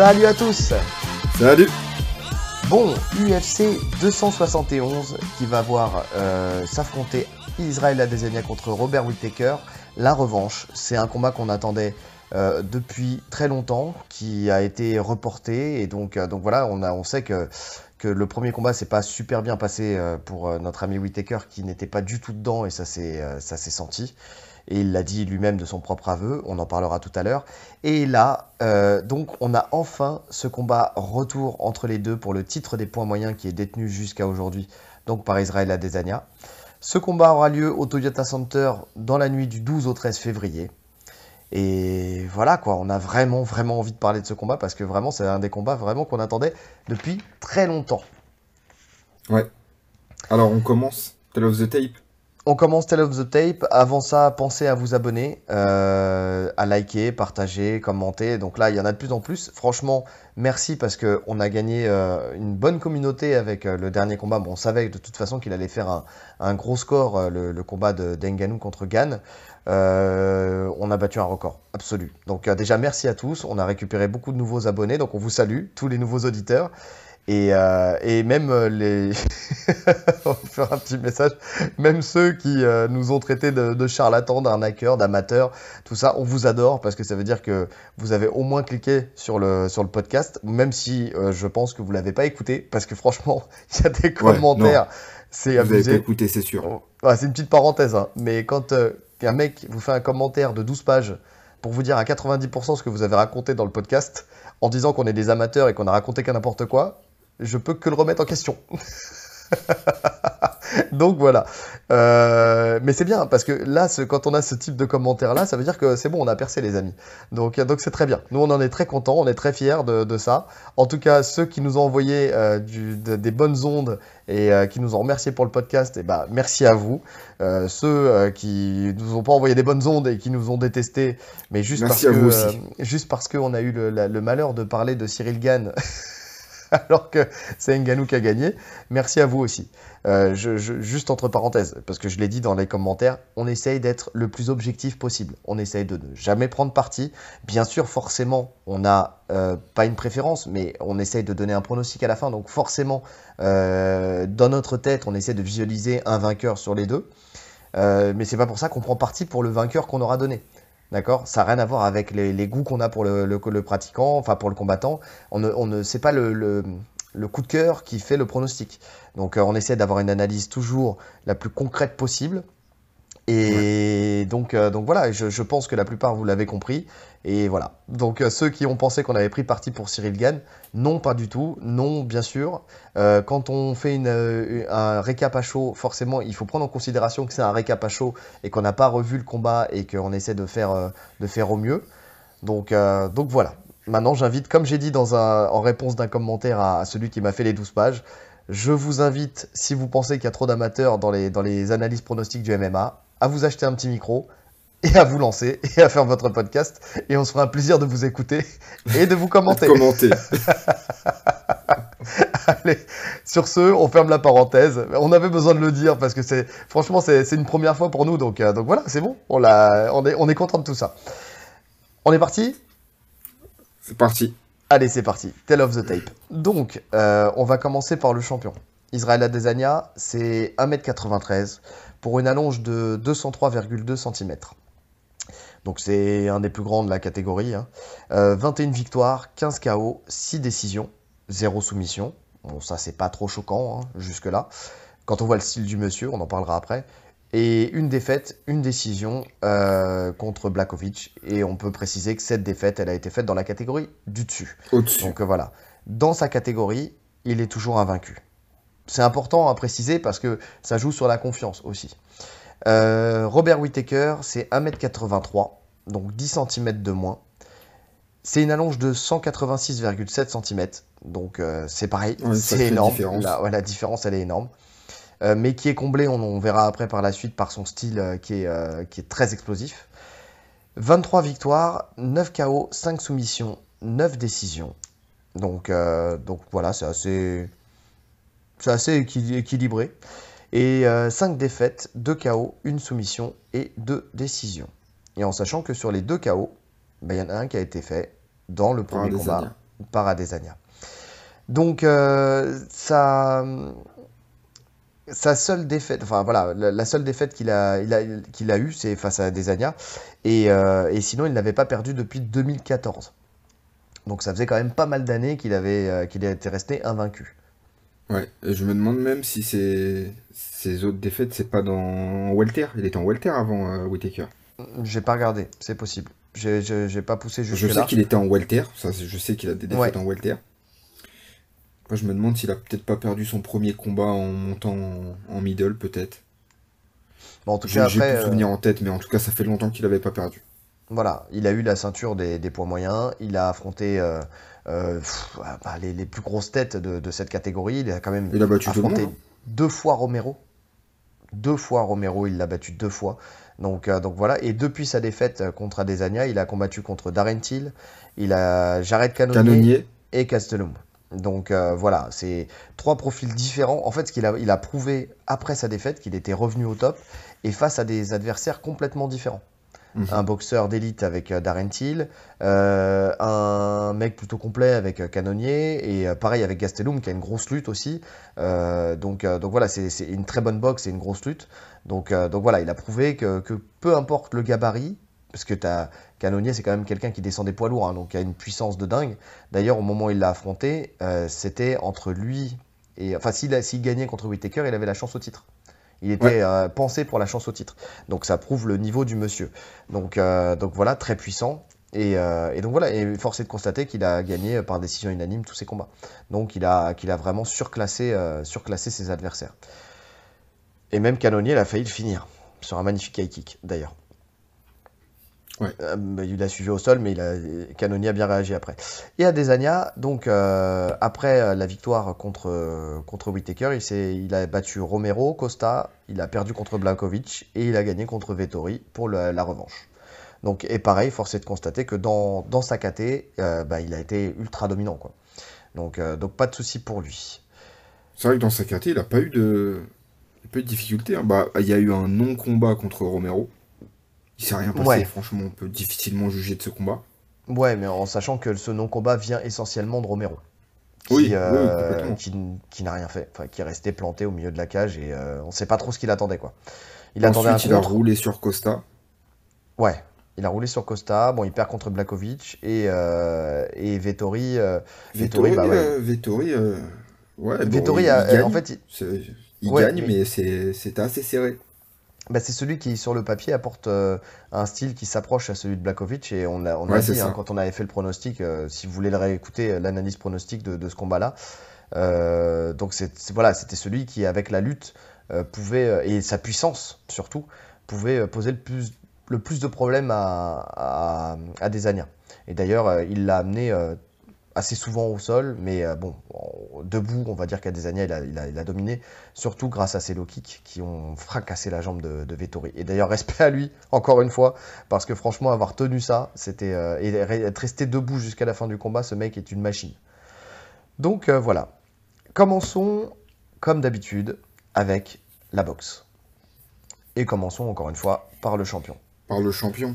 Salut à tous Salut Bon, UFC 271 qui va voir euh, s'affronter Israël Adesanya contre Robert Whittaker. La revanche, c'est un combat qu'on attendait euh, depuis très longtemps, qui a été reporté. Et donc, euh, donc voilà, on, a, on sait que, que le premier combat s'est pas super bien passé pour notre ami Whittaker qui n'était pas du tout dedans et ça s'est senti et il l'a dit lui-même de son propre aveu, on en parlera tout à l'heure. Et là, euh, donc on a enfin ce combat retour entre les deux pour le titre des points moyens qui est détenu jusqu'à aujourd'hui, donc par Israël Adesanya. Ce combat aura lieu au Toyota Center dans la nuit du 12 au 13 février. Et voilà quoi, on a vraiment vraiment envie de parler de ce combat parce que vraiment c'est un des combats vraiment qu'on attendait depuis très longtemps. Ouais. Alors on commence Tell of the Tape on commence tell of the Tape. Avant ça, pensez à vous abonner, euh, à liker, partager, commenter. Donc là, il y en a de plus en plus. Franchement, merci parce qu'on a gagné euh, une bonne communauté avec euh, le dernier combat. Bon, on savait de toute façon qu'il allait faire un, gros score, le, combat de Denganou contre Gan. on a battu un record absolu. Donc déjà, merci à tous. On a récupéré beaucoup de nouveaux abonnés. Donc on vous salue, tous les nouveaux auditeurs. Et, euh, et, même euh, les. un petit message. Même ceux qui euh, nous ont traités de, de charlatans, d'arnaqueurs, d'amateurs, tout ça, on vous adore parce que ça veut dire que vous avez au moins cliqué sur le, sur le podcast, même si euh, je pense que vous ne l'avez pas écouté parce que franchement, il y a des commentaires. c'est vous avez écouté, c'est sûr. Oh, c'est une petite parenthèse, hein. mais quand un mec vous fait un commentaire de 12 pages pour vous dire à 90% ce que vous avez raconté dans le podcast, en disant qu'on est des amateurs et qu'on a raconté qu'un n'importe quoi, je peux que le remettre en question. Donc voilà. Euh, mais c'est bien parce que là, quand on a ce type de commentaire là, ça veut dire que c'est bon, on a percé les amis. Euh, donc c'est très bien. Nous on en est très contents, on est très fiers de, ça. En tout cas, ceux qui nous ont envoyé euh, des bonnes ondes et qui nous ont remercié pour le podcast, eh ben, merci à vous. ceux qui nous ont pas envoyé des bonnes ondes et qui nous ont détestés, mais juste parce juste qu'on a eu le, le malheur de parler de Cyril Gann. alors que c'est Nganou qui a gagné. Merci à vous aussi. Euh, je, juste entre parenthèses, parce que je l'ai dit dans les commentaires, on essaye d'être le plus objectif possible. On essaye de ne jamais prendre parti. Bien sûr, forcément, on n'a euh, pas une préférence, mais on essaye de donner un pronostic à la fin. Donc forcément, euh, dans notre tête, on essaie de visualiser un vainqueur sur les deux. mais c'est pas pour ça qu'on prend parti pour le vainqueur qu'on aura donné. D'accord Ça n'a rien à voir avec les, goûts qu'on a pour le, pratiquant, enfin pour le combattant. On ne, sait pas le, coup de cœur qui fait le pronostic. Donc euh, on essaie d'avoir une analyse toujours la plus concrète possible et euh, donc, voilà, je, pense que la plupart vous l'avez compris. Et voilà. Donc euh, ceux qui ont pensé qu'on avait pris parti pour Cyril Gann, non, pas du tout. Non, bien sûr. Euh, quand on fait un récap à chaud, forcément, il faut prendre en considération que c'est un récap à chaud et qu'on n'a pas revu le combat et qu'on essaie de faire, au mieux. Donc, voilà. Maintenant, j'invite, comme j'ai dit en réponse d'un commentaire à, celui qui m'a fait les 12 pages, je vous invite, si vous pensez qu'il y a trop d'amateurs dans les analyses pronostiques du MMA, à vous acheter un petit micro et à vous lancer et à faire votre podcast. Et on se fera un plaisir de vous écouter et de vous commenter. commenter. Allez, sur ce, on ferme la parenthèse. On avait besoin de le dire parce que c'est franchement c'est une première fois pour nous, donc euh, donc voilà, c'est bon. On l'a, on est on est content de tout ça. On est parti. C'est parti. Allez, c'est parti. tell of the tape. Donc, euh, on va commencer par le champion. Israël Adesanya, c'est 1m93 pour une allonge de 203,2 cm. Donc c'est un des plus grands de la catégorie. 21 hein. euh, victoires, 15 KO, 6 décisions, 0 soumission. Bon, ça c'est pas trop choquant hein, jusque-là. Quand on voit le style du monsieur, on en parlera après. Et une défaite, une décision euh, contre Blakovic. Et on peut préciser que cette défaite, elle a été faite dans la catégorie du dessus. Donc voilà. Dans sa catégorie, il est toujours invaincu c'est important à préciser parce que ça joue sur la confiance aussi. Euh, Robert Whittaker, c'est 1m83, donc 10 cm de moins. C'est une allonge de 186,7 cm, donc euh, c'est pareil, c'est énorme. La, différence, elle est énorme. Euh, mais qui est comblé, on, verra après par la suite, par son style qui est, très explosif. 23 victoires, 9 KO, 5 soumissions, 9 décisions. donc voilà, c'est assez, c'est assez équilibré. Et 5 euh, défaites, 2 KO, 1 soumission et 2 décisions. Et en sachant que sur les 2 KO, bah, il y en a un qui a été fait dans le premier combat par Adesanya. Donc, euh, sa seule défaite, enfin voilà, la, seule défaite qu'il a, il eue, c'est face à Adesanya. Euh, et, sinon, il n'avait pas perdu depuis 2014. Donc ça faisait quand même pas mal d'années qu'il avait, qu'il était resté invaincu. Ouais, euh, je me demande même si ces, ces autres défaites, c'est pas dans Walter. Il était en Walter avant euh, Whittaker. Whitaker. Euh, j'ai pas regardé, c'est possible. J'ai, j'ai, pas poussé jusque Je sais qu'il était en Walter, ça, je sais qu'il a des défaites en Walter. Moi, je me demande s'il a peut-être pas perdu son premier combat en montant en, middle, peut-être. Bon, en tout cas, j'ai, après, j'ai souvenir en tête, mais en tout cas, ça fait longtemps qu'il avait pas perdu. Voilà, il a eu la ceinture des, des poids moyens, il a affronté euh, les, plus grosses têtes de, cette catégorie. Il a quand même battu affronté hein. deux fois Romero. Deux fois Romero, il l'a battu deux fois. Donc, euh, voilà. Et depuis sa défaite euh, contre Adesanya, il a combattu contre Darren il a Jared et Castellum Donc voilà, c'est trois profils différents. En fait, ce qu'il a, il a prouvé après sa défaite qu'il était revenu au top et face à des adversaires complètement différents. Mm-hmm. un boxeur d'élite avec euh, Darren Till, euh, un mec plutôt complet avec euh, Canonnier, et pareil avec Gastelum qui a une grosse lutte aussi. donc, voilà, c'est une très bonne boxe et une grosse lutte. Donc, donc voilà, il a prouvé que, peu importe le gabarit, parce que as, c'est quand même quelqu'un qui descend des poids lourds, hein, donc il a une puissance de dingue. D'ailleurs, au moment où il l'a affronté, c'était entre lui et. Enfin, s'il gagnait contre Whitaker, il avait la chance au titre. Il était euh, pensé pour la chance au titre. Donc ça prouve le niveau du monsieur. Donc, euh, donc voilà, très puissant. Euh, et, donc voilà, et force est de constater qu'il a gagné par décision unanime tous ses combats. Donc il a, vraiment surclassé, ses adversaires. Et même Canonier, il a failli le finir sur un magnifique high kick d'ailleurs. Euh, bah, il a suivi au sol, mais il a, bien réagi après. Et Adesanya, donc euh, après euh, la victoire contre, contre Whitaker, il, il a battu Romero, Costa, il a perdu contre Blankovic et il a gagné contre Vettori pour la, revanche. Donc, et pareil, force est de constater que dans, dans sa KT, bah, il a été ultra dominant. Quoi. Donc, donc pas de souci pour lui. C'est vrai que dans sa KT, il n'a pas eu de, peu de difficultés. Hein. Bah, il y a eu un non-combat contre Romero. Il s'est rien passé, franchement, on peut difficilement juger de ce combat. Ouais, mais en sachant que ce non-combat vient essentiellement de Romero. Qui, oui, euh, qui, n'a rien fait, qui est resté planté au milieu de la cage et euh, on ne sait pas trop ce qu'il attendait. quoi. Il Ensuite, il a roulé sur Costa. Ouais, il a roulé sur Costa, bon, il perd contre Blakovic et, euh, Vettori. Vettori, bah Vettori, ouais. Vettori, gagne, en fait, il, gagne mais c'est assez serré. Bah, c'est celui qui, sur le papier, apporte euh, un style qui s'approche à celui de Blakovic. Et on, l'a dit, hein, quand on avait fait le pronostic, euh, si vous voulez le réécouter, euh, l'analyse pronostique de, ce combat-là. donc c'est, voilà, c'était celui qui, avec la lutte, pouvait, et sa puissance surtout, pouvait poser le plus, le plus de problèmes à, à, à Desania. Et d'ailleurs, il l'a amené assez souvent au sol, mais euh, bon, debout, on va dire qu'à il a, il, a, dominé, surtout grâce à ses low kicks qui ont fracassé la jambe de, Vettori. Et d'ailleurs, respect à lui, encore une fois, parce que franchement, avoir tenu ça, c'était euh, et être resté debout jusqu'à la fin du combat, ce mec est une machine. Donc euh, voilà, commençons comme d'habitude avec la boxe. Et commençons encore une fois par le champion. Par le champion.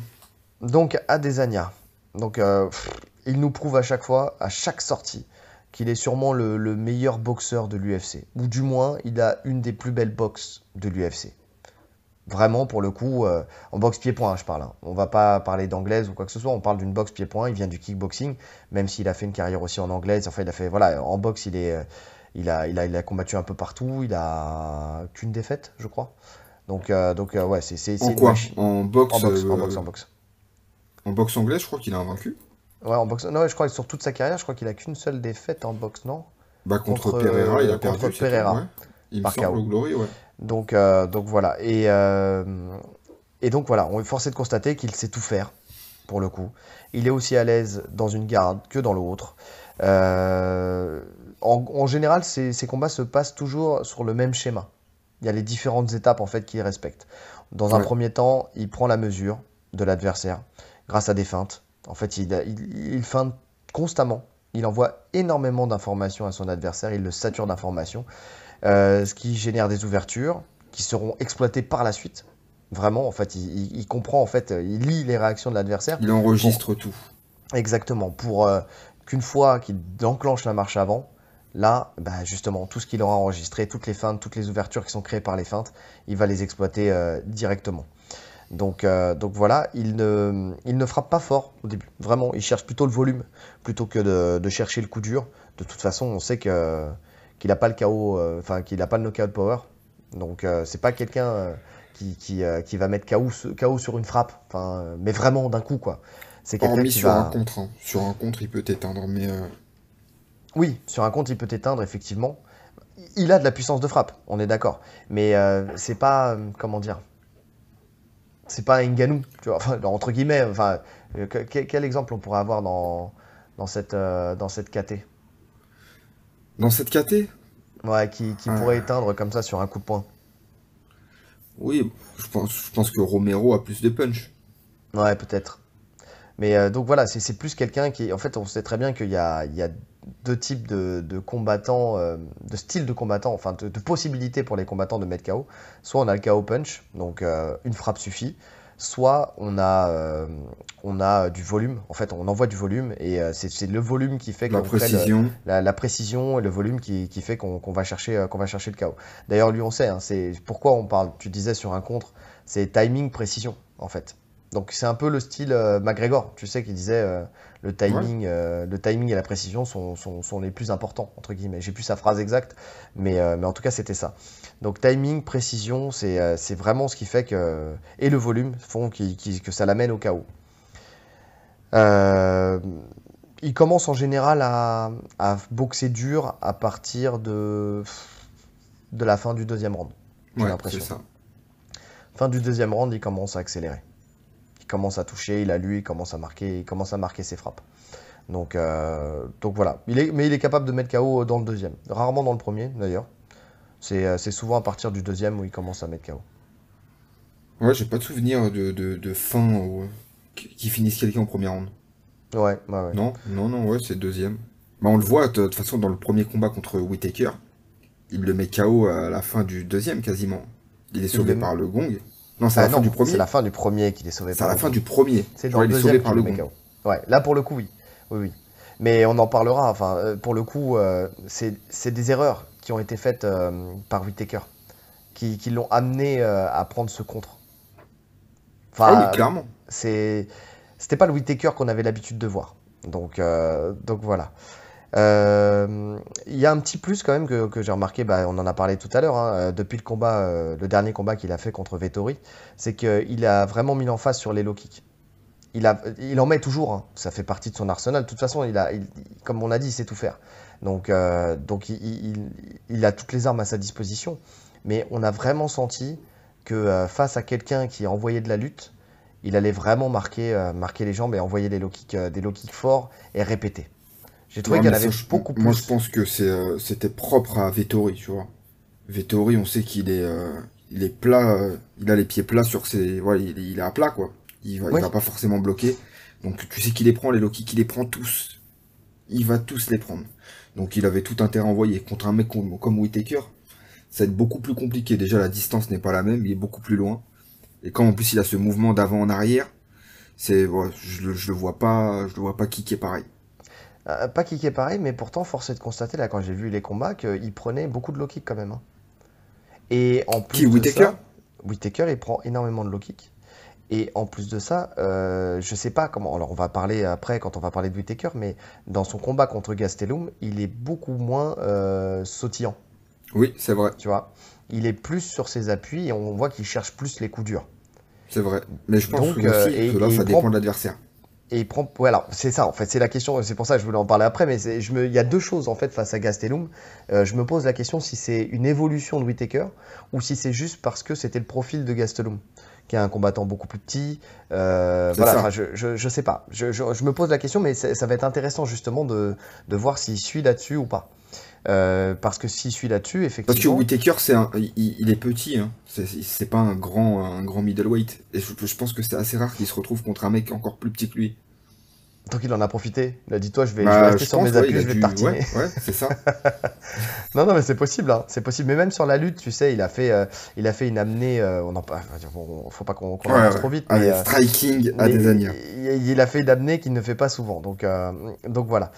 Donc à Adesanya. Donc il nous prouve à chaque fois, à chaque sortie, qu'il est sûrement le, meilleur boxeur de l'UFC. Ou du moins, il a une des plus belles boxes de l'UFC. Vraiment, pour le coup, euh, en boxe pied-point, hein, je parle. Hein. On va pas parler d'anglaise ou quoi que ce soit. On parle d'une boxe pied-point. Il vient du kickboxing, même s'il a fait une carrière aussi en anglaise. Enfin, il a fait. Voilà, en boxe, il, est, euh, il, a, il, il a combattu un peu partout. Il a qu'une défaite, je crois. Donc, euh, donc ouais, c'est. En quoi en boxe, en boxe, en boxe, en anglaise, je crois qu'il a vaincu. Ouais, en boxe. Non, je crois que sur toute sa carrière, je crois qu'il a qu'une seule défaite en boxe, non bah, contre, Pereira, il a euh, contre perdu. Pereira. Il par me semble, Glory, ouais. Donc, euh, donc voilà. Et, euh, et donc voilà, on est forcé de constater qu'il sait tout faire, pour le coup. Il est aussi à l'aise dans une garde que dans l'autre. en, général, ces, combats se passent toujours sur le même schéma. Il y a les différentes étapes en fait qu'il respecte. Dans un premier temps, il prend la mesure de l'adversaire grâce à des feintes. En fait, il, feinte constamment. Il envoie énormément d'informations à son adversaire, il le sature d'informations, euh, ce qui génère des ouvertures qui seront exploitées par la suite. Vraiment, en fait, il, comprend, en fait, il lit les réactions de l'adversaire. Il enregistre tout. Exactement, pour euh, qu'une fois qu'il enclenche la marche avant, là, bah, justement, tout ce qu'il aura enregistré, toutes les feintes, toutes les ouvertures qui sont créées par les feintes, il va les exploiter euh, directement. Euh, donc, voilà, il ne, frappe pas fort au début. Vraiment, il cherche plutôt le volume plutôt que de, chercher le coup dur. De toute façon, on sait qu'il n'a pas le KO, euh, enfin qu'il n'a pas le knockout power. Donc euh, c'est pas quelqu'un qui, va mettre KO, sur une frappe, mais vraiment d'un coup quoi. C'est quelqu'un qui sur un contre, hein. sur un contre il peut t'éteindre, mais oui, sur un contre il peut t'éteindre effectivement. Il a de la puissance de frappe, on est d'accord, mais c'est pas comment dire c'est pas Nganou, tu vois, entre guillemets. Enfin, euh, quel, exemple on pourrait avoir dans, dans cette, euh, dans cette KT Dans cette KT Ouais, qui, pourrait éteindre comme ça sur un coup de poing. Oui, je pense, je pense que Romero a plus de punch. Ouais, peut-être. Mais euh, donc voilà, c'est plus quelqu'un qui. En fait, on sait très bien qu'il y, a, deux types de, combattants, euh, de styles de combattants, enfin de, possibilités pour les combattants de mettre KO. Soit on a le KO punch, donc euh, une frappe suffit. Soit on a, on a du volume, en fait on envoie du volume et c'est le volume qui fait la précision. la, précision et le volume qui, fait qu'on va, chercher, qu'on va chercher le KO. D'ailleurs lui on sait, hein, c'est pourquoi on parle, tu disais sur un contre, c'est timing précision en fait. Donc c'est un peu le style euh, McGregor, tu sais, qui disait euh, le, timing, euh, timing et la précision sont, les plus importants, entre guillemets. J'ai plus sa phrase exacte, mais, en tout cas c'était ça. Donc timing, précision, c'est vraiment ce qui fait que... Et le volume font que ça l'amène au chaos. il commence en général à, boxer dur à partir de, de la fin du deuxième round. J'ai l'impression. Fin du deuxième round, il commence à accélérer commence à toucher, il a lui, il commence à marquer, il commence à marquer ses frappes. Donc, euh, donc voilà. mais il est capable de mettre KO dans le deuxième. Rarement dans le premier, d'ailleurs. Euh, c'est souvent à partir du deuxième où il commence à mettre KO. Ouais, j'ai pas de souvenir de, de, fin euh, qui finissent quelqu'un en première ronde. Ouais, ouais, bah ouais. Non, non, non, ouais, c'est deuxième. Bah, on le voit, de toute façon, dans le premier combat contre Whitaker, il le met KO à la fin du deuxième quasiment. Il est sauvé par le gong. Non, c'est ah la fin du premier. C'est la fin du premier qu'il est sauvé. C'est la fin du premier. C'est le sauvé par le Ouais, là pour le coup, oui. Oui, Mais on en parlera. Enfin, euh, pour le coup, euh, c'est des erreurs qui ont été faites euh, par Whittaker qui, qui l'ont amené à prendre ce contre. Enfin, ah clairement. C'est, c'était pas le Whittaker qu'on avait l'habitude de voir. Donc, donc voilà. Euh, il y a un petit plus quand même que, j'ai remarqué, bah, on en a parlé tout à l'heure, hein, euh, depuis le combat, euh, le dernier combat qu'il a fait contre Vettori, c'est qu'il a vraiment mis face sur les low kicks. Il, en met toujours, hein. ça fait partie de son arsenal. De toute façon, il a, comme on a dit, il sait tout faire. Donc, il, a toutes les armes à sa disposition. Mais on a vraiment senti que face à quelqu'un qui envoyait de la lutte, il allait vraiment marquer, marquer les jambes et envoyer des low des low kicks forts et répéter beaucoup Moi, je pense que euh, c'était propre à Vettori, tu vois. Vettori, on sait qu'il est, euh, il est plat, euh, il a les pieds plats sur ses. voilà, il, est à plat, quoi. Il va, va pas forcément bloquer. Donc, tu sais qu'il les prend, les Loki, qu'il les prend tous. Il va tous les prendre. Donc, il avait tout intérêt à envoyer. Contre un mec comme, Whitaker, ça va être beaucoup plus compliqué. Déjà, la distance n'est pas la même, il est beaucoup plus loin. Et quand en plus il a ce mouvement d'avant en arrière, c'est, je, je, le vois pas, je le vois pas kicker pareil. Euh, pas est pareil, mais pourtant, force de constater, là, quand j'ai vu les combats, qu'il prenait beaucoup de low kick quand même. Hein. Et en plus. Qui, Whitaker Whittaker il prend énormément de low kick. Et en plus de ça, euh, je sais pas comment. Alors, on va parler après quand on va parler de Whittaker mais dans son combat contre Gastelum, il est beaucoup moins euh, sautillant. Oui, c'est vrai. Tu vois, il est plus sur ses appuis et on voit qu'il cherche plus les coups durs. C'est vrai. Mais je pense que aussi, euh, là, ça dépend de l'adversaire. Et il prend. Voilà, c'est ça, en fait. C'est la question. Euh, c'est pour ça que je voulais en parler après. Mais je me, il y a deux choses, en fait, face à Gastelum. Euh, je me pose la question si c'est une évolution de Whitaker ou si c'est juste parce que c'était le profil de Gastelum, qui est un combattant beaucoup plus petit. Euh, voilà, je, je, sais pas. Je, je, me pose la question, mais ça va être intéressant, justement, de, de voir s'il suit là-dessus ou pas. Euh, parce que s'il suit là-dessus, effectivement. Parce que Whitaker, c'est il, est petit, hein. c'est pas un grand, un grand middleweight. Et je, pense que c'est assez rare qu'il se retrouve contre un mec encore plus petit que lui. tant qu'il en a profité. Il a dit toi je vais, je vais rester bah, sur mes appuis, je vais partir Ouais, c'est ça. non non mais c'est possible, hein. c'est possible. Mais même sur la lutte, tu sais, il a fait, euh, il a fait une amenée. Euh, on en faut pas qu'on avance trop vite. striking à des années. Il, a fait une amenée qu'il ne fait pas souvent. Donc donc voilà.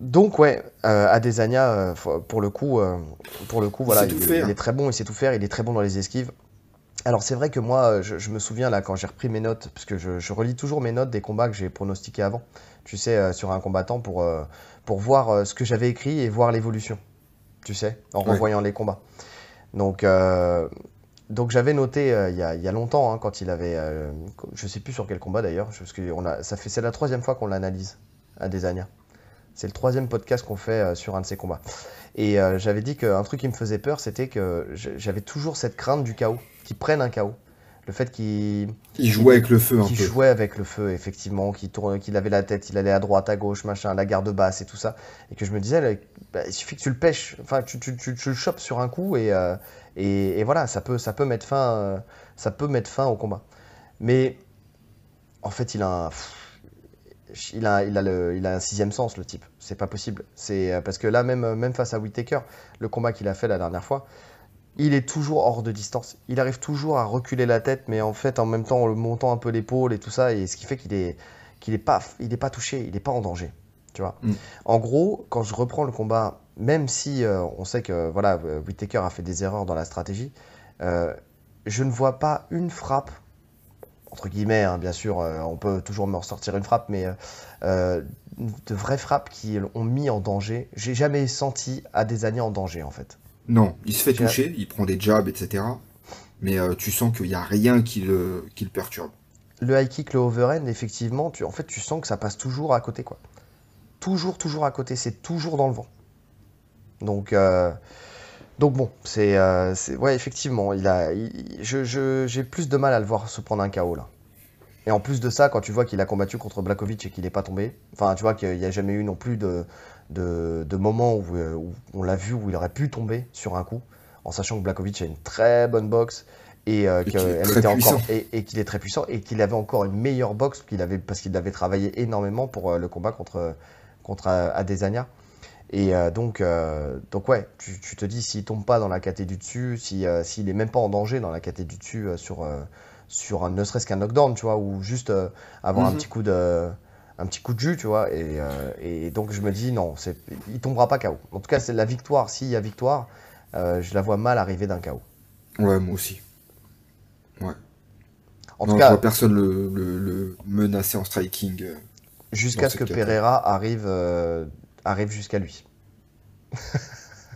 Donc ouais, euh, Adesanya euh, pour le coup, euh, pour le coup voilà, il, est très bon, il sait tout faire, il est très bon dans les esquives. Alors c'est vrai que moi, euh, je, me souviens là quand j'ai repris mes notes, parce que je, relis toujours mes notes des combats que j'ai pronostiqués avant, tu sais, sur un combattant pour, pour voir ce que j'avais écrit et voir l'évolution, tu sais, en revoyant les combats. Donc donc j'avais noté il y, a longtemps hein, quand il avait, je sais plus sur quel combat d'ailleurs, parce que ça fait c'est la troisième fois qu'on l'analyse à c'est le troisième podcast qu'on fait euh, sur un de ces combats. Et euh, j'avais dit qu'un truc qui me faisait peur, c'était que j'avais toujours cette crainte du chaos, qu'il prenne un chaos. Le fait qu'il. Il jouait avec le feu un peu. Il jouait avec le feu, effectivement, qu'il avait la tête, il allait à droite, à gauche, machin, la garde basse et tout ça. Et que je me disais, bah, il suffit que tu le pêches, enfin, tu, tu, le chopes sur un coup euh, et, et, voilà, ça peut, ça, peut mettre fin, ça peut mettre fin au combat. Mais en fait, il a un il a, un sixième sens, le type. C'est pas possible. C'est euh, parce que là, euh, même, face à Whitaker, le combat qu'il a fait la dernière fois, il est toujours hors de distance. Il arrive toujours à reculer la tête, mais en fait, en même temps, en montant un peu l'épaule et tout ça, et ce qui fait qu'il est, qu'il pas, il pas touché, il n'est pas en danger. Tu vois. Mm. En gros, quand je reprends le combat, même si euh, on sait que voilà, Whitaker a fait des erreurs dans la stratégie, je ne vois pas une frappe entre guillemets, hein, bien sûr, euh, on peut toujours me ressortir une frappe, mais euh, euh, de vraies frappes qui l'ont mis en danger. J'ai jamais senti à des années en danger, en fait. Non, il se fait toucher, il prend des jabs, etc. Mais tu sens qu'il n'y a rien qui le, perturbe. Le high kick, le overhand, effectivement, tu, en fait, tu sens que ça passe toujours à côté, quoi. Toujours, toujours à côté, c'est toujours dans le vent. Donc, donc bon, euh, c'est ouais effectivement, il a, j'ai plus de mal à le voir se prendre un KO là. Et en plus de ça, quand tu vois qu'il a combattu contre Blakovic et qu'il n'est pas tombé, enfin tu vois qu'il n'y a jamais eu non plus de, de, moment euh, où, on l'a vu où il aurait pu tomber sur un coup, en sachant que Blakovic a une très bonne boxe et euh, et, qu'il est très puissant et qu'il avait encore une meilleure boxe qu'il avait parce qu'il avait travaillé énormément pour le combat contre contre Adesanya. Et euh, donc, euh, donc, ouais, tu, te dis s'il tombe pas dans la caté du dessus, euh, s'il n'est même pas en danger dans la caté du dessus sur, sur ne serait-ce qu'un knockdown, tu vois, ou juste avoir un mhm. petit coup de un petit coup de jus, tu vois. Et, donc je me dis non, il tombera pas KO. En tout cas, c'est la victoire. S'il y a victoire, je la vois mal arriver d'un KO. Ouais, moi aussi. Ouais. En tout cas, je vois personne le, menacer en striking. Jusqu'à ce que Pereira arrive arrive jusqu'à lui.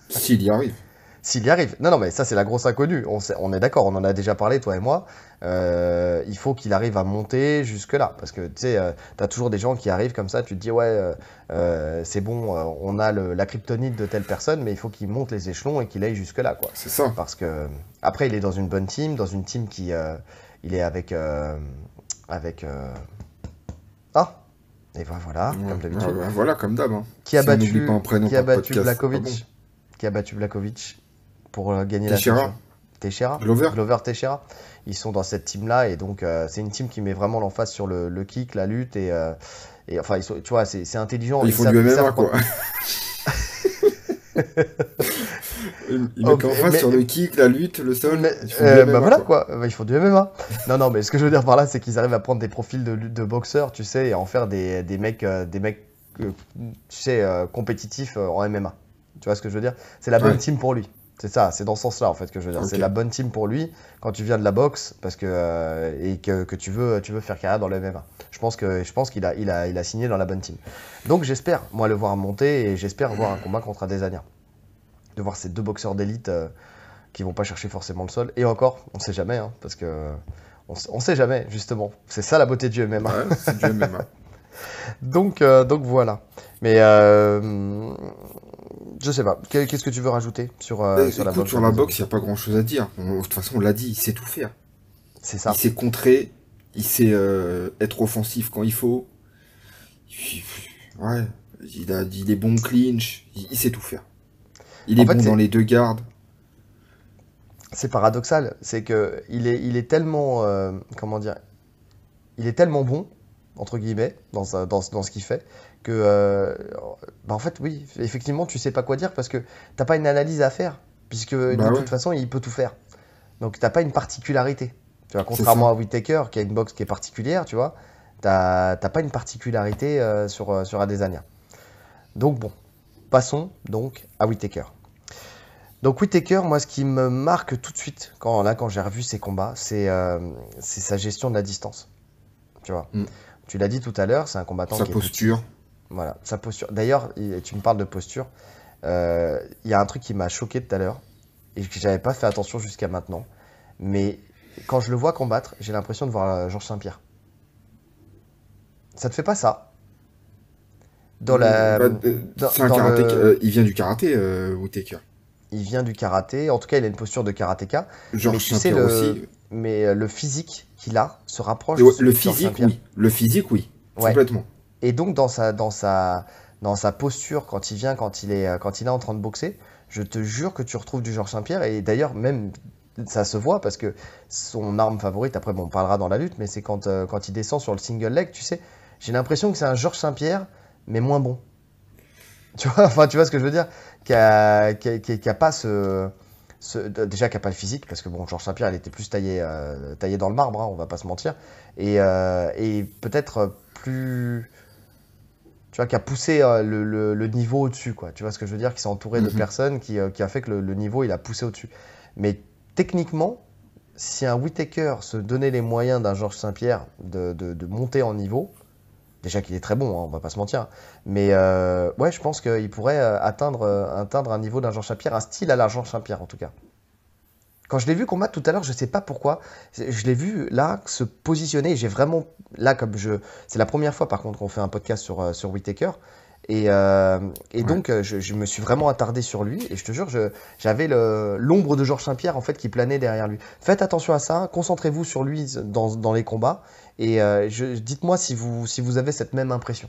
S'il y arrive. S'il y arrive. Non, non, mais ça, c'est la grosse inconnue. On, on est d'accord, on en a déjà parlé, toi et moi. Euh, il faut qu'il arrive à monter jusque-là. Parce que, tu sais, tu euh, t'as toujours des gens qui arrivent comme ça, tu te dis, ouais, euh, c'est bon, on a la kryptonite de telle personne, mais il faut qu'il monte les échelons et qu'il aille jusque-là, quoi. C'est ça. Parce que, après, il est dans une bonne team, dans une team qui. il est avec. avec. Ah! Et ben voilà, comme d'habitude. voilà, comme d'hab. Hein. Qui a battu, qui a battu Blakovic Qui a battu Blakovic pour euh, gagner Teixeira. la Teixeira Glover. Glover Teixeira. Ils sont dans cette team-là et donc euh, c'est une team qui met vraiment l'emphase sur le, kick, la lutte et, euh, et enfin, ils sont, tu vois, c'est intelligent. Il faut du quoi. Il oh, met qu'en face sur le kick, la lutte, le sol. Mais, euh, bah voilà quoi, bah, il faut du MMA. non, non, mais ce que je veux dire par là, c'est qu'ils arrivent à prendre des profils de, de boxeurs, tu sais, et en faire des, des mecs, euh, des mecs euh, tu sais, compétitifs en MMA. Tu vois ce que je veux dire C'est la bonne team pour lui. C'est ça, c'est dans ce sens-là en fait que je veux dire. C'est la bonne team pour lui quand tu viens de la boxe parce que, et que, tu, veux, tu veux faire carrière dans le MMA. Je pense qu'il a, il a, il a signé dans la bonne team. Donc j'espère, moi, le voir monter et j'espère voir un combat contre Adesanya de voir ces deux boxeurs d'élite euh, qui vont pas chercher forcément le sol. Et encore, on sait jamais, hein, parce que on, sait jamais, justement. C'est ça la beauté du MMA. même c'est du MMA. donc, euh, donc voilà. Mais euh, je sais pas. Qu'est-ce que tu veux rajouter sur, bah, sur la boxe la il n'y a pas grand-chose à dire. de toute façon, on l'a dit, il sait tout faire. C'est ça. Il sait contrer, il sait être offensif quand il faut. Ouais, il, a, dit des bons clinch, il sait tout faire. Il est bon dans les deux gardes. C'est paradoxal, c'est que il est, il est tellement, euh, comment dire, il est tellement bon entre guillemets dans, dans, ce qu'il fait que, euh, bah, en fait, oui, effectivement, tu sais pas quoi dire parce que t'as pas une analyse à faire puisque de bah toute façon, il peut tout faire. Donc t'as pas une particularité. Tu vois, contrairement à Whittaker qui a une box qui est particulière, tu vois, t'as pas une particularité euh, sur, sur Adesanya. Donc bon, passons donc à Whittaker. Donc Whitaker, moi, ce qui me marque tout de suite quand là, quand j'ai revu ses combats, c'est euh, sa gestion de la distance. Tu vois. Mm. Tu l'as dit tout à l'heure, c'est un combattant. Sa posture. voilà, sa posture. D'ailleurs, tu me parles de posture. Euh, il y a un truc qui m'a choqué tout à l'heure et que j'avais pas fait attention jusqu'à maintenant. Mais quand je le vois combattre, j'ai l'impression de voir euh, Georges Saint-Pierre. Ça te fait pas ça Dans la. il vient du karaté, Whitaker il vient du karaté. En tout cas, il a une posture de karatéka. Georges mais tu sais, le, aussi. Mais euh, le physique qu'il a se rapproche. le, physique, oui. Le physique, oui. Complètement. Et donc, dans sa, dans, sa, dans sa posture, quand il vient, quand il, est, euh, quand il est en train de boxer, je te jure que tu retrouves du Georges Saint-Pierre. Et d'ailleurs, même ça se voit parce que son arme favorite, après on parlera dans la lutte, mais c'est quand, euh, quand il descend sur le single leg, tu sais, j'ai l'impression que c'est un Georges Saint-Pierre, mais moins bon. Tu vois, enfin, tu vois ce que je veux dire qui pas déjà qui pas le physique parce que bon, Georges Saint-Pierre, il était plus taillé, euh, dans le marbre, hein, on va pas se mentir, et, euh, peut-être plus, tu vois, qui a poussé euh, le, niveau au-dessus, quoi. Tu vois ce que je veux dire, qui s'est entouré de mhm. personnes, qui, qui, a fait que le, niveau, il a poussé au-dessus. Mais techniquement, si un Whitaker se donnait les moyens d'un Georges Saint-Pierre de, monter en niveau, Déjà qu'il est très bon, hein, on va pas se mentir. Mais euh, ouais, je pense qu'il pourrait euh, atteindre, euh, atteindre un niveau d'un Jean pierre un style à la Jean en tout cas. Quand je l'ai vu combattre tout à l'heure, je ne sais pas pourquoi, je l'ai vu là se positionner. J'ai vraiment là comme je, c'est la première fois par contre qu'on fait un podcast sur sur et, euh, et donc, euh, je, me suis vraiment attardé sur lui. Et je te jure, j'avais l'ombre de Georges Saint-Pierre en fait qui planait derrière lui. Faites attention à ça. Concentrez-vous sur lui dans, les combats. Et euh, dites-moi si vous, si vous avez cette même impression.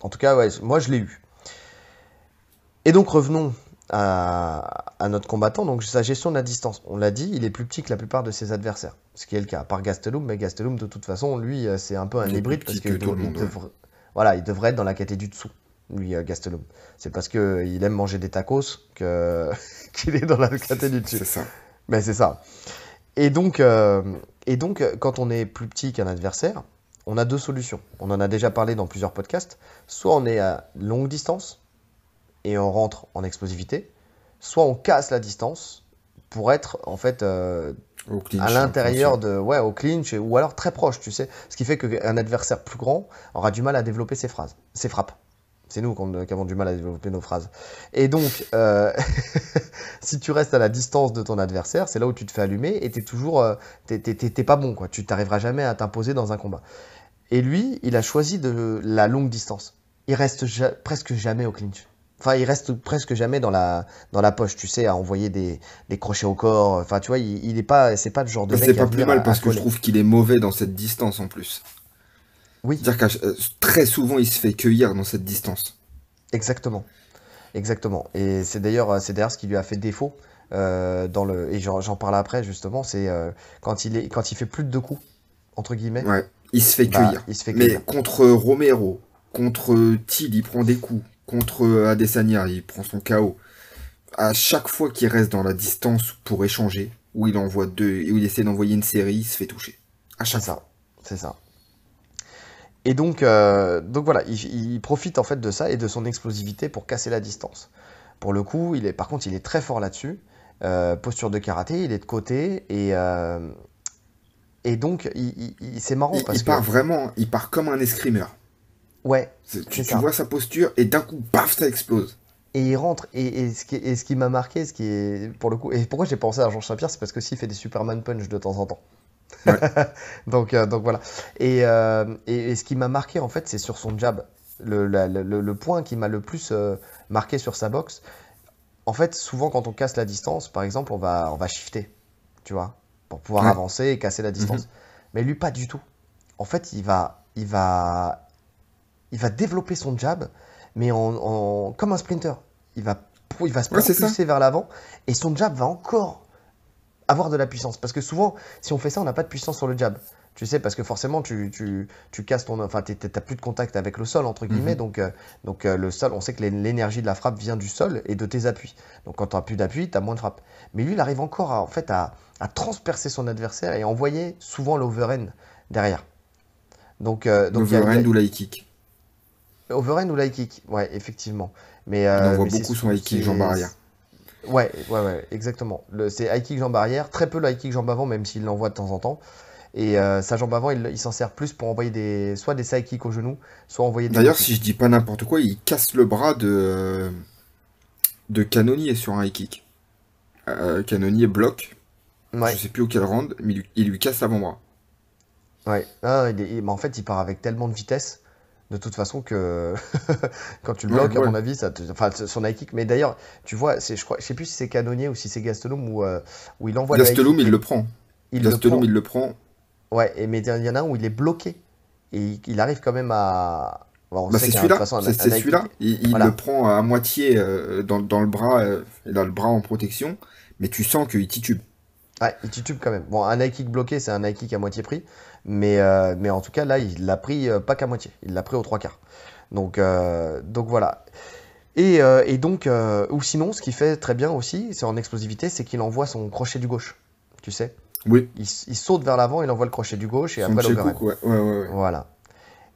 En tout cas, ouais, moi, je l'ai eu. Et donc, revenons à, notre combattant. Donc, sa gestion de la distance. On l'a dit, il est plus petit que la plupart de ses adversaires. Ce qui est le cas, à part Gastelum. Mais Gastelum, de toute façon, lui, c'est un peu un hybride. Plus parce que, tout le monde. Voilà, il devrait être dans la catégorie du dessous, lui, euh, Gastelum. C'est parce qu'il euh, aime manger des tacos qu'il est dans la catégorie du dessus. C'est ça. Mais ben, c'est ça. Et donc, euh, et donc, quand on est plus petit qu'un adversaire, on a deux solutions. On en a déjà parlé dans plusieurs podcasts. Soit on est à longue distance et on rentre en explosivité, soit on casse la distance pour être en fait au à l'intérieur de, ouais, au clinch, ou alors très proche, tu sais. Ce qui fait qu'un adversaire plus grand aura du mal à développer ses phrases, ses frappes. C'est nous qui avons du mal à développer nos phrases. Et donc, euh, si tu restes à la distance de ton adversaire, c'est là où tu te fais allumer et t'es toujours, euh, t'es pas bon, quoi. Tu t'arriveras jamais à t'imposer dans un combat. Et lui, il a choisi de la longue distance. Il reste presque jamais au clinch. Enfin, il reste presque jamais dans la, dans la poche, tu sais, à envoyer des, crochets au corps. Enfin, tu vois, il, il est pas, c'est pas le genre de mec. C'est pas plus mal parce que je trouve qu'il est mauvais dans cette distance en plus. Oui. C'est-à-dire que euh, très souvent, il se fait cueillir dans cette distance. Exactement. Exactement. Et c'est d'ailleurs, euh, c'est ce qui lui a fait défaut. Euh, dans le, et j'en parle après justement, c'est quand, il est, quand il fait plus de deux coups, entre guillemets. Ouais, il se fait bah, il se fait cueillir. Mais contre Romero, contre Till, il prend des coups contre euh, Adesanya, il prend son KO. À chaque fois qu'il reste dans la distance pour échanger, où il envoie deux, où il essaie d'envoyer une série, il se fait toucher. À ça. C'est ça. Et donc, euh, donc voilà, il, profite en fait de ça et de son explosivité pour casser la distance. Pour le coup, il est, par contre, il est très fort là-dessus. Euh, posture de karaté, il est de côté et, et donc il, c'est marrant il, part vraiment, il part comme un escrimeur. Ouais. Tu, tu vois sa posture et d'un coup, paf, ça explose. Et il rentre. Et, et ce qui, ce qui m'a marqué, ce qui est pour le coup, et pourquoi j'ai pensé à Georges Saint pierre c'est parce que s'il fait des Superman Punch de temps en temps. Ouais. donc, euh, donc voilà. Euh, et, et, ce qui m'a marqué en fait, c'est sur son jab. Le, le, le point qui m'a le plus euh, marqué sur sa boxe, en fait, souvent quand on casse la distance, par exemple, on va, on va shifter, tu vois, pour pouvoir avancer et casser la distance. Mhm. Mais lui, pas du tout. En fait, il va, il va il va développer son jab, mais en, comme un sprinter. Il va, il va se pousser vers l'avant et son jab va encore avoir de la puissance. Parce que souvent, si on fait ça, on n'a pas de puissance sur le jab. Tu sais, parce que forcément, tu, tu, casses ton. Enfin, tu n'as plus de contact avec le sol, entre guillemets. Mhm. Donc, euh, donc euh, le sol, on sait que l'énergie de la frappe vient du sol et de tes appuis. Donc, quand tu n'as plus d'appui, tu as moins de frappe. Mais lui, il arrive encore à, en fait, à, transpercer son adversaire et envoyer souvent l'overhand derrière. Donc, euh, donc l'overhand ou la kick. Overend ou light kick Ouais, effectivement. Mais, envoie euh, beaucoup son high kick jambe arrière. Ouais, ouais, ouais, exactement. C'est high kick jambe arrière, très peu le high kick jambe avant, même s'il l'envoie de temps en temps. Et sa euh, jambe avant, il, s'en sert plus pour envoyer des, soit des side kicks au genou, soit envoyer des. D'ailleurs, si je dis pas n'importe quoi, il casse le bras de. de Canoni sur un high kick. Euh, Canoni bloque. Je sais plus auquel round, mais il lui, casse l'avant-bras. Ouais, ah, en fait, il part avec tellement de vitesse de toute façon que quand tu le bloques, à mon avis, ça te... enfin, son high kick. Mais d'ailleurs, tu vois, je crois, je sais plus si c'est Canonnier ou si c'est Gastelum où, euh, il envoie Gastelum, le il le prend. Il Gastelum, il le prend. Ouais, et, mais il y en a un où il est bloqué et il, arrive quand même à. Bah, bah, c'est celui-là. C'est celui-là. Il, le prend à moitié euh, dans, dans, le bras, il euh, a le bras en protection, mais tu sens qu'il titube. Ouais, il titube quand même. Bon, un high kick bloqué, c'est un high kick à moitié pris. Mais, euh, mais en tout cas, là, il l'a pris euh, pas qu'à moitié, il l'a pris aux trois quarts. Donc, euh, donc voilà. Et, et donc, ou sinon, ce qu'il fait très bien aussi, c'est en explosivité, c'est qu'il envoie son crochet du gauche, tu sais. Oui. Il, saute vers l'avant, il envoie le crochet du gauche et voilà.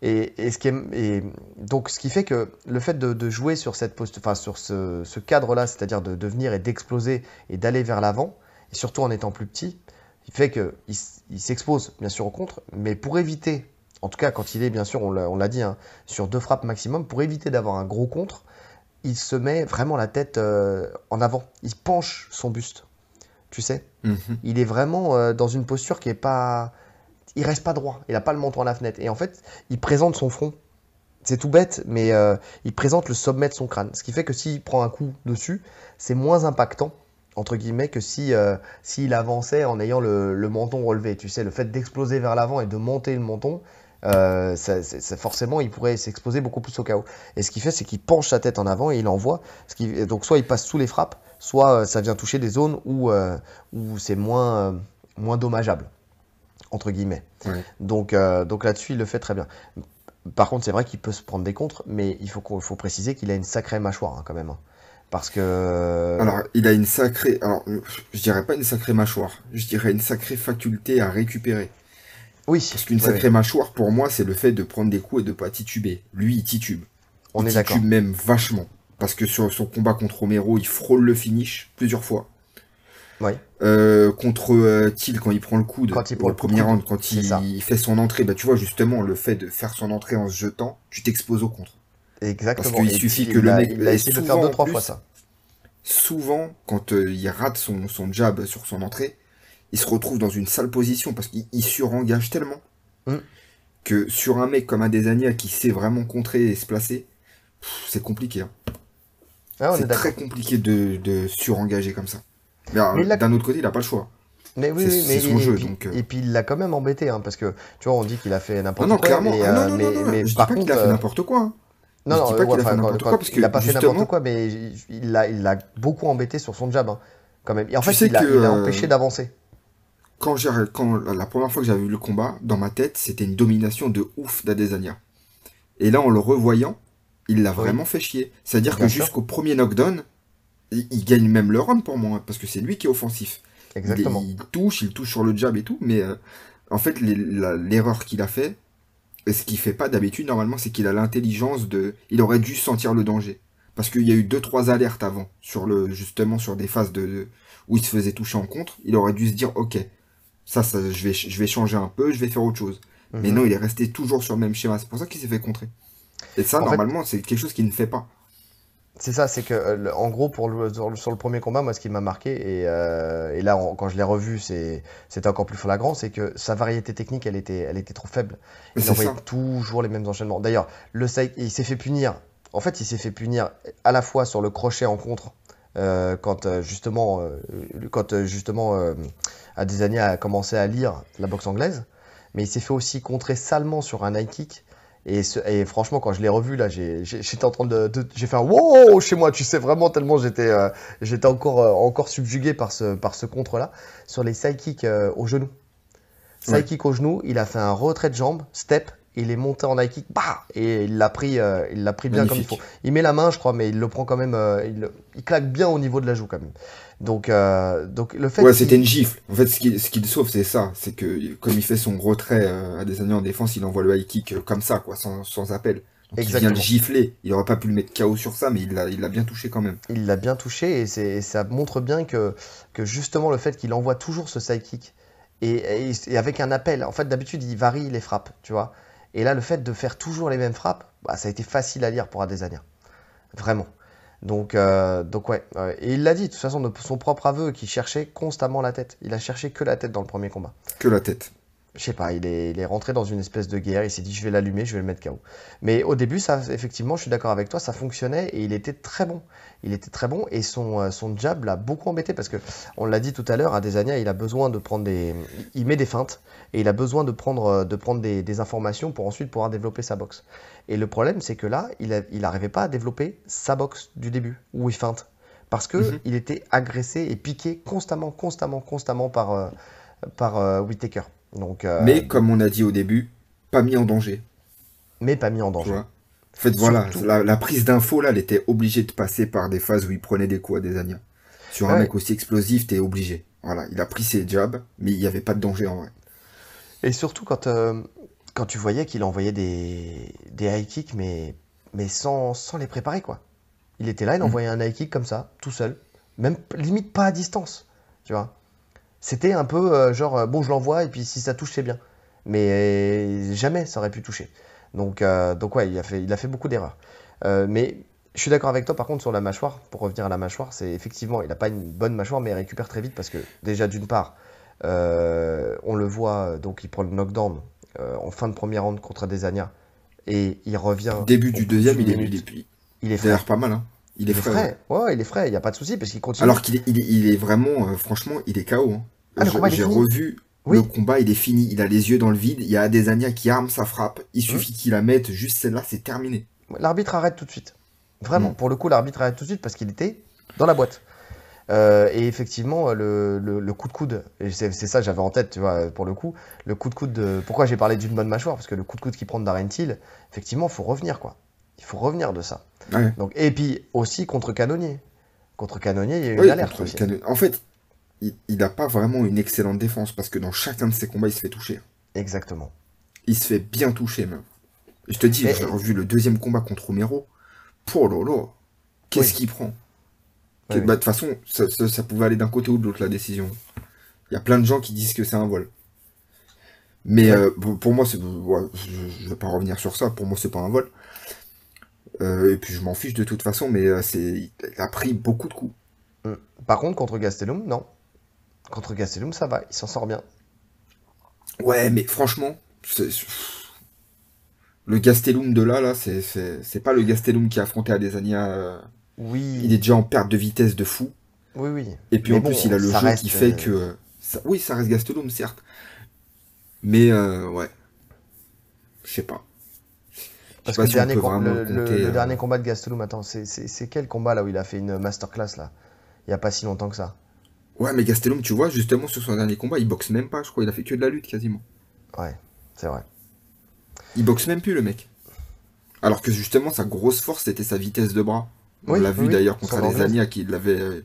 Et, et, ce qui est, et, donc, ce qui fait que le fait de, jouer sur, cette poste, sur ce, cadre-là, c'est-à-dire de, de, venir et d'exploser et d'aller vers l'avant, et surtout en étant plus petit, il fait qu'il s'expose bien sûr au contre, mais pour éviter, en tout cas quand il est bien sûr, on l'a dit, hein, sur deux frappes maximum, pour éviter d'avoir un gros contre, il se met vraiment la tête euh, en avant. Il penche son buste, tu sais. Mhm. Il est vraiment euh, dans une posture qui est pas. Il reste pas droit, il n'a pas le menton à la fenêtre. Et en fait, il présente son front. C'est tout bête, mais euh, il présente le sommet de son crâne. Ce qui fait que s'il prend un coup dessus, c'est moins impactant entre guillemets, que si euh, s'il avançait en ayant le, menton relevé. Tu sais, le fait d'exploser vers l'avant et de monter le menton, euh, forcément, il pourrait s'exposer beaucoup plus au chaos. Et ce qu'il fait, c'est qu'il penche sa tête en avant et il envoie. Ce qui, donc, soit il passe sous les frappes, soit euh, ça vient toucher des zones où, où c'est moins, moins dommageable, entre guillemets. Donc, donc là-dessus, il le fait très bien. Par contre, c'est vrai qu'il peut se prendre des contres, mais il faut, faut préciser qu'il a une sacrée mâchoire hein, quand même. Hein. Parce que. Alors, il a une sacrée. Alors, je dirais pas une sacrée mâchoire. Je dirais une sacrée faculté à récupérer. Oui. Parce qu'une sacrée mâchoire, pour moi, c'est le fait de prendre des coups et de pas tituber. Lui, il titube. On est titube même vachement. Parce que sur son combat contre Homero, il frôle le finish plusieurs fois. Ouais. Euh, contre euh, Till quand il prend le coup de il le, premier round quand il, il, fait son entrée bah tu vois justement le fait de faire son entrée en se jetant tu t'exposes au contre Exactement. Parce qu'il suffit que le mec. de faire deux, trois fois ça. Souvent, quand euh, il rate son, son, jab sur son entrée, il se retrouve dans une sale position parce qu'il surengage tellement hmm. que sur un mec comme Adesanya qui sait vraiment contrer et se placer, c'est compliqué. Hein. Ah, c'est très compliqué de, de, surengager comme ça. Euh, d'un autre côté, il n'a pas le choix. Mais son jeu, puis, donc... Euh. et, puis, il l'a quand même embêté, hein, parce que tu vois, on dit qu'il a fait ah n'importe quoi. Mais, je a fait n'importe quoi. Hein. Non, non, il a quoi, pas fait n'importe quoi, mais il l'a beaucoup embêté sur son jab, hein, quand même. Et en fait, il l'a empêché euh, d'avancer. Quand, quand la première fois que j'avais vu le combat, dans ma tête, c'était une domination de ouf d'Adesania. Et là, en le revoyant, il l'a vraiment fait chier. C'est-à-dire que jusqu'au premier knockdown, il, gagne même le round pour moi, hein, parce que c'est lui qui est offensif. Exactement. Il, touche, il touche sur le jab et tout, mais euh, en fait, l'erreur qu'il a fait, ce qu'il fait pas d'habitude, normalement, c'est qu'il a l'intelligence de. Il aurait dû sentir le danger. Parce qu'il y a eu deux, trois alertes avant, sur le, justement, sur des phases de, où il se faisait toucher en contre. Il aurait dû se dire, OK, ça, ça je, vais, je vais changer un peu, je vais faire autre chose. Mais mhm. non, il est resté toujours sur le même schéma. C'est pour ça qu'il s'est fait contrer. Et ça, normalement, c'est quelque chose qu'il ne fait pas. C'est ça, c'est que euh, en gros, pour sur, le, premier combat, moi, ce qui m'a marqué, et, euh, là, quand je l'ai revu, c'est encore plus flagrant, c'est que sa variété technique, elle était, elle était trop faible. Il envoyait toujours les mêmes enchaînements. D'ailleurs, le il s'est fait punir. En fait, il s'est fait punir à la fois sur le crochet en contre, euh, quand justement, quand, justement Adesanya a commencé à lire la boxe anglaise, mais il s'est fait aussi contrer salement sur un high kick et, franchement, quand je l'ai revu, là, j'étais en train de, j'ai fait un wow chez moi, tu sais vraiment tellement j'étais, euh, j'étais encore, euh, encore subjugué par ce, par ce contre-là sur les sidekicks euh, au genou. Sidekick au genou, il a fait un retrait de jambe, step, il est monté en high kick, bah, et il l'a pris, euh, il l'a pris bien comme il faut. Il met la main, je crois, mais il le prend quand même, euh, il, claque bien au niveau de la joue quand même. Donc, euh, donc le fait. c'était une gifle. En fait, ce qu'il ce sauve, c'est ça, c'est que comme il fait son retrait à des années en défense, il envoie le high kick comme ça, quoi, sans, appel. Donc Il vient le gifler. Il n'aurait pas pu le mettre KO sur ça, mais il l'a, il l'a bien touché quand même. Il l'a bien touché et, c'est, ça montre bien que, que justement le fait qu'il envoie toujours ce side kick, et, avec un appel. En fait, d'habitude, il varie les frappes, tu vois. Et là, le fait de faire toujours les mêmes frappes, bah, ça a été facile à lire pour Adesanya. Vraiment. Donc, euh, donc ouais. Et il l'a dit, de toute façon, de son propre aveu, qu'il cherchait constamment la tête. Il a cherché que la tête dans le premier combat. Que la tête je sais pas, il est, rentré dans une espèce de guerre, il s'est dit je vais l'allumer, je vais le mettre KO. Mais au début, ça, effectivement, je suis d'accord avec toi, ça fonctionnait et il était très bon. Il était très bon et son, euh, son jab l'a beaucoup embêté parce que, on l'a dit tout à l'heure, Adesanya, il a besoin de prendre des. Il met des feintes et il a besoin de prendre, euh, de prendre des, informations pour ensuite pouvoir développer sa boxe. Et le problème, c'est que là, il n'arrivait pas à développer sa boxe du début, où il feinte. Parce qu'il mhm. était agressé et piqué constamment, constamment, constamment par, euh, par Whitaker mais euh, comme on a dit au début, pas mis en danger. Mais pas mis en danger. voilà, la, prise d'info, là, elle était obligée de passer par des phases où il prenait des coups à des années Sur un mec aussi explosif, t'es obligé. Voilà, il a pris ses jobs, mais il n'y avait pas de danger en vrai. Et surtout quand, euh, quand tu voyais qu'il envoyait des, des high kicks, mais, mais sans, sans les préparer, quoi. Il était là, il mm. envoyait un high kick comme ça, tout seul. Même limite pas à distance, tu vois. C'était un peu euh, genre, euh, bon, je l'envoie, et puis si ça touche, c'est bien. Mais euh, jamais ça aurait pu toucher. Donc, donc ouais, il a fait, il a fait beaucoup d'erreurs. mais je suis d'accord avec toi, par contre, sur la mâchoire, pour revenir à la mâchoire, c'est effectivement, il n'a pas une bonne mâchoire, mais il récupère très vite parce que, déjà, d'une part, on le voit, donc il prend le knockdown en fin de première round contre Desania et il revient. Début du deuxième, il est, il est, il est, il est, pas mal. Hein. Il est, frais. Ouais. il est frais, il n'y a pas de souci parce qu'il continue. Alors qu'il est, il est, vraiment, euh, franchement, il est KO. Hein. Ah, j'ai revu le combat, il est fini. Il a les yeux dans le vide. Il y a Adesanya qui arme sa frappe. Il hum. suffit qu'il la mette juste celle-là, c'est terminé. L'arbitre arrête tout de suite. Vraiment, hum. pour le coup, l'arbitre arrête tout de suite parce qu'il était dans la boîte. Euh, et effectivement, le, coup de coude, c'est ça j'avais en tête, tu vois, pour le coup, le coup de coude, pourquoi j'ai parlé d'une bonne mâchoire Parce que le coup de coude qui prend de effectivement effectivement, faut revenir, quoi. Il faut revenir de ça. Donc, et puis aussi contre Canonnier. Contre Canonnier, il y a eu une alerte. En fait, il n'a pas vraiment une excellente défense parce que dans chacun de ses combats, il se fait toucher. Exactement. Il se fait bien toucher même. Je te dis, j'ai revu le deuxième combat contre Romero. Pour Lolo, qu'est-ce qu'il prend bah, De toute façon, ça, pouvait aller d'un côté ou de l'autre la décision. Il y a plein de gens qui disent que c'est un vol. Mais euh, pour moi, je ne vais pas revenir sur ça. Pour moi, c'est pas un vol. Euh, et puis je m'en fiche de toute façon, mais euh, c'est, il a pris beaucoup de coups. Hum. Par contre, contre Gastelum, non. Contre Gastelum, ça va, il s'en sort bien. Ouais, mais franchement, le Gastelum de là, là, c'est, pas le Gastelum qui a affronté Adesanya. Euh, oui. Il est déjà en perte de vitesse de fou. Oui, oui. Et puis en plus, il a le jeu qui fait que. Oui, ça reste Gastelum, certes. Mais ouais. Je sais pas. Parce que le, euh, dernier combat de Gastelum, attends, c'est quel combat là où il a fait une masterclass là Il n'y a pas si longtemps que ça. Ouais, mais Gastelum, tu vois, justement, sur son dernier combat, il boxe même pas, je crois. Il a fait que de la lutte quasiment. Ouais, c'est vrai. Il boxe même plus, le mec. Alors que justement, sa grosse force, c'était sa vitesse de bras. On l'a vu d'ailleurs contre Adesanya qui l'avait. Euh,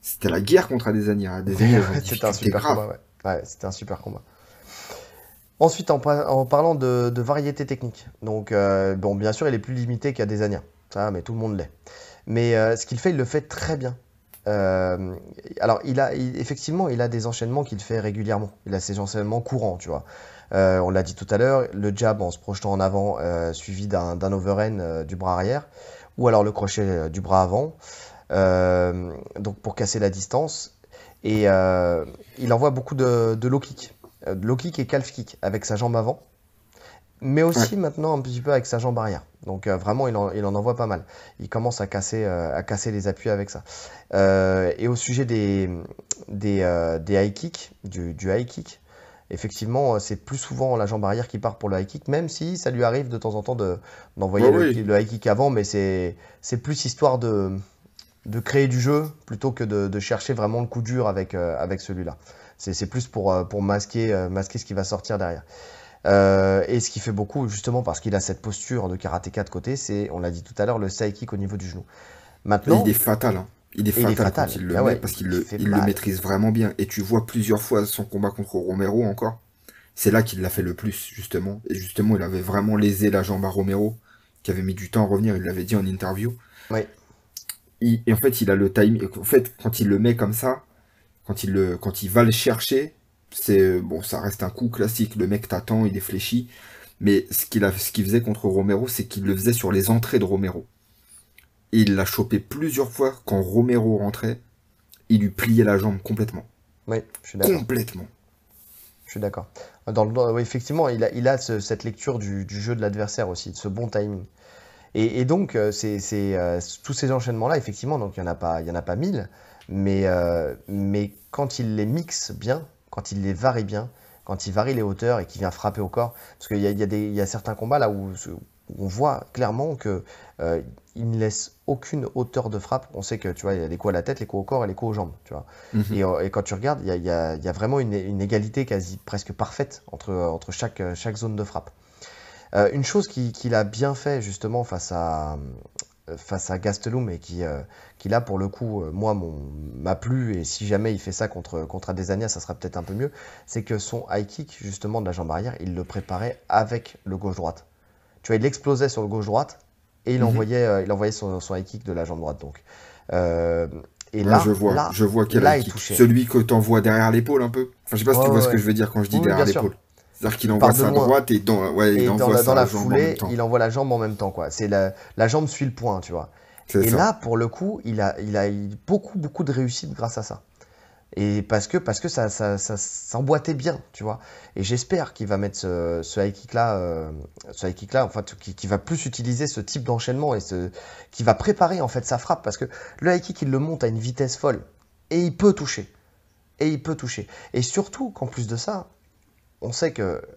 c'était la guerre contre Adesanya. Adesanya c'était un super combat, ouais. ouais c'était un super combat. Ensuite, en, parlant de, variété technique, donc euh, bon, bien sûr, il est plus limité qu'à des années, ça, mais tout le monde l'est. Mais euh, ce qu'il fait, il le fait très bien. Euh, alors, il a effectivement, il a des enchaînements qu'il fait régulièrement. Il a ses enchaînements courants, tu vois. on l'a dit tout à l'heure, le jab en se projetant en avant, suivi d'un overhand du bras arrière, ou alors le crochet du bras avant, donc pour casser la distance. Et il envoie beaucoup de, low kick. Euh, low kick et calf kick avec sa jambe avant, mais aussi maintenant un petit peu avec sa jambe arrière. Donc euh, vraiment, il en, en, envoie pas mal. Il commence à casser, euh, à casser les appuis avec ça. et au sujet des, des, high kicks, du, high kick, effectivement, c'est plus souvent la jambe arrière qui part pour le high kick, même si ça lui arrive de temps en temps d'envoyer de, bah le, high kick avant, mais c'est plus histoire de, créer du jeu plutôt que de, chercher vraiment le coup dur avec celui-là. C'est plus pour, euh, pour masquer, euh, masquer ce qui va sortir derrière. Euh, et ce qui fait beaucoup, justement, parce qu'il a cette posture de karatéka de côté, c'est, on l'a dit tout à l'heure, le sidekick au niveau du genou. Maintenant, il est fatal. Hein. Il est fatal, quand il le ah met parce qu'il le, maîtrise vraiment bien. Et tu vois plusieurs fois son combat contre Romero encore. C'est là qu'il l'a fait le plus, justement. Et justement, il avait vraiment lésé la jambe à Romero, qui avait mis du temps à revenir. Il l'avait dit en interview. Ouais. et en fait, il a le timing. En fait, quand il le met comme ça, quand il, le, quand il va le chercher, c'est bon, ça reste un coup classique. Le mec t'attend, il est fléchi. Mais ce qu'il qu'il faisait contre Romero, c'est qu'il le faisait sur les entrées de Romero. il l'a chopé plusieurs fois quand Romero rentrait, il lui pliait la jambe complètement. Oui, je suis d'accord. Complètement. Je suis d'accord. Dans le, effectivement, il a, cette lecture du, jeu de l'adversaire aussi, de ce bon timing. Et, donc, euh, c'est, euh, tous ces enchaînements-là, effectivement, donc il n'y en a pas, il y en a pas mille. Mais, euh, mais quand il les mixe bien, quand il les varie bien, quand il varie les hauteurs et qu'il vient frapper au corps, parce qu'il y a, y a, certains combats là où, on voit clairement que euh, il ne laisse aucune hauteur de frappe. On sait que tu vois, il y a les coups à la tête, les coups au corps et les coups aux jambes. Tu vois. Mhm. Euh, et, quand tu regardes, il y a, vraiment une, égalité quasi presque parfaite entre, entre chaque, chaque zone de frappe. une chose qu'il a bien fait justement face à, face à Gastelum et qui, euh, qui là pour le coup euh, moi m'a plu et si jamais il fait ça contre, contre Adesanya ça sera peut-être un peu mieux c'est que son high kick justement de la jambe arrière il le préparait avec le gauche droite tu vois il explosait sur le gauche droite et il mhm. envoyait euh, il envoyait son, son, high kick de la jambe droite donc et là, je vois je vois quel là high kick. celui que t'envoies derrière l'épaule un peu enfin je sais pas si tu vois ce que je veux dire quand je dis derrière l'épaule c'est-à-dire qu'il envoie sa hein. droite et dans, il envoie la, jambe foulée, en même temps. il envoie la jambe en même temps. Quoi. C'est la, jambe suit le point, tu vois. Et là, pour le coup, il a, eu beaucoup, beaucoup de réussite grâce à ça. Et parce que, parce que ça, ça, s'emboîtait bien, tu vois. Et j'espère qu'il va mettre ce, ce high là euh, ce là qui, va plus utiliser ce type d'enchaînement et ce, qui va préparer, en fait, sa frappe. Parce que le high kick, il le monte à une vitesse folle. Et il peut toucher. Et il peut toucher. Et surtout qu'en plus de ça, on sait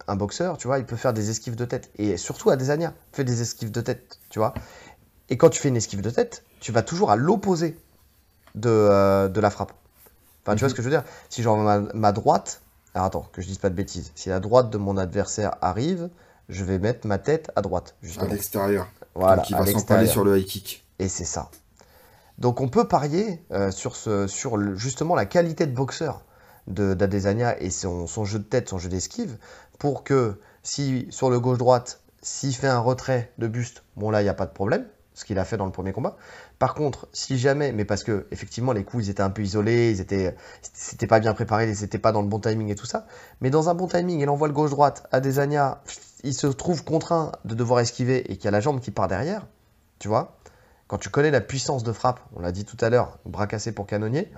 un boxeur, tu vois, il peut faire des esquives de tête. Et surtout, à Adesanya fait des esquives de tête, tu vois. Et quand tu fais une esquive de tête, tu vas toujours à l'opposé de, euh, la frappe. Enfin, tu vois ce que je veux dire Si genre ma, droite... Alors attends, que je dise pas de bêtises. Si la droite de mon adversaire arrive, je vais mettre ma tête à droite. juste À l'extérieur. Voilà, qui il va s'emparer sur le high kick. Et c'est ça. Donc on peut parier euh, sur, ce, sur justement la qualité de boxeur d'Adesania et son, jeu de tête, son jeu d'esquive, pour que si sur le gauche-droite, s'il fait un retrait de buste, bon là, il n'y a pas de problème, ce qu'il a fait dans le premier combat. Par contre, si jamais, mais parce que effectivement les coups ils étaient un peu isolés, ils étaient, c'était pas bien préparé, ils n'étaient pas dans le bon timing et tout ça. Mais dans un bon timing, et envoie le gauche-droite à il se trouve contraint de devoir esquiver et qu'il y a la jambe qui part derrière, tu vois. Quand tu connais la puissance de frappe, on l'a dit tout à l'heure, bras cassé pour canonnier.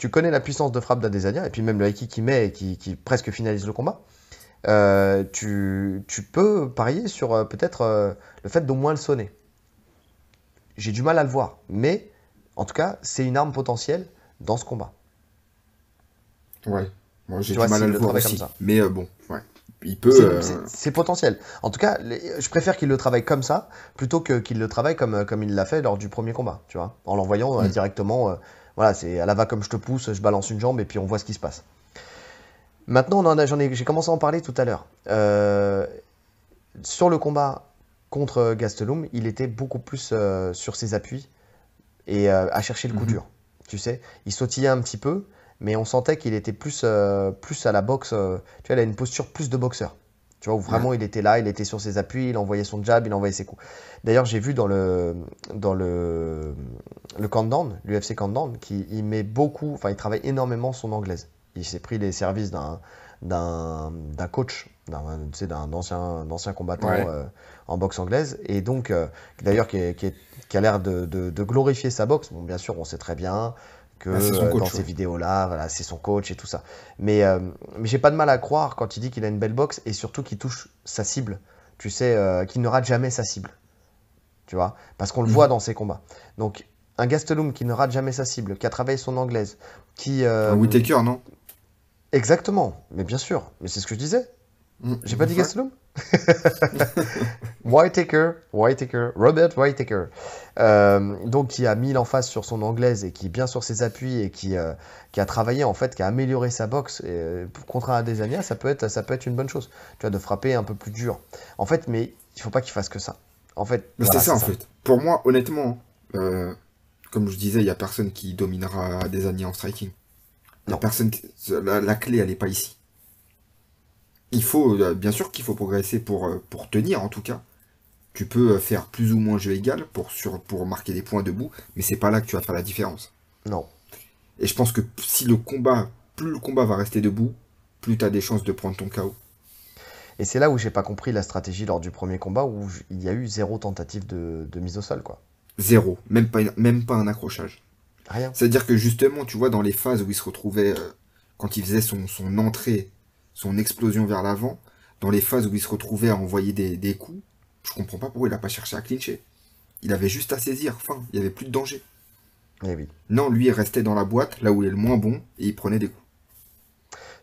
Tu connais la puissance de frappe d'Adesania et puis même le qui met et qui, presque finalise le combat. Euh, tu, peux parier sur euh, peut-être euh, le fait d'au moins le sonner. J'ai du mal à le voir, mais en tout cas, c'est une arme potentielle dans ce combat. Ouais, moi j'ai du mal à le, voir aussi, mais bon, Il peut. C'est potentiel. En tout cas, je préfère qu'il le travaille comme ça plutôt que qu'il le travaille comme, il l'a fait lors du premier combat, tu vois, en l'envoyant mm. directement voilà, c'est à la va comme je te pousse, je balance une jambe et puis on voit ce qui se passe. Maintenant, j'ai commencé à en parler tout à l'heure. Euh, sur le combat contre Gastelum, il était beaucoup plus euh, sur ses appuis et euh, à chercher le coup mhm. dur. Tu sais, il sautillait un petit peu, mais on sentait qu'il était plus, plus à la boxe. tu vois, il a une posture plus de boxeur. Tu vois, vraiment il était là, il était sur ses appuis, il envoyait son jab, il envoyait ses coups. D'ailleurs, j'ai vu dans le, dans le, le countdown, l'UFC countdown, qu'il met beaucoup, enfin, il travaille énormément son anglaise. Il s'est pris les services d'un, d'un, coach, d'un, ancien, ancien combattant euh, en boxe anglaise, et donc, euh, d'ailleurs, qui, a l'air de, glorifier sa boxe. bien sûr, on sait très bien, bah, euh, dans ces vidéos-là, voilà, c'est son coach et tout ça. Mais, euh, mais j'ai pas de mal à croire quand il dit qu'il a une belle boxe et surtout qu'il touche sa cible. Tu sais, euh, qu'il ne rate jamais sa cible. Tu vois Parce qu'on le mhm. voit dans ses combats. Donc, un Gastelum qui ne rate jamais sa cible, qui a travaillé son anglaise, qui. Euh... Un non Exactement, mais bien sûr. Mais c'est ce que je disais. Mm. J'ai pas dit Gastelum Whitaker, Whitaker, Robert Whitaker, euh, donc qui a mis l'emphase sur son anglaise et qui bien sur ses appuis et qui, euh, qui a travaillé en fait, qui a amélioré sa boxe et, euh, contre un Adesanya, ça peut être ça peut être une bonne chose, tu vois, de frapper un peu plus dur. En fait, mais il faut pas qu'il fasse que ça. En fait, c'est ça en fait. Pour moi, honnêtement, euh, comme je disais, il y a personne qui dominera Adesanya en striking. La personne, la, clé, elle n'est pas ici il faut, euh, bien sûr qu'il faut progresser pour, euh, pour tenir en tout cas. Tu peux euh, faire plus ou moins jeu égal pour, pour marquer des points debout, mais c'est pas là que tu vas faire la différence. Non. Et je pense que si le combat, plus le combat va rester debout, plus tu as des chances de prendre ton KO. Et c'est là où j'ai pas compris la stratégie lors du premier combat où il y a eu zéro tentative de, mise au sol, quoi. Zéro, même pas, même pas un accrochage. Rien. C'est-à-dire que justement, tu vois, dans les phases où il se retrouvait, quand il faisait son, son entrée son explosion vers l'avant, dans les phases où il se retrouvait à envoyer des, coups, je comprends pas pourquoi il n'a pas cherché à clincher. Il avait juste à saisir, enfin, il n'y avait plus de danger. Eh oui. Non, lui, il restait dans la boîte, là où il est le moins bon, et il prenait des coups.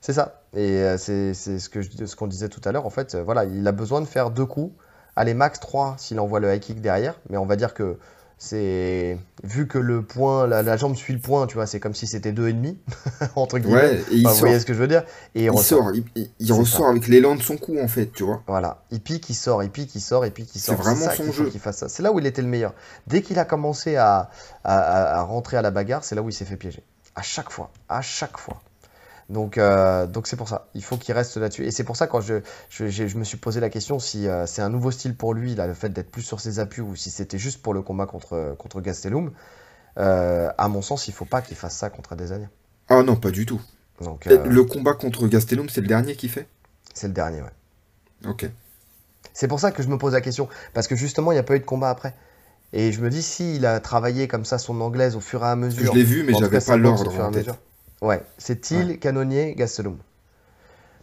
C'est ça. Et euh, c'est ce qu'on ce qu'on disait tout à l'heure. En fait, euh, voilà, il a besoin de faire deux coups. Allez, max 3 s'il envoie le high kick derrière. Mais on va dire que c'est vu que le point, la, jambe suit le point, tu vois, c'est comme si c'était deux et demi entre guillemets. Ouais, et Vous voyez ce que je veux dire Et il, ressort. il, ressort avec l'élan de son coup en fait, tu vois. Voilà, il pique, il sort, il pique, il sort, il pique, il sort. C'est vraiment son jeu. ça. C'est là où il était le meilleur. Dès qu'il a commencé à, à rentrer à la bagarre, c'est là où il s'est fait piéger. À chaque fois, à chaque fois. Donc, euh, donc c'est pour ça. Il faut qu'il reste là-dessus. Et c'est pour ça quand je, je, me suis posé la question si euh, c'est un nouveau style pour lui, là, le fait d'être plus sur ses appuis, ou si c'était juste pour le combat contre, contre Gastelum. Euh, à mon sens, il faut pas qu'il fasse ça contre Adesanya. Ah non, pas du tout. Donc, Le combat contre Gastelum, c'est le dernier qu'il fait C'est le dernier, ouais. Ok. C'est pour ça que je me pose la question, parce que justement, il n'y a pas eu de combat après. Et je me dis, s'il a travaillé comme ça son anglaise au fur et à mesure. Je l'ai vu, mais j'avais pas l'ordre. Ouais, c'est Thiel, Canonnier, Gastelum.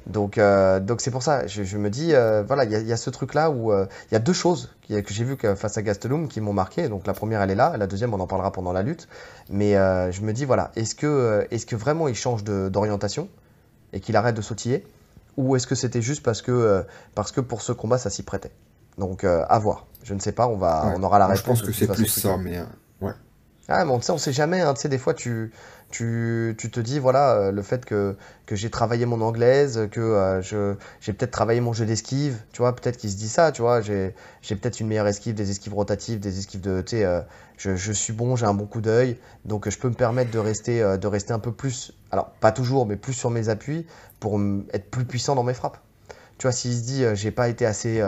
Donc, euh, donc c'est pour ça, je, me dis, euh, voilà, il y, a ce truc-là où euh, il y a deux choses que, j'ai vues face à Gastelum qui m'ont marqué. Donc la première, elle est là, la deuxième, on en parlera pendant la lutte. Mais je me dis, voilà, est-ce que, est que vraiment il change d'orientation et qu'il arrête de sautiller Ou est-ce que c'était juste parce que, parce que pour ce combat, ça s'y prêtait Donc à voir, je ne sais pas, on, va, on aura la réponse. Je pense que c'est plus ça, mais ah, bon, tu sais, on sait jamais, hein, tu sais, des fois, tu, tu, tu te dis, voilà, euh, le fait que, j'ai travaillé mon anglaise, que euh, j'ai peut-être travaillé mon jeu d'esquive, tu vois, peut-être qu'il se dit ça, tu vois, j'ai, peut-être une meilleure esquive, des esquives rotatives, des esquives de, tu euh, je, suis bon, j'ai un bon coup d'œil, donc je peux me permettre de rester, de rester un peu plus, alors pas toujours, mais plus sur mes appuis pour être plus puissant dans mes frappes. Tu vois, s'il se dit, j'ai pas été assez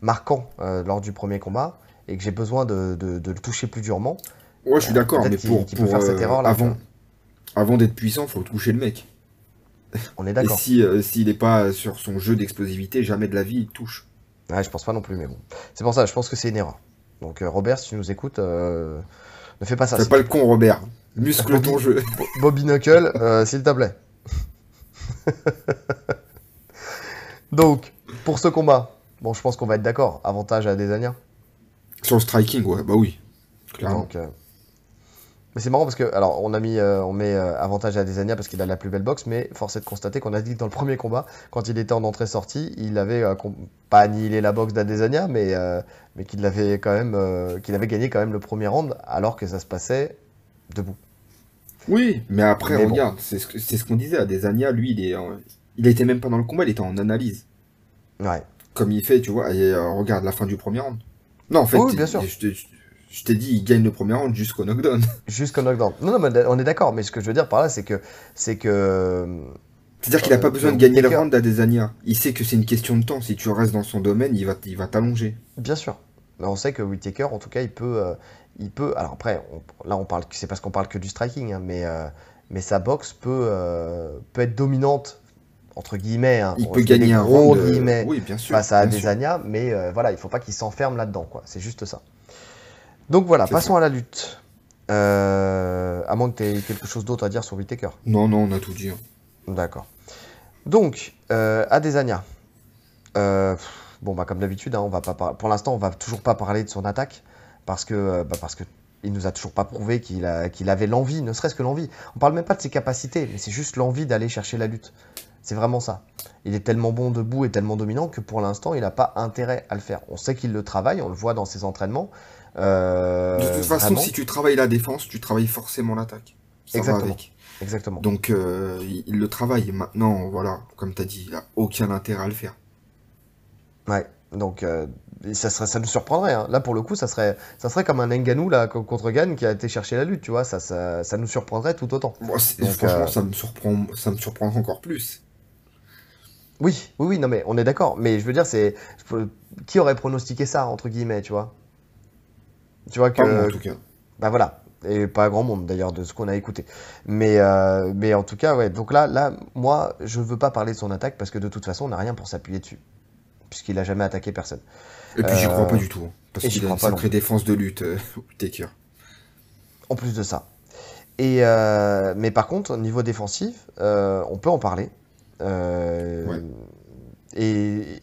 marquant lors du premier combat et que j'ai besoin de le toucher plus durement, Ouais, je suis d'accord, mais pour, faire pour, cette euh, erreur -là, avant, d'être puissant, faut toucher le mec. On est d'accord. Et si euh, s'il n'est pas sur son jeu d'explosivité, jamais de la vie il touche. Ouais, je pense pas non plus, mais bon. C'est pour ça, je pense que c'est une erreur. Donc euh, Robert, si tu nous écoutes, ne fais pas ça. Fais pas le con, Robert. Muscle ton jeu. Bobby Knuckle, s'il te plaît. Donc, pour ce combat, bon, je pense qu'on va être d'accord. Avantage à Desania. Sur le striking, ouais, bah oui. Clairement. Donc, mais c'est marrant parce que, alors, on a mis, euh, on met euh, avantage à Desania parce qu'il a la plus belle boxe, mais force est de constater qu'on a dit que dans le premier combat, quand il était en entrée-sortie, il avait euh, pas annihilé la boxe d'Adesania, mais, mais qu'il avait quand même, qu'il avait gagné quand même le premier round, alors que ça se passait debout. Oui, mais après, regarde, c'est ce qu'on disait, Adesanya, lui, il est, il était même pendant le combat, il était en analyse. Ouais. Comme il fait, tu vois, et regarde la fin du premier round. Non, en fait, bien sûr je t'ai dit, il gagne le premier round jusqu'au knockdown. Jusqu'au knockdown. Non, non, mais on est d'accord, mais ce que je veux dire par là, c'est que. C'est que. C'est-à-dire qu'il n'a pas euh, besoin de euh, gagner le round à Il sait que c'est une question de temps. Si tu restes dans son domaine, il va, il va t'allonger. Bien sûr. on sait que Whitaker, en tout cas, il peut. Euh, il peut alors après, là, on parle, c'est parce qu'on parle que du striking, hein, mais, mais sa boxe peut, peut être dominante, entre guillemets. Hein. il peut gagner un round. Oui, bien sûr, face à Adesanya. mais voilà, il ne faut pas qu'il s'enferme là-dedans. quoi. C'est juste ça. Donc voilà, passons à la lutte. à euh, moins que tu aies quelque chose d'autre à dire sur Whitaker. Non, non, on a tout dit. Hein. D'accord. Donc, euh, Adesanya. Euh, bon, bah, comme d'habitude, hein, on va pas pour l'instant, on va toujours pas parler de son attaque parce que, euh, bah, parce que il nous a toujours pas prouvé qu'il avait l'envie, ne serait-ce que l'envie. On parle même pas de ses capacités, mais c'est juste l'envie d'aller chercher la lutte. C'est vraiment ça. Il est tellement bon debout et tellement dominant que pour l'instant, il n'a pas intérêt à le faire. On sait qu'il le travaille, on le voit dans ses entraînements, euh, de toute façon, si tu travailles la défense, tu travailles forcément l'attaque. Exactement. Donc, euh, il, le travaille. Maintenant, voilà, comme tu as dit, il n'a aucun intérêt à le faire. Ouais, donc euh, ça, serait, ça nous surprendrait. Hein. Là, pour le coup, ça serait, ça serait comme un Nganou contre Gann qui a été chercher la lutte, tu vois. Ça, ça, ça nous surprendrait tout autant. franchement, ça, me surprend, ça me surprend encore plus. Oui, oui, oui, non, mais on est d'accord. Mais je veux dire, c'est qui aurait pronostiqué ça, entre guillemets, tu vois tu vois que. en tout cas. Bah voilà. Et pas grand monde d'ailleurs de ce qu'on a écouté. Mais, euh, mais en tout cas, ouais. Donc là, là, moi, je veux pas parler de son attaque parce que de toute façon, on n'a rien pour s'appuyer dessus. Puisqu'il a jamais attaqué personne. Et puis j'y crois euh, pas du tout. Hein. parce qu'il a une sacrée défense de lutte, euh, Taker. En plus de ça. Et mais par contre, au niveau défensif, on peut en parler. et,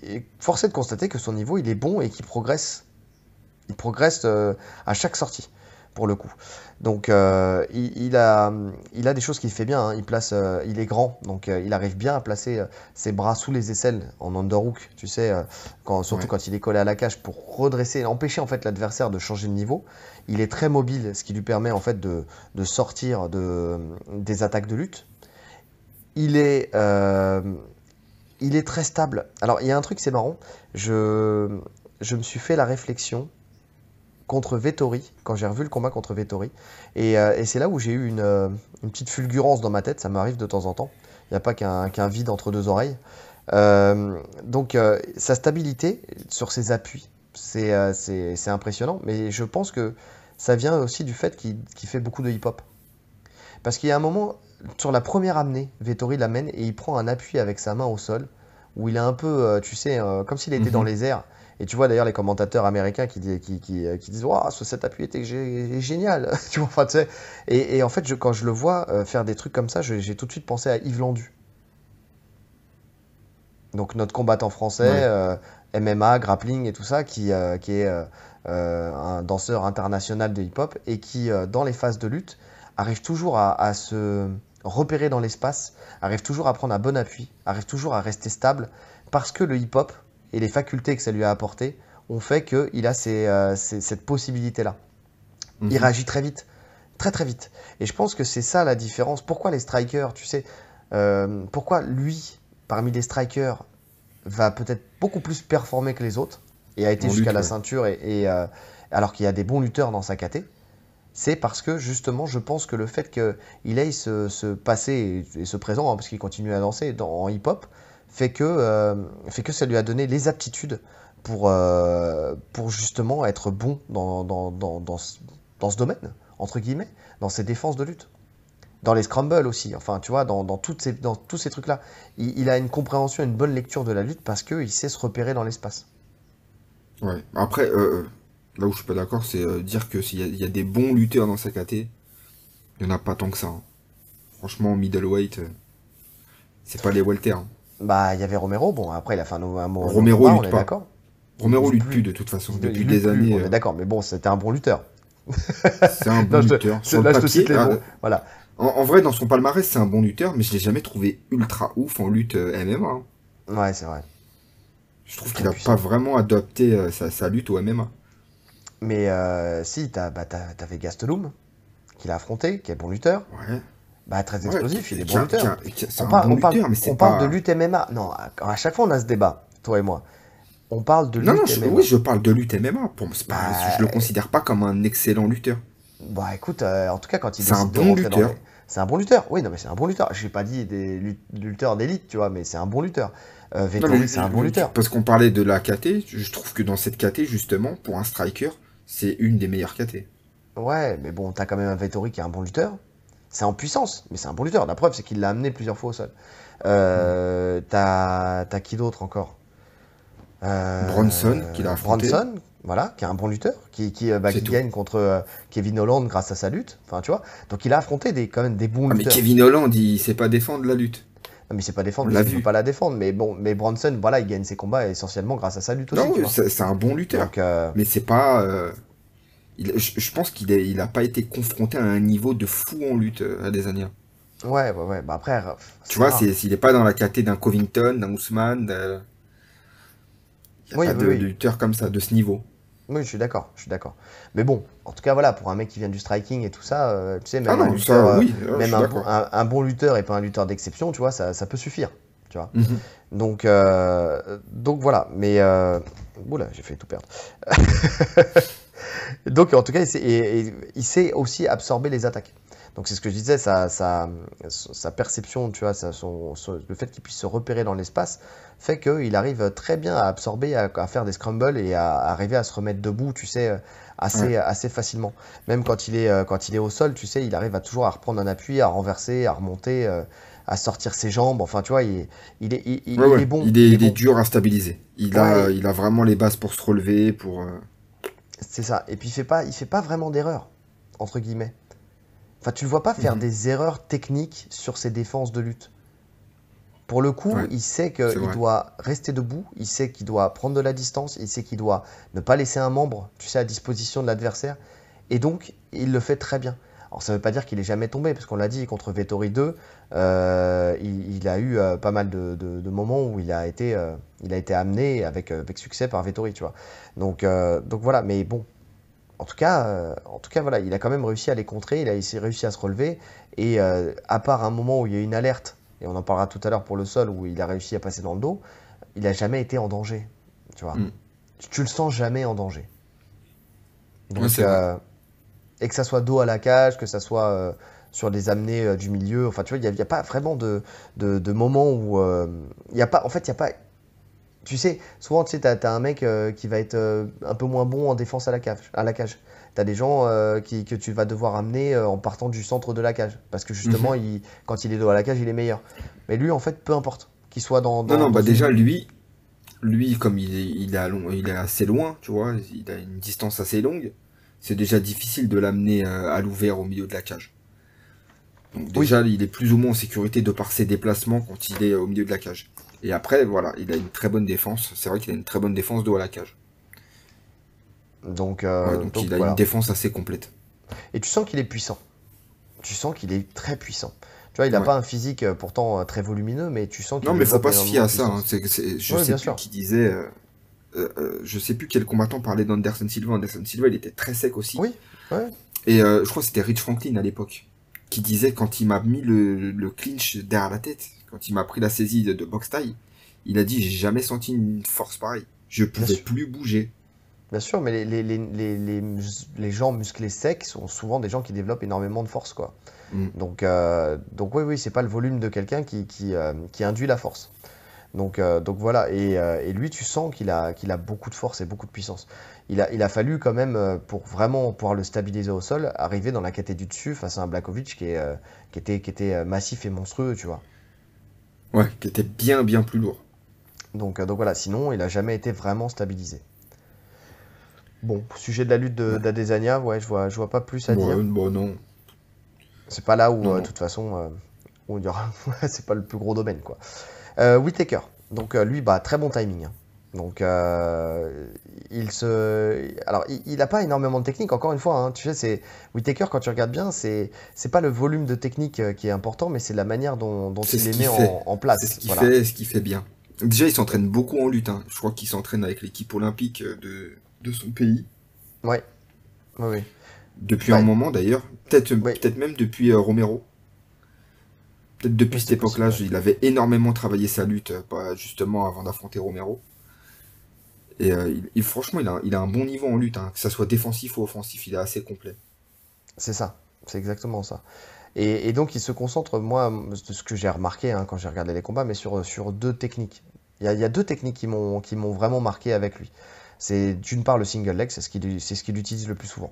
et force est de constater que son niveau, il est bon et qu'il progresse il progresse euh, à chaque sortie pour le coup. Donc euh, il, a, il a des choses qu'il fait bien. Hein. Il place, euh, il est grand, donc il arrive bien à placer ses bras sous les aisselles en underhook, tu sais, surtout quand il est collé à la cage pour redresser, empêcher en fait l'adversaire de changer de niveau. Il est très mobile, ce qui lui permet en fait de, sortir de, des attaques de lutte. Il est, il est très stable. Alors il y a un truc, c'est marrant. Je, je me suis fait la réflexion contre Vettori, quand j'ai revu le combat contre Vettori. Et, euh, c'est là où j'ai eu euh, une, petite fulgurance dans ma tête, ça m'arrive de temps en temps. Il n'y a pas qu'un vide entre deux oreilles. Euh, donc sa stabilité sur ses appuis, c'est impressionnant, mais je pense que ça vient aussi du fait qu'il fait beaucoup de hip-hop. Parce qu'il y a un moment, sur la première amenée, Vettori l'amène et il prend un appui avec sa main au sol, où il est un peu, tu sais, comme s'il était dans mhm. les airs. Et tu vois d'ailleurs les commentateurs américains qui, euh, disent Waouh, cet appui était génial tu et, en fait, quand je le vois euh, faire des trucs comme ça, j'ai tout de suite pensé à Yves Landu. Donc notre combattant français, euh, MMA, grappling et tout ça, qui, est un danseur international de hip-hop et qui, dans les phases de lutte, arrive toujours à se repérer dans l'espace, arrive toujours à prendre un bon appui, arrive toujours à rester stable, parce que le hip-hop, et les facultés que ça lui a apportées ont fait qu'il a euh, cette possibilité-là. Il mhm. réagit très vite, très très vite. Et je pense que c'est ça la différence. Pourquoi les strikers, tu sais, euh, pourquoi lui, parmi les strikers, va peut-être beaucoup plus performer que les autres et a été jusqu'à la ceinture, et, euh, alors qu'il y a des bons lutteurs dans sa caté c'est parce que justement, je pense que le fait qu'il aille se passer, et, se présenter, présent, hein, parce qu'il continue à danser en hip-hop, fait que, euh, fait que ça lui a donné les aptitudes pour, euh, pour justement être bon dans, dans, dans, dans, ce, domaine, entre guillemets, dans ses défenses de lutte. Dans les scrambles aussi, enfin tu vois, dans, toutes ces, dans tous ces trucs-là. Il, a une compréhension, une bonne lecture de la lutte parce qu'il sait se repérer dans l'espace. Ouais, après, euh, là où je suis pas d'accord, c'est dire que s'il y, a des bons lutteurs dans sa KT, il n'y en a pas tant que ça. franchement Franchement, middleweight, c'est pas les welter. Hein. Bah, il y avait Romero. Bon, après, il a fait un, nouveau Romero, on d'accord. Romero lutte plus de toute façon depuis des années. Euh. d'accord, mais bon, c'était un bon lutteur. C'est un bon lutteur. Voilà. En, vrai, dans son palmarès, c'est un bon lutteur, mais je l'ai jamais trouvé ultra ouf en lutte euh, MMA. Hein. Ouais, c'est vrai. Je trouve qu'il n'a pas vraiment adopté euh, sa, lutte au MMA. Mais si, bah, t'avais bah, Gastelum, qu'il a affronté, qui est bon lutteur. Ouais. Bah, très explosif, il est bon lutteur. on parle, parle de lutte MMA. Non, à, chaque fois, on a ce débat, toi et moi. On parle de lutte non, non, je, oui, je parle de lutte MMA. je le bah, considère pas comme un excellent lutteur. Bah, écoute, euh, en tout cas, quand il est un bon lutteur. C'est un bon lutteur, oui, non, mais c'est un bon lutteur. Je n'ai pas dit des lutteurs d'élite, tu vois, mais c'est un bon lutteur. Euh, c'est un euh, bon lutteur. Parce qu'on parlait de la KT, je trouve que dans cette KT, justement, pour un striker, c'est une des meilleures KT. Ouais, mais bon, t'as quand même un Vettori qui est un bon lutteur. C'est en puissance, mais c'est un bon lutteur. La preuve, c'est qu'il l'a amené plusieurs fois au sol. Euh, mm. t'as, qui d'autre encore euh, Bronson, qui a affronté. Bronson, voilà, qui est un bon lutteur, qui, euh, bah, gagne contre Kevin Holland grâce à sa lutte. Enfin, tu vois. Donc il a affronté des, quand même des bons ah, lutteurs. Mais Kevin Holland, il sait pas défendre la lutte. Non, mais c'est pas défendre, il ne pas la défendre. Mais bon, mais Bronson, voilà, il gagne ses combats essentiellement grâce à sa lutte aussi. Non, c'est, un bon lutteur. Mais c'est pas je, pense qu'il n'a pas été confronté à un niveau de fou en lutte à euh, des années. Ouais, ouais, ouais. Bah après, euh, tu vois, s'il n'est pas dans la caté d'un Covington, d'un Ousmane, d'un... Il n'y a pas de, lutteur comme ça, de ce niveau. Oui, je suis d'accord, je suis d'accord. Mais bon, en tout cas, voilà, pour un mec qui vient du striking et tout ça, euh, tu sais, même, un, bon lutteur et pas un lutteur d'exception, tu vois, ça, ça, peut suffire, tu vois. Mhm. donc, donc voilà, mais... oula, j'ai fait tout perdre. Donc, en tout cas, il sait, aussi absorber les attaques. Donc c'est ce que je disais, sa, perception, tu vois, le fait qu'il puisse se repérer dans l'espace fait qu'il arrive très bien à absorber, à, faire des scrambles et à, arriver à se remettre debout, tu sais, assez, assez facilement. Même euh, quand il, est, au sol, tu sais, il arrive à toujours à reprendre un appui, à renverser, à remonter, euh, à sortir ses jambes. Enfin, tu vois, il, est, bon. Il est, dur à stabiliser. Il, il a vraiment les bases pour se relever, pour... Euh, c'est ça. Et puis il fait pas, il fait pas vraiment d'erreurs, entre guillemets. Enfin, tu le vois pas faire mhm. des erreurs techniques sur ses défenses de lutte. Pour le coup, il sait qu'il doit rester debout, il sait qu'il doit prendre de la distance, il sait qu'il doit ne pas laisser un membre, tu sais, à disposition de l'adversaire. Et donc, il le fait très bien. Alors ça ne veut pas dire qu'il est jamais tombé, parce qu'on l'a dit, contre Vettori 2, euh, il, a eu euh, pas mal de, moments où il a été, euh, il a été amené avec, avec succès par Vettori, tu vois. Donc, donc voilà, mais bon, en tout cas, en tout cas voilà, il a quand même réussi à les contrer, il a réussi à se relever, et à part un moment où il y a eu une alerte, et on en parlera tout à l'heure pour le sol, où il a réussi à passer dans le dos, il n'a jamais été en danger, tu vois. Mm. Tu, le sens jamais en danger. Donc, et que ça soit dos à la cage, que ça soit euh, sur les amenés euh, du milieu. Enfin, tu vois, il n'y a, pas vraiment de, de, moment où. Euh, il y a pas, en fait, il n'y a pas. Tu sais, souvent, tu sais, t'as as un mec qui va être un peu moins bon en défense à la cage. À la cage. T'as des gens que tu vas devoir amener en partant du centre de la cage. Parce que justement, mhm. quand il est dos à la cage, il est meilleur. Mais lui, en fait, peu importe. Qu'il soit dans. non, non, bah déjà, lui, lui comme il est assez loin, tu vois, il a une distance assez longue, c'est déjà difficile de l'amener euh, à l'ouvert au milieu de la cage. déjà, il est plus ou moins en sécurité de par ses déplacements quand il est au milieu de la cage. Et après, voilà, il a une très bonne défense. C'est vrai qu'il a une très bonne défense haut à la cage. Donc, euh, donc, il a une défense assez complète. Et tu sens qu'il est puissant. Tu sens qu'il est très puissant. Tu vois, il n'a pas un physique euh, pourtant très volumineux, mais tu sens qu'il. est Non, mais faut pas se fier à ça. Hein. C'est C je sais qui disait. Euh, euh, je sais plus quel combattant parlait d'Anderson Silva. Anderson Silva, il était très sec aussi. Oui. Et euh, je crois que c'était Rich Franklin à l'époque qui disait quand il m'a mis le, clinch derrière la tête, quand il m'a pris la saisie de, de boxe taille, il a dit j'ai jamais senti une force pareille. Je pouvais plus bouger. Bien sûr, mais les, gens musclés secs sont souvent des gens qui développent énormément de force, quoi. Mm. Donc, oui, oui, c'est pas le volume de quelqu'un qui induit la force. Euh, donc, voilà, euh, et, lui, tu sens qu'il a, beaucoup de force et beaucoup de puissance. Il a, fallu quand même, euh, pour vraiment pouvoir le stabiliser au sol, arriver dans la quête du dessus face à un Blakovic qui, était, massif et monstrueux, tu vois. Ouais, qui était bien, bien plus lourd. Donc, donc voilà, sinon, il n'a jamais été vraiment stabilisé. Bon, sujet de la lutte d'Adesanya, ouais, je vois, vois pas plus à dire. Bon, non. C'est pas là où, de toute façon, où il y c'est pas le plus gros domaine, quoi. Euh, Whitaker. Donc euh, lui, bah, très bon timing. Hein. Donc, euh, il se. Alors, il n'a pas énormément de technique, encore une fois. Hein. Tu sais, c'est. Whitaker, quand tu regardes bien, c'est c'est pas le volume de technique qui est important, mais c'est la manière dont, il les met en, place. C'est ce qu'il fait, ce qu'il fait bien. Déjà, il s'entraîne beaucoup en lutte. Hein. Je crois qu'il s'entraîne avec l'équipe olympique de, son pays. Ouais. Depuis un moment, d'ailleurs. Peut-être même depuis Romero depuis cette époque-là, il avait énormément travaillé sa lutte, euh, bah, justement, avant d'affronter Romero. Et euh, franchement, il a, un bon niveau en lutte, hein. que ça soit défensif ou offensif, il est assez complet. C'est ça, c'est exactement ça. Et, donc, il se concentre, moi, de ce que j'ai remarqué hein, quand j'ai regardé les combats, mais sur, deux techniques. Il y, a, deux techniques qui m'ont vraiment marqué avec lui. C'est d'une part le single leg, c'est ce qu'il utilise le plus souvent.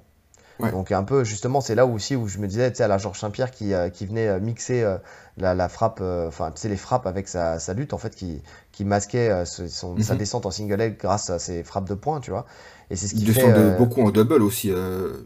Donc un peu justement c'est là aussi où je me disais tu sais à la Georges Saint-Pierre qui, euh, qui, venait euh, mixer euh, la, frappe enfin tu sais les frappes avec sa, sa, lutte en fait qui, qui masquait sa mhm. descente en single leg grâce à ses frappes de poing tu vois et c'est ce qui il fait, beaucoup en double aussi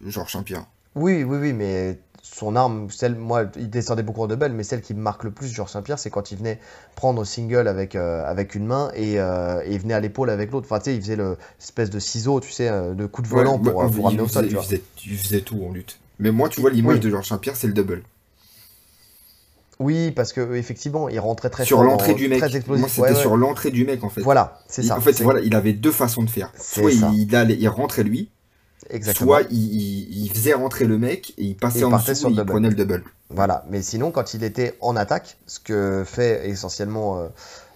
Georges Saint-Pierre. Oui oui oui mais son arme, celle, moi, il descendait beaucoup en double, mais celle qui me marque le plus, Georges Saint-Pierre, c'est quand il venait prendre single avec, euh, avec une main et, il euh, venait à l'épaule avec l'autre. Enfin, tu sais, il faisait l'espèce de ciseau, tu sais, euh, de coup de volant pour, vous ramener au sol. Il, faisait, tout en lutte. Mais moi, tu vois, l'image de Georges Saint-Pierre, c'est le double. Oui, parce que effectivement, il rentrait très sur l'entrée du mec. c'était sur l'entrée du mec en fait. Voilà, c'est ça. En fait, voilà, il avait deux façons de faire. Soit il, allait, il rentrait lui, Exactement. Soit il, faisait rentrer le mec et il passait en dessous sur et il prenait le double. Voilà, mais sinon quand il était en attaque, ce que fait essentiellement euh,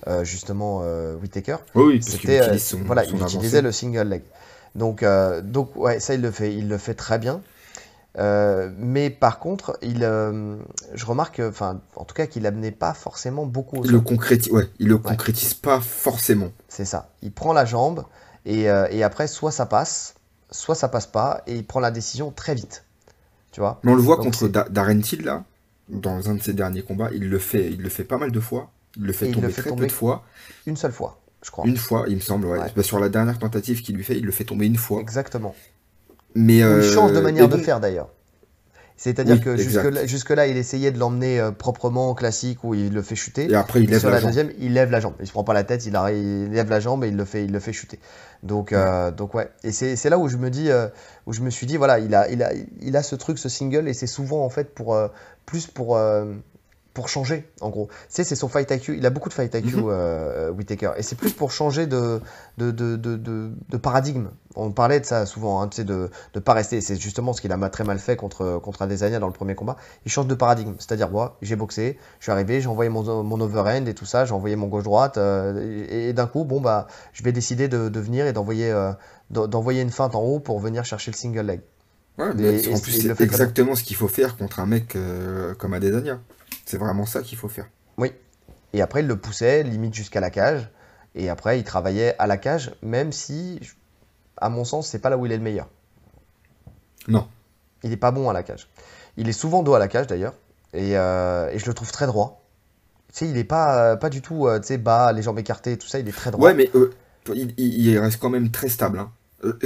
euh, justement euh, Whitaker, c'était voilà, il utilisait le single leg. Donc donc ouais, ça il le fait, il le fait très bien. mais par contre, il, je remarque, enfin, en tout cas, qu'il amenait pas forcément beaucoup. le concrétise, ouais, il le concrétise pas forcément. C'est ça. Il prend la jambe et, et après, soit ça passe, soit ça passe pas et il prend la décision très vite. Tu vois on le voit contre Darentil, là, dans un de ses derniers combats, il le fait, il le fait pas mal de fois. Il le fait tomber très peu de fois. Une seule fois, je crois. Une fois, il me semble, bah, Sur la dernière tentative qu'il lui fait, il le fait tomber une fois. Exactement. Mais Il change de euh, manière de faire d'ailleurs. C'est-à-dire que jusque-là, il essayait de l'emmener euh, proprement classique où il le fait chuter. Et après, il lève la, il lève la jambe. Il se prend pas la tête, il, il lève la jambe et il le fait, il le fait chuter. Donc, euh, donc ouais. Et c'est là où je me dis, euh, où je me suis dit, voilà, il a, il a, il a ce truc, ce single, et c'est souvent en fait pour plus pour pour changer, en gros. c'est son fight IQ. Il a beaucoup de fight IQ, mm euh, euh, Whitaker. Et c'est plus pour changer de de, de, paradigme. On parlait de ça souvent, hein, de ne pas rester. C'est justement ce qu'il a très mal fait contre, contre Adesanya dans le premier combat. Il change de paradigme. C'est-à-dire, moi, j'ai boxé, je suis arrivé, j'ai envoyé mon, over overhand et tout ça, j'ai envoyé mon gauche-droite. Euh, et, d'un coup, bon, bah, je vais décider de, venir et d'envoyer d'envoyer une feinte en haut pour venir chercher le single leg. Ouais, et, en plus, c'est exactement ce qu'il faut faire contre un mec comme Adesanya. C'est vraiment ça qu'il faut faire. Oui. Et après, il le poussait limite jusqu'à la cage. Et après, il travaillait à la cage, même si, à mon sens, c'est pas là où il est le meilleur. Non. Il n'est pas bon à la cage. Il est souvent dos à la cage d'ailleurs. Et, euh, je le trouve très droit. Tu sais, il n'est pas, euh, pas du tout euh, tu sais, bas, les jambes écartées, tout ça, il est très droit. Ouais, mais il, reste quand même très stable. Hein.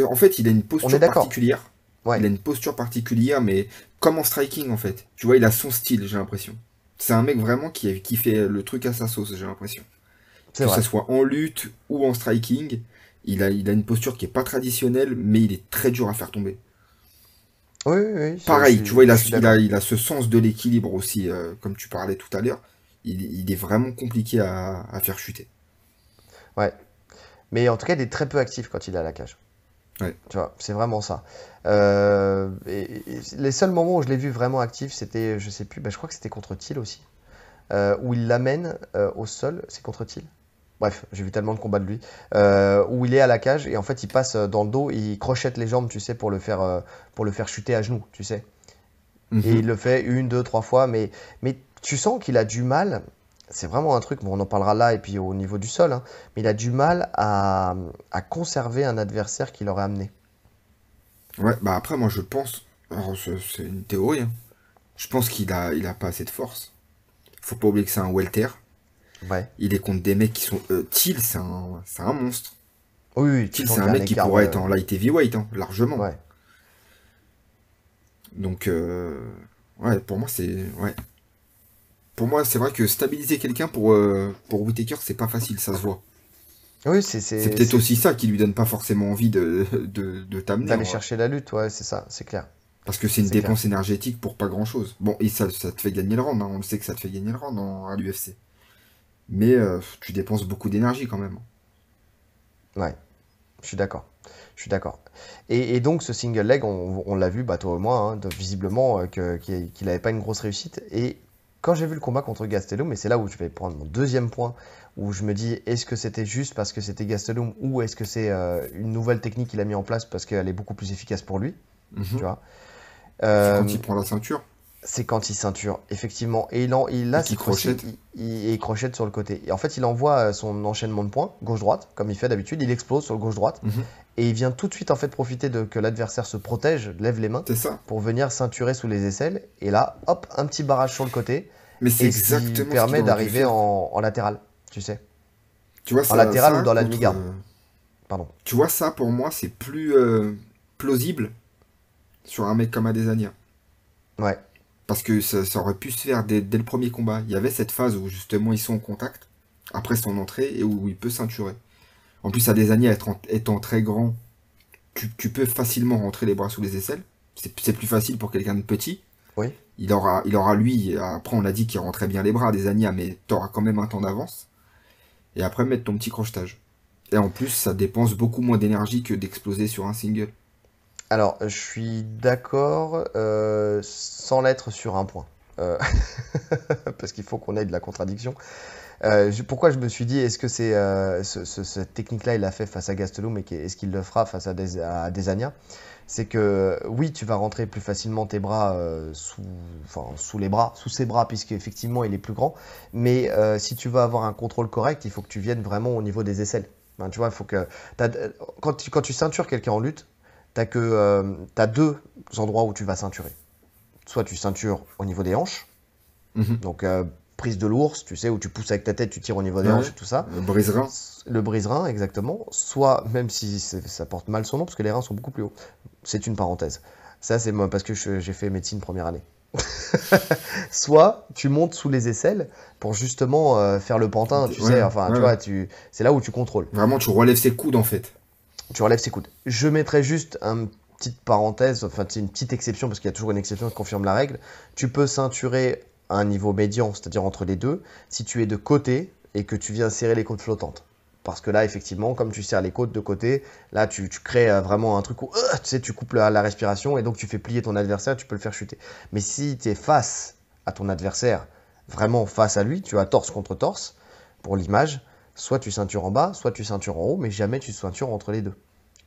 en fait, il a une posture particulière. Ouais. Il a une posture particulière, mais comme en striking en fait. Tu vois, il a son style, j'ai l'impression c'est un mec vraiment qui, qui fait le truc à sa sauce, j'ai l'impression. Que ce soit en lutte ou en striking, il a, il a une posture qui est pas traditionnelle, mais il est très dur à faire tomber. Oui, oui. Pareil, tu vois, il a, il a, ce sens de l'équilibre aussi, euh, comme tu parlais tout à l'heure. Il, est vraiment compliqué à, à, faire chuter. Ouais. Mais en tout cas, il est très peu actif quand il a la cage c'est vraiment ça. Euh, les seuls moments où je l'ai vu vraiment actif, c'était, je sais plus, bah, je crois que c'était contre Thiel aussi, euh, où il l'amène euh, au sol, c'est contre Thiel. Bref, j'ai vu tellement de combats de lui, où il est à la cage et en fait il passe dans le dos, il crochette les jambes, tu sais, pour le faire, pour le faire chuter à genoux, tu sais. Et mhm. il le fait une, deux, trois fois, mais, mais tu sens qu'il a du mal c'est vraiment un truc, on en parlera là et puis au niveau du sol, hein, mais il a du mal à, conserver un adversaire qu'il aurait amené. Ouais, bah après, moi je pense, c'est une théorie, hein. je pense qu'il a, il a pas assez de force. Faut pas oublier que c'est un welter. Ouais. Il est contre des mecs qui sont. Euh, c'est un, un, monstre. Oui, Till, c'est un mec qui pourrait être en light heavyweight, hein, largement. Ouais. Donc, euh, ouais, pour moi, c'est. Ouais, pour moi, c'est vrai que stabiliser quelqu'un euh, pour, Whitaker, c'est pas facile, ça se voit. Oui, c'est C'est peut-être aussi ça qui lui donne pas forcément envie de, de, de t'amener. D'aller chercher la lutte, ouais, c'est ça, c'est clair. Parce que c'est une dépense énergétique pour pas grand chose. Bon, et ça, ça te fait gagner le round, hein. on le sait que ça te fait gagner le round à l'UFC. Mais euh, tu dépenses beaucoup d'énergie quand même. Ouais, je suis d'accord. Je suis d'accord. Et, donc, ce single leg, on, l'a vu, bah, toi et moi, hein, visiblement, euh, qu'il n'avait pas une grosse réussite. Et quand j'ai vu le combat contre Gastelum, et c'est là où je vais prendre mon deuxième point, où je me dis est-ce que c'était juste parce que c'était Gastelum ou est-ce que c'est euh, une nouvelle technique qu'il a mis en place parce qu'elle est beaucoup plus efficace pour lui mhm. Tu vois Quand euh, il prend la ceinture c'est quand il ceinture, effectivement. Et il, en, il Il, sur le côté. Et en fait, il envoie euh, son enchaînement de points, gauche-droite, comme il fait d'habitude. Il explose sur le gauche-droite. Mhm. Et il vient tout de suite en fait profiter de que l'adversaire se protège, lève les mains, pour venir ceinturer sous les aisselles. Et là, hop, un petit barrage sur le côté. Mais c'est exactement qui permet d'arriver en, latéral, tu sais. Tu vois, ça, en latéral ou dans la demi-garde. Euh, Pardon. Tu vois, ça, pour moi, c'est plus euh, plausible sur un mec comme Adesanya. Ouais. Parce que ça, aurait pu se faire dès, le premier combat. Il y avait cette phase où justement ils sont en contact, après son entrée, et où il peut ceinturer. En plus, Adesanya étant très grand, tu, peux facilement rentrer les bras sous les aisselles. C'est plus facile pour quelqu'un de petit. Oui. Il aura, il aura lui, après on l'a dit qu'il rentrait bien les bras des années, mais t'auras quand même un temps d'avance. Et après mettre ton petit crochetage. Et en plus, ça dépense beaucoup moins d'énergie que d'exploser sur un single. Alors, je suis d'accord, euh, sans l'être sur un point. Euh, parce qu'il faut qu'on ait de la contradiction. Euh, pourquoi je me suis dit, est-ce que c'est cette technique-là, il l'a fait face à Gastelou, mais est-ce qu'il le fera face à, Desania C'est que oui, tu vas rentrer plus facilement tes bras sous, les bras, sous ses bras, puisqu'effectivement il est plus grand. Mais si tu veux avoir un contrôle correct, il faut que tu viennes vraiment au niveau des aisselles. tu vois, il faut que quand quand tu ceintures quelqu'un en lutte, t'as que euh, as deux endroits où tu vas ceinturer. Soit tu ceintures au niveau des hanches, mhm. donc euh, prise de l'ours, tu sais, où tu pousses avec ta tête, tu tires au niveau des hanches et tout ça. Le brise Le brise exactement. Soit, même si ça porte mal son nom, parce que les reins sont beaucoup plus hauts. C'est une parenthèse. Ça, c'est moi, parce que j'ai fait médecine première année. soit tu montes sous les aisselles pour justement euh, faire le pantin, tu sais, enfin, tu vois, tu, c'est là où tu contrôles. Vraiment, tu relèves ses coudes en fait tu relèves ses coudes. Je mettrai juste une petite parenthèse, enfin c'est une petite exception parce qu'il y a toujours une exception qui confirme la règle. Tu peux ceinturer à un niveau médian, c'est-à-dire entre les deux, si tu es de côté et que tu viens serrer les côtes flottantes. Parce que là, effectivement, comme tu serres les côtes de côté, là, tu, crées euh, vraiment un truc où euh, tu, sais, tu coupes la, respiration et donc tu fais plier ton adversaire, tu peux le faire chuter. Mais si tu es face à ton adversaire, vraiment face à lui, tu as torse contre torse, pour l'image, soit tu ceintures en bas, soit tu ceintures en haut, mais jamais tu ceintures entre les deux.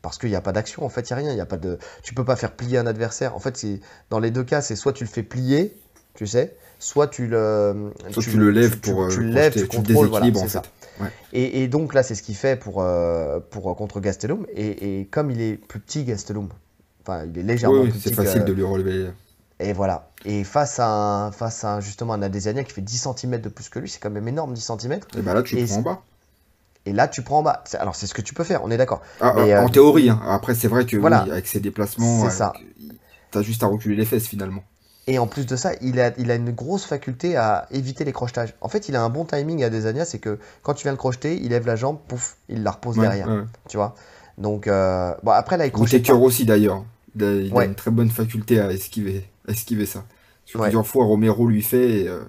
Parce qu'il n'y a pas d'action, en fait, il n'y a rien. Y a pas de... Tu peux pas faire plier un adversaire. En fait, dans les deux cas, c'est soit tu le fais plier, tu sais, soit tu le, soit tu, le lèves pour. Tu, le lèves, ça. Et, donc là, c'est ce qu'il fait pour, euh, pour, euh, contre Gastelum. Et, comme il est plus petit, Gastelum, enfin, il est légèrement plus petit. C'est facile de lui relever. Et voilà. Et face à, face à justement un Adesanya qui fait 10 cm de plus que lui, c'est quand même énorme 10 cm. Et bah là, tu le prends en bas et là tu prends en bas. Alors c'est ce que tu peux faire, on est d'accord. Ah, en euh, théorie, hein. après c'est vrai que avec ses déplacements, t'as juste à reculer les fesses finalement. Et en plus de ça, il a, il a une grosse faculté à éviter les crochetages. En fait, il a un bon timing à Desania, c'est que quand tu viens le crocheter, il lève la jambe, pouf, il la repose derrière. Tu vois Donc, euh, bon, après, là, il crochet. coeur aussi, d'ailleurs. Il, a, une très bonne faculté à esquiver, esquiver ça. Parce que plusieurs fois, Romero lui fait. Euh,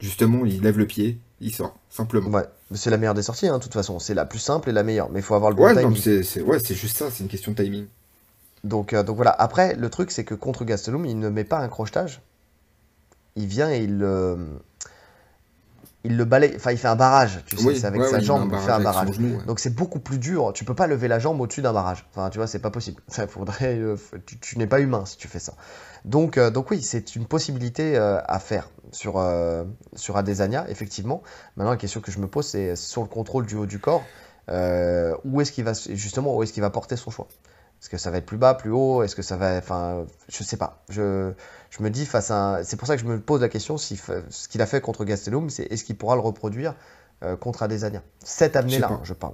justement, il lève le pied, il sort, simplement. c'est la meilleure des sorties, hein, de toute façon. C'est la plus simple et la meilleure, mais il faut avoir le bon ouais, timing. c'est, ouais, c'est juste ça, c'est une question de timing. Donc, euh, donc voilà, après, le truc, c'est que contre Gastelum, il ne met pas un crochetage. Il vient et il, euh, il le balaye, enfin il fait un barrage, tu sais, avec sa jambe, il, fait un barrage. Donc c'est beaucoup plus dur, tu peux pas lever la jambe au-dessus d'un barrage. Enfin, tu vois, c'est pas possible. Ça, faudrait, euh, tu, n'es pas humain si tu fais ça. Donc, euh, donc oui, c'est une possibilité euh, à faire sur, sur Adesanya, effectivement. Maintenant, la question que je me pose, c'est sur le contrôle du haut du corps, où est-ce qu'il va, justement, où est-ce qu'il va porter son choix Est-ce que ça va être plus bas, plus haut Est-ce que ça va, enfin, je sais pas je me dis face à c'est pour ça que je me pose la question si ce qu'il a fait contre Gastelum, c'est est-ce qu'il pourra le reproduire euh, contre Adesanya Cette année là je parle.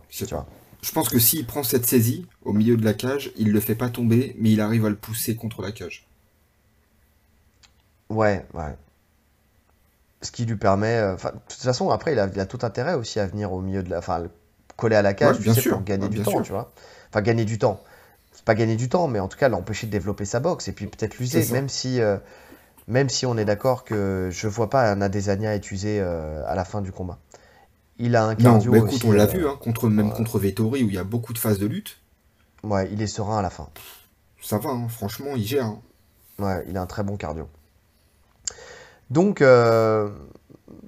Je pense que s'il prend cette saisie au milieu de la cage, il le fait pas tomber, mais il arrive à le pousser contre la cage. Ouais, ouais. Ce qui lui permet. Euh, de toute façon, après, il a, tout intérêt aussi à venir au milieu de la. Enfin, coller à la cage, bien sûr, pour gagner du temps, tu vois. Enfin, gagner du temps gagner du temps, mais en tout cas l'empêcher de développer sa boxe et puis peut-être l'user, même si euh, même si on est d'accord que je vois pas un Adesanya être usé euh, à la fin du combat. Il a un cardio. on l'a euh, vu, hein, contre, même contre Vettori où il y a beaucoup de phases de lutte. Ouais, il est serein à la fin. Ça va, hein, franchement, il gère. Hein. Ouais, il a un très bon cardio. Donc,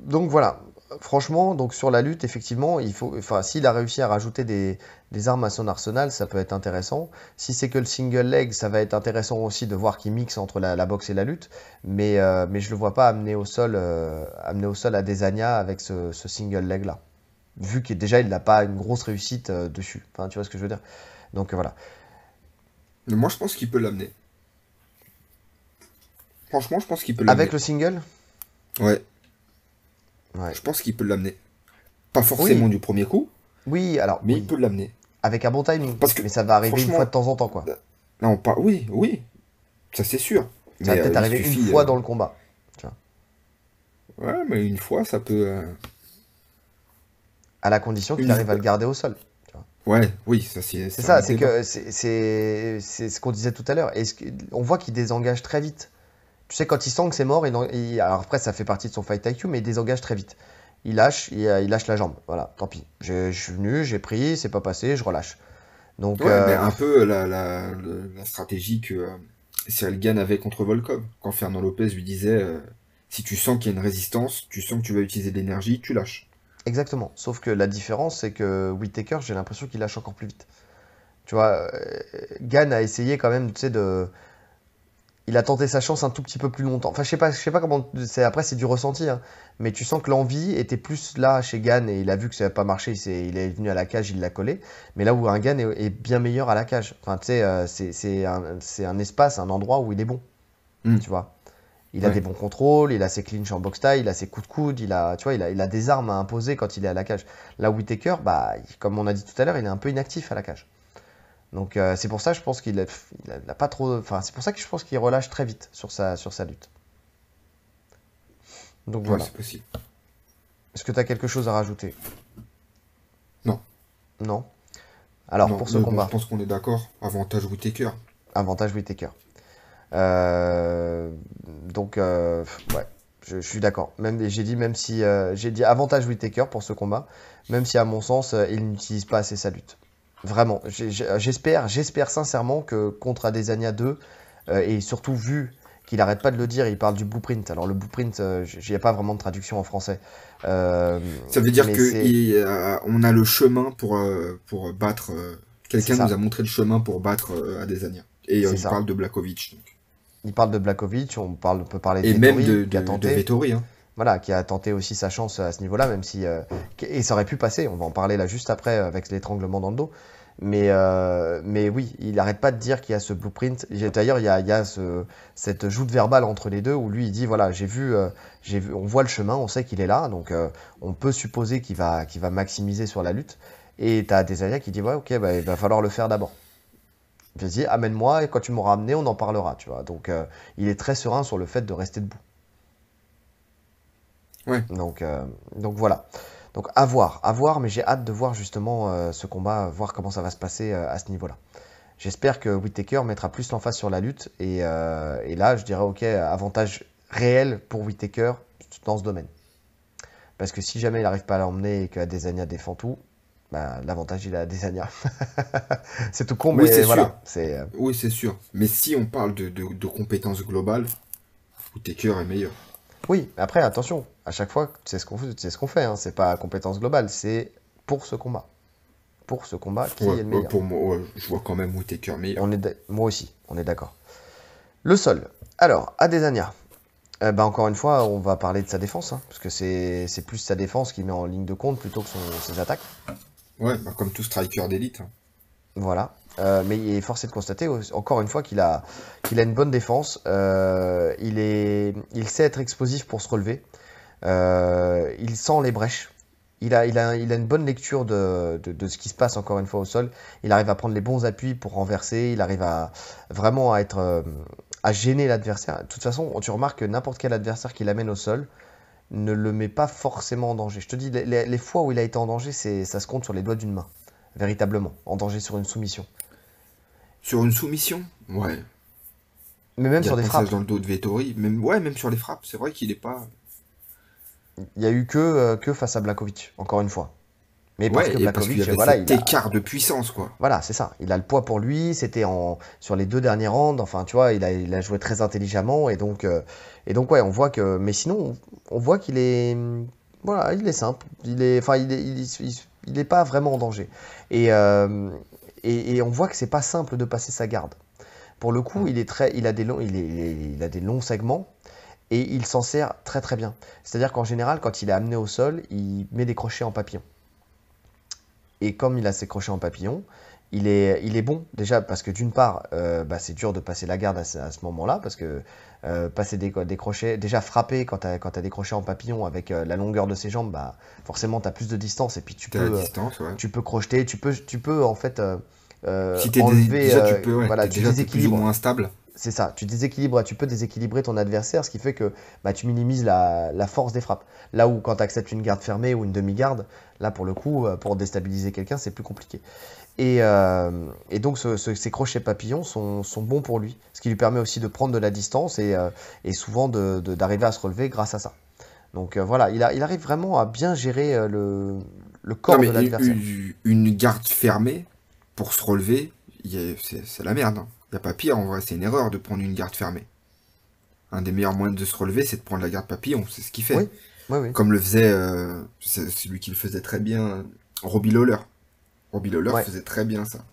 donc voilà, franchement, donc sur la lutte, effectivement, il faut, enfin, s'il a réussi à rajouter des, armes à son arsenal, ça peut être intéressant. Si c'est que le single leg, ça va être intéressant aussi de voir qu'il mixe entre la, boxe et la lutte. Mais, euh, mais je le vois pas amener au sol, euh, amener au sol à Desania avec ce, single leg là, vu que déjà il n'a pas une grosse réussite euh, dessus. Enfin, tu vois ce que je veux dire. Donc voilà. moi, je pense qu'il peut l'amener. Franchement, je pense qu'il peut l'amener. Avec le single. Ouais. Je pense qu'il peut l'amener. Pas forcément du premier coup. Oui, alors. Mais il peut l'amener. Avec un bon timing. mais ça va arriver une fois de temps en temps, quoi. Euh, oui, oui. Ça, c'est sûr. Ça va euh, peut-être arriver une fois euh, dans le combat. Ouais, mais une fois, ça peut. À la condition qu'il arrive à le garder au sol. Ouais, oui, ça c'est. C'est ça, c'est que c'est ce qu'on disait tout à l'heure. On voit qu'il désengage très vite. Tu sais, quand il sent que c'est mort, alors après, ça fait partie de son fight IQ, mais il désengage très vite. Il lâche, il, euh, lâche la jambe. Voilà, tant pis. Je, suis venu, j'ai pris, c'est pas passé, je relâche. Donc, euh, un peu la, stratégie que euh, elle Gann avait contre Volkov. Quand Fernand Lopez lui disait si tu sens qu'il y a une résistance, tu sens que tu vas utiliser de l'énergie, tu lâches. Exactement. Sauf que la différence, c'est que Whittaker, j'ai l'impression qu'il lâche encore plus vite. Tu vois, Gann a essayé quand même, tu sais, de il a tenté sa chance un tout petit peu plus longtemps. Enfin, je sais pas, je sais pas comment. C'est, après, c'est du ressenti, hein. mais tu sens que l'envie était plus là chez Gann et il a vu que ça n'a pas marché. Il est, il est venu à la cage, il l'a collé. Mais là où un Gann est, bien meilleur à la cage. Enfin, tu euh, c'est, un, espace, un endroit où il est bon. Mm. Tu vois. Il a des bons contrôles, il a ses clinches en boxe taille, il a ses coups de coude, il a, tu vois, il a, des armes à imposer quand il est à la cage. Là, Whitaker, bah, comme on a dit tout à l'heure, il est un peu inactif à la cage. Donc euh, c'est pour ça, je pense qu'il a, pas trop. Enfin, c'est pour ça que je pense qu'il relâche très vite sur sa, sur sa lutte. Donc voilà. c'est possible. Est-ce que tu as quelque chose à rajouter Non. Non. Alors pour ce combat. Je pense qu'on est d'accord. Avantage Whitaker. Avantage Whitaker. Euh, donc euh, ouais, je, suis d'accord. Même j'ai dit même si j'ai dit avantage Whitaker pour ce combat, même si à mon sens il n'utilise pas assez sa lutte. Vraiment, j'espère, j'espère sincèrement que contre Adesanya 2, euh, et surtout vu qu'il n'arrête pas de le dire, il parle du blueprint. Alors le blueprint, il n'y a pas vraiment de traduction en français. Euh, ça veut dire qu'on euh, a le chemin pour, pour battre... Quelqu'un nous a montré le chemin pour battre Adesanya. Et il parle de Blakovic. Donc. Il parle de Blakovic, on, parle, peut parler de Et même de, de, voilà, qui a tenté aussi sa chance à ce niveau-là, même si. Euh, et ça aurait pu passer, on va en parler là juste après euh, avec l'étranglement dans le dos. Mais, euh, mais oui, il n'arrête pas de dire qu'il y a ce blueprint. D'ailleurs, il y a, il y cette joute verbale entre les deux où lui, il dit voilà, j'ai vu, on voit le chemin, on sait qu'il est là, donc on peut supposer qu'il va, va maximiser sur la lutte. Et tu as qui dit ouais, ok, bah, il va falloir le faire d'abord. Je dis amène-moi et quand tu m'auras amené, on en parlera, tu vois. Donc il est très serein sur le fait de rester debout. Donc, euh, donc voilà. Donc à voir, à voir, mais j'ai hâte de voir justement euh, ce combat, euh, voir comment ça va se passer à ce niveau-là. J'espère que Whittaker mettra plus l'emphase sur la lutte et, là je dirais ok, avantage réel pour Whittaker dans ce domaine. Parce que si jamais il n'arrive pas à l'emmener et que Adesanya défend tout, ben, l'avantage il a Adesanya. c'est tout con, mais oui, voilà. Sûr. Oui, c'est sûr. Mais si on parle de, de compétences globales, Whittaker est meilleur. Oui, après, attention, à chaque fois, c'est ce qu'on ce qu'on fait, hein, c'est pas compétence globale, c'est pour ce combat. Pour ce combat, qui est le meilleur euh, Pour moi, je vois quand même où meilleur. On est moi aussi, on est d'accord. Le sol. Alors, Adesanya. Eh ben, encore une fois, on va parler de sa défense, hein, parce que c'est plus sa défense qui met en ligne de compte plutôt que ses attaques. Ouais, bah, comme tout striker d'élite. Hein. Voilà. Euh, mais il est forcé de constater encore une fois qu'il a, qu'il a une bonne défense. Euh, il, est, il sait être explosif pour se relever. Euh, il sent les brèches. Il a, il a, une bonne lecture de, ce qui se passe encore une fois au sol. Il arrive à prendre les bons appuis pour renverser. Il arrive à vraiment à être à gêner l'adversaire. De toute façon, tu remarques que n'importe quel adversaire qui l'amène au sol ne le met pas forcément en danger. Je te dis, les, les fois où il a été en danger, ça se compte sur les doigts d'une main véritablement, en danger sur une soumission. Sur une soumission Ouais. Mais même sur des frappes. dans le dos de même, ouais, même sur les frappes, c'est vrai qu'il est pas. Il y a eu que, euh, que face à Blakovic, encore une fois. Mais parce que Blakovic, qu voilà, écart de puissance, quoi. Voilà, c'est ça. Il a le poids pour lui. C'était en sur les deux derniers rounds. Enfin, tu vois, il a, a joué très intelligemment et donc euh, et donc ouais, on voit que. Mais sinon, on, voit qu'il est voilà, il est simple. Il est enfin, il, il n'est pas vraiment en danger. Euh, et, on voit que c'est pas simple de passer sa garde. Pour le coup, il, est très, il, a, des longs, il, il a des longs segments et il s'en sert très très bien. C'est-à-dire qu'en général, quand il est amené au sol, il met des crochets en papillon. Et comme il a ses crochets en papillon, il est, il est bon déjà parce que d'une part, euh, bah, c'est dur de passer la garde à ce, moment-là parce que euh, passer des, des, crochets, déjà frapper quand tu as, as, décroché en papillon avec euh, la longueur de ses jambes, bah, forcément tu plus de distance et puis tu peux, tu peux crocheter, tu peux, tu peux en fait. si enlever, voilà, déjà, c'est ça, tu déséquilibres, tu peux déséquilibrer ton adversaire, ce qui fait que bah, tu minimises la, force des frappes. Là où quand tu acceptes une garde fermée ou une demi-garde, là pour le coup, euh, pour déstabiliser quelqu'un, c'est plus compliqué. Et, euh, donc ces crochets papillons sont, bons pour lui, ce qui lui permet aussi de prendre de la distance et, euh, souvent d'arriver à se relever grâce à ça. Donc voilà, il, arrive vraiment à bien gérer le, corps de l'adversaire. Une, garde fermée, pour se relever, c'est la merde. Hein. Y a pas en vrai, c'est une erreur de prendre une garde fermée. Un des meilleurs moyens de se relever, c'est de prendre la garde papillon, c'est ce qu'il fait. Comme le faisait euh, celui qui le faisait très bien, Robbie Lawler. Robbie Lawler faisait très bien ça.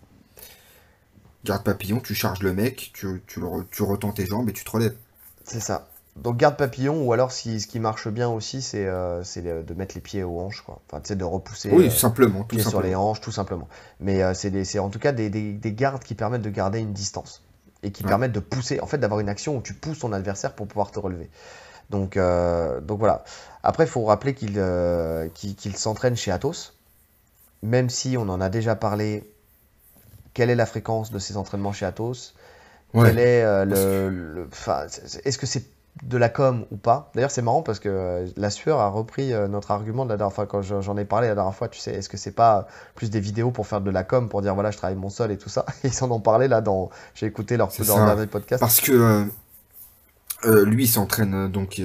Garde papillon, tu charges le mec, tu, tu retends tes jambes et tu te relèves. C'est ça. Donc garde papillon, ou alors si ce qui marche bien aussi, c'est euh, de mettre les pieds aux hanches, quoi. Enfin, de repousser euh, simplement, tout pieds simplement. sur les hanches, tout simplement. Mais euh, c'est en tout cas des, gardes qui permettent de garder une distance et qui permettent de pousser, en fait, d'avoir une action où tu pousses ton adversaire pour pouvoir te relever. Donc, donc voilà. Après, il faut rappeler qu'il s'entraîne chez Athos, même si on en a déjà parlé. Quelle est la fréquence de ses entraînements chez Athos est le, Est-ce que c'est de la com ou pas. D'ailleurs, c'est marrant parce que euh, la sueur a repris euh, notre argument de la dernière fois. Quand j'en ai parlé la dernière fois, tu sais, est-ce que c'est pas plus des vidéos pour faire de la com, pour dire voilà, je travaille mon sol et tout ça Ils en ont parlé là, dans... j'ai écouté leur, podcast. Parce que euh, lui, s'entraîne donc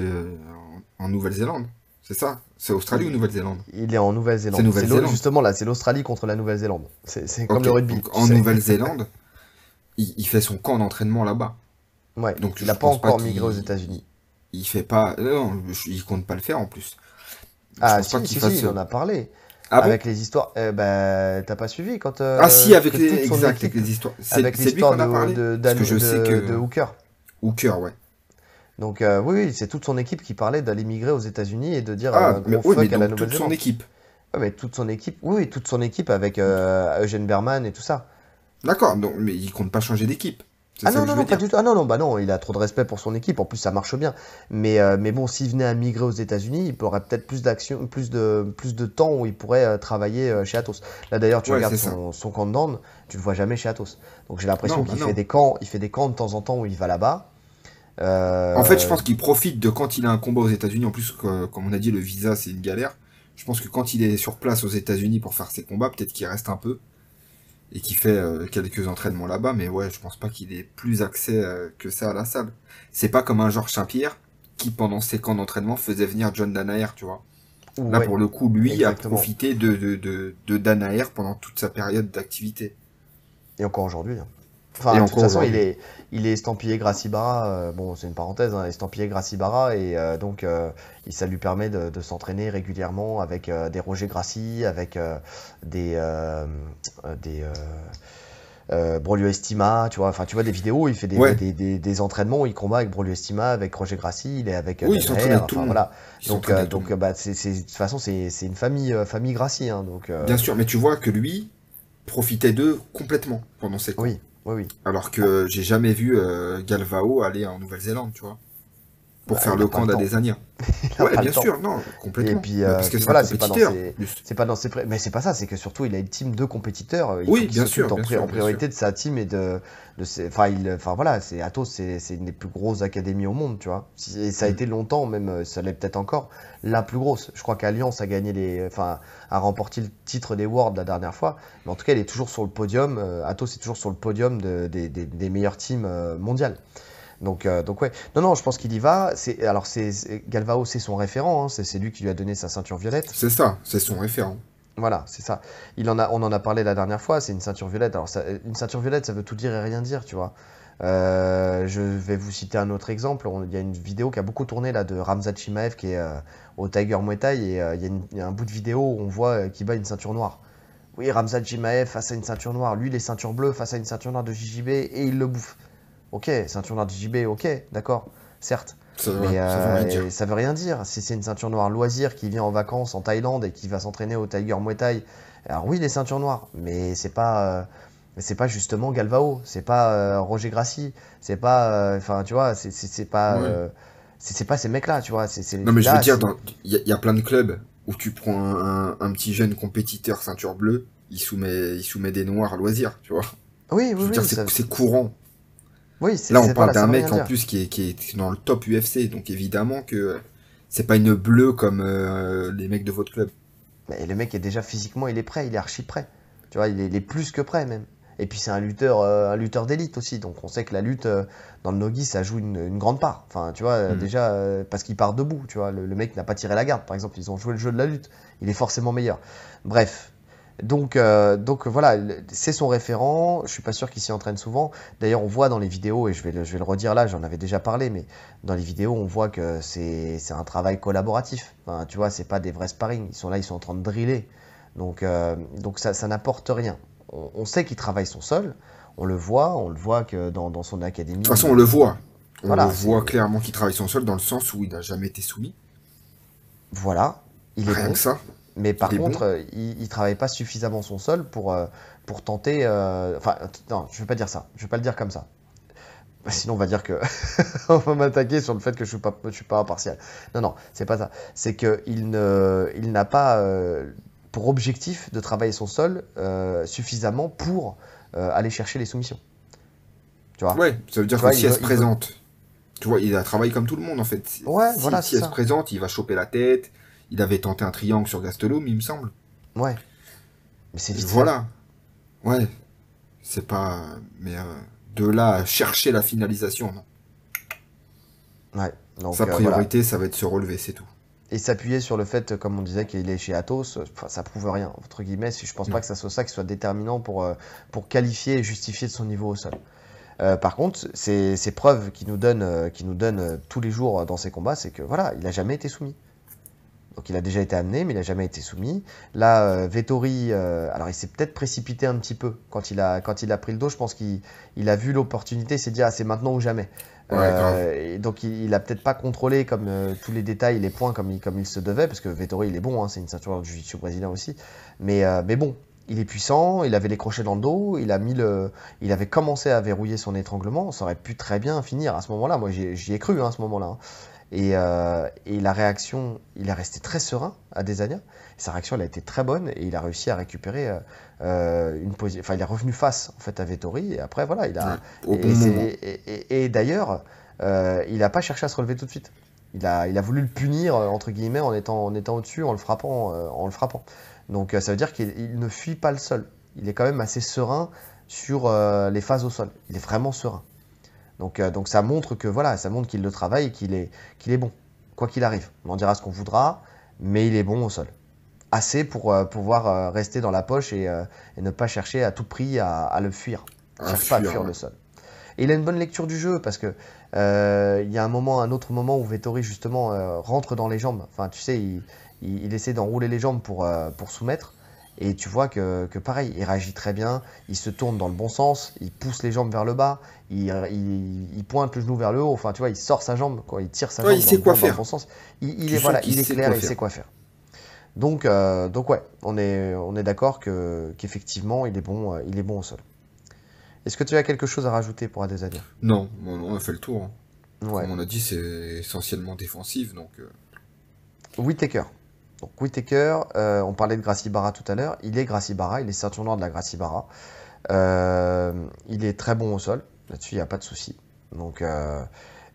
en Nouvelle-Zélande, c'est ça c'est Australie ou Nouvelle-Zélande Il est en Nouvelle-Zélande. C'est Nouvelle-Zélande. Justement, là, c'est l'Australie contre la Nouvelle-Zélande. C'est comme le rugby. Donc, en Nouvelle-Zélande, il fait son camp d'entraînement là-bas. Ouais, donc il n'a pas encore migré aux États-Unis. Il fait pas. Euh, il compte pas le faire en plus. ah, si, pas si, en a parlé. Ah avec les histoires. Eh ben, t'as pas suivi quand. Euh, ah si, avec les, exact, avec les histoires. Avec a de, de, Parce que je sais que... de Hooker. Hooker, ouais. Donc euh, oui, c'est toute son équipe qui parlait d'aller migrer aux États-Unis et de dire ah, un Toute son équipe. Ouais, mais toute son équipe. Oui, toute son équipe avec eugene Eugène Berman et tout ça. D'accord, mais il compte pas changer d'équipe. Ah non, non, pas du tout. Ah non, non, bah non, il a trop de respect pour son équipe. En plus, ça marche bien. Mais, euh, mais bon, s'il venait à migrer aux États-Unis, il aurait peut-être plus d'action, plus de, plus de temps où il pourrait euh, travailler euh, chez Atos. Là, d'ailleurs, tu regardes son, camp de tu le vois jamais chez Atos. Donc, j'ai l'impression qu'il bah fait des camps, il fait des camps de temps en temps où il va là-bas. En fait, je pense qu'il profite de quand il a un combat aux États-Unis. En plus, comme on a dit, le visa, c'est une galère. Je pense que quand il est sur place aux États-Unis pour faire ses combats, peut-être qu'il reste un peu et qui fait euh, quelques entraînements là-bas, mais ouais, je pense pas qu'il ait plus accès euh, que ça à la salle. C'est pas comme un Georges Saint-Pierre qui, pendant ses camps d'entraînement, faisait venir John Danaher, tu vois. là, pour le coup, lui a profité de, de, de, Danaher pendant toute sa période d'activité. Et encore aujourd'hui. Hein. Enfin, de toute façon, il est, il est estampillé Gracibara. Euh, bon, c'est une parenthèse, hein, estampillé Gracibara. Et euh, donc, euh, ça lui permet de, s'entraîner régulièrement avec euh, des Roger Grassi, avec des. des Brolio Estima, tu vois, enfin tu vois des vidéos, il fait des, des, entraînements, il combat avec Brolio Estima, avec Roger Grassi, il est avec oui, tout voilà. donc donc bah c'est de toute façon c'est une famille famille Grassi hein, donc Bien sûr, mais tu vois que lui profitait d'eux complètement pendant cette Oui. Oui, oui. Alors que j'ai jamais vu euh, Galvao aller en Nouvelle-Zélande, tu vois pour bah, faire le camp des ouais, bien sûr, non, complètement. Et puis, euh, parce que c'est pas, dans ses, pré... mais c'est pas ça, c'est que surtout il a une team de compétiteurs. Euh, oui, bien sûr, en, priorité de sa team et de, de ses... enfin, enfin voilà, c'est Atos, c'est une des plus grosses académies au monde, tu vois. Et ça a mm. été longtemps, même euh, ça l'est peut-être encore, la plus grosse. Je crois qu'Alliance a gagné les, enfin, a remporté le titre des Worlds la dernière fois, mais en tout cas, elle est toujours sur le podium. Atos est toujours sur le podium des, des, des meilleures teams mondiales. Euh, donc, ouais. Non, non, je pense qu'il y va. C'est, alors, c'est, Galvao, c'est son référent. Hein. c'est, lui qui lui a donné sa ceinture violette. C'est ça, c'est son référent. Voilà, c'est ça. on en a parlé la dernière fois. C'est une ceinture violette. Alors, une ceinture violette, ça veut tout dire et rien dire, tu vois. Euh, je vais vous citer un autre exemple. Il y a une vidéo qui a beaucoup tourné là de Ramzat Chimaev qui est euh, au Tiger Muay Thai et il y, a un bout de vidéo où on voit qu'il bat une ceinture noire. Oui, Ramzat Chimaev face à une ceinture noire. Lui, les ceintures bleues face à une ceinture noire de JJB et il le bouffe ok, ceinture noire JB, ok, d'accord, certes. Ça, mais euh, ça, veut rien dire. Si c'est une ceinture noire loisir qui vient en vacances en Thaïlande et qui va s'entraîner au Tiger Muay Thai, alors oui, les ceintures noires, mais c'est pas, euh, c'est pas justement Galvao, c'est pas euh, Roger Grassi, c'est pas, enfin tu vois, c'est pas, c'est pas ces mecs-là, tu vois. non mais je veux dire, il y, a plein de clubs où tu prends un, petit jeune compétiteur ceinture bleue, il soumet, il soumet des noirs à loisir, tu vois. Oui, oui, oui c'est courant. Là, on parle d'un mec en plus qui est, qui est, dans le top UFC, donc évidemment que euh, c'est pas une bleue comme euh, les mecs de votre club. Et le mec est déjà physiquement, il est prêt, il est archi prêt. Tu vois, il est, plus que prêt même. Et puis c'est un lutteur, euh, un lutteur d'élite aussi. Donc on sait que la lutte dans le nogi, ça joue une, grande part. Enfin, tu vois, hmm. déjà parce qu'il part debout. Tu vois, le mec n'a pas tiré la garde. Par exemple, ils ont joué le jeu de la lutte. Il est forcément meilleur. Bref, donc, euh, donc voilà, c'est son référent. Je suis pas sûr qu'il s'y entraîne souvent. D'ailleurs, on voit dans les vidéos, et je vais le, redire là, j'en avais déjà parlé, mais dans les vidéos, on voit que c'est un travail collaboratif. tu vois, c'est pas des vrais sparring. Ils sont là, ils sont en train de driller. Donc, euh, ça, n'apporte rien. On, sait qu'il travaille son sol. On le voit, on le voit que dans, son académie. De toute façon, on le voit. On le voit clairement qu'il travaille son sol dans le sens où il n'a jamais été soumis. Voilà. Il est Rien que ça. Mais par contre, euh, il, ne travaille pas suffisamment son sol pour, euh, pour tenter. Euh, enfin, non, je vais pas dire ça. Je vais pas le dire comme ça. Bah, sinon, on va dire que on va m'attaquer sur le fait que je suis pas, je suis pas impartial. Non, non, c'est pas ça. C'est qu'il ne, il n'a pas pour objectif de travailler son sol suffisamment pour aller chercher les soumissions. Tu vois. Ouais, ça veut dire que si elle se présente, tu vois, il a travaillé comme tout le monde en fait. Ouais, si, voilà, si elle se présente, il va choper la tête il avait tenté un triangle sur Gastelum, il me semble. Ouais. Mais c'est Voilà. Ouais. C'est pas. Mais euh, de là à chercher la finalisation, non. Ouais. Sa euh, priorité, ça va être se relever, c'est tout. Et s'appuyer sur le fait, comme on disait, qu'il est chez Athos, ça prouve rien, entre guillemets. Si je pense pas mm. que ça soit ça qui soit déterminant pour, euh, pour qualifier et justifier de son niveau au sol. par contre, ces, ces preuves qu'il nous donne, qui nous donne tous les jours dans ses combats, c'est que voilà, il n'a jamais été soumis. Donc il a déjà été amené, mais il n'a jamais été soumis. Là, euh, Vettori, euh, alors il s'est peut-être précipité un petit peu quand il a, quand il a pris le dos. Je pense qu'il a vu l'opportunité, s'est dit ah c'est maintenant ou jamais. Euh, donc il, a peut-être pas contrôlé comme tous les détails, les points comme il, comme il se devait, parce que Vettori il est bon, hein, c'est une ceinture du jiu brésilien aussi. Mais, mais bon, il est puissant, il avait les crochets dans le dos, il, a mis le, il avait commencé à verrouiller son étranglement, ça aurait pu très bien finir à ce moment-là. Moi, j'y ai cru hein, à ce moment-là. Hein. Euh, et, la réaction, il est resté très serein à Desania. Sa réaction, elle a été très bonne et il a réussi à récupérer euh, euh, une position. Enfin, il est revenu face en fait à Vettori et après voilà, il a. et, et d'ailleurs, il n'a pas cherché à se relever tout de suite. Il a, il a voulu le punir entre guillemets en étant, en étant au-dessus, en le frappant, en le frappant. Donc ça veut dire qu'il ne fuit pas le sol. Il est quand même assez serein sur les phases au sol. Il est vraiment serein. Euh, donc, ça montre que voilà, ça montre qu'il le travaille et qu'il est, qu'il est bon, quoi qu'il arrive. On en dira ce qu'on voudra, mais il est bon au sol. Assez pour euh, pouvoir euh, rester dans la poche et, ne pas chercher à tout prix à, le fuir. Il pas fuir le sol. il a une bonne lecture du jeu parce que il y a un moment, un autre moment où Vettori justement rentre dans les jambes. Enfin, tu sais, il, il, il essaie d'enrouler les jambes pour, pour soumettre. Et tu vois que, pareil, il réagit très bien, il se tourne dans le bon sens, il pousse les jambes vers le bas, il, euh, pointe le genou vers le haut, enfin tu vois, il sort sa jambe, quoi, il tire sa jambe dans, le bon sens. Il, est, voilà, il clair, il sait quoi faire. Donc, euh, donc ouais, on est, on est d'accord qu'effectivement, il, est bon, euh, il est bon au sol. Est-ce que tu as quelque chose à rajouter pour Adesanya Non, on, a fait le tour. Hein. Ouais. Comme on a dit, c'est essentiellement défensif, donc... Euh... Donc euh, on parlait de Gracibara tout à l'heure, il est Gracibara, il est ceinture de la Gracibara. Euh, il est très bon au sol, là-dessus il n'y a pas de souci. Donc euh,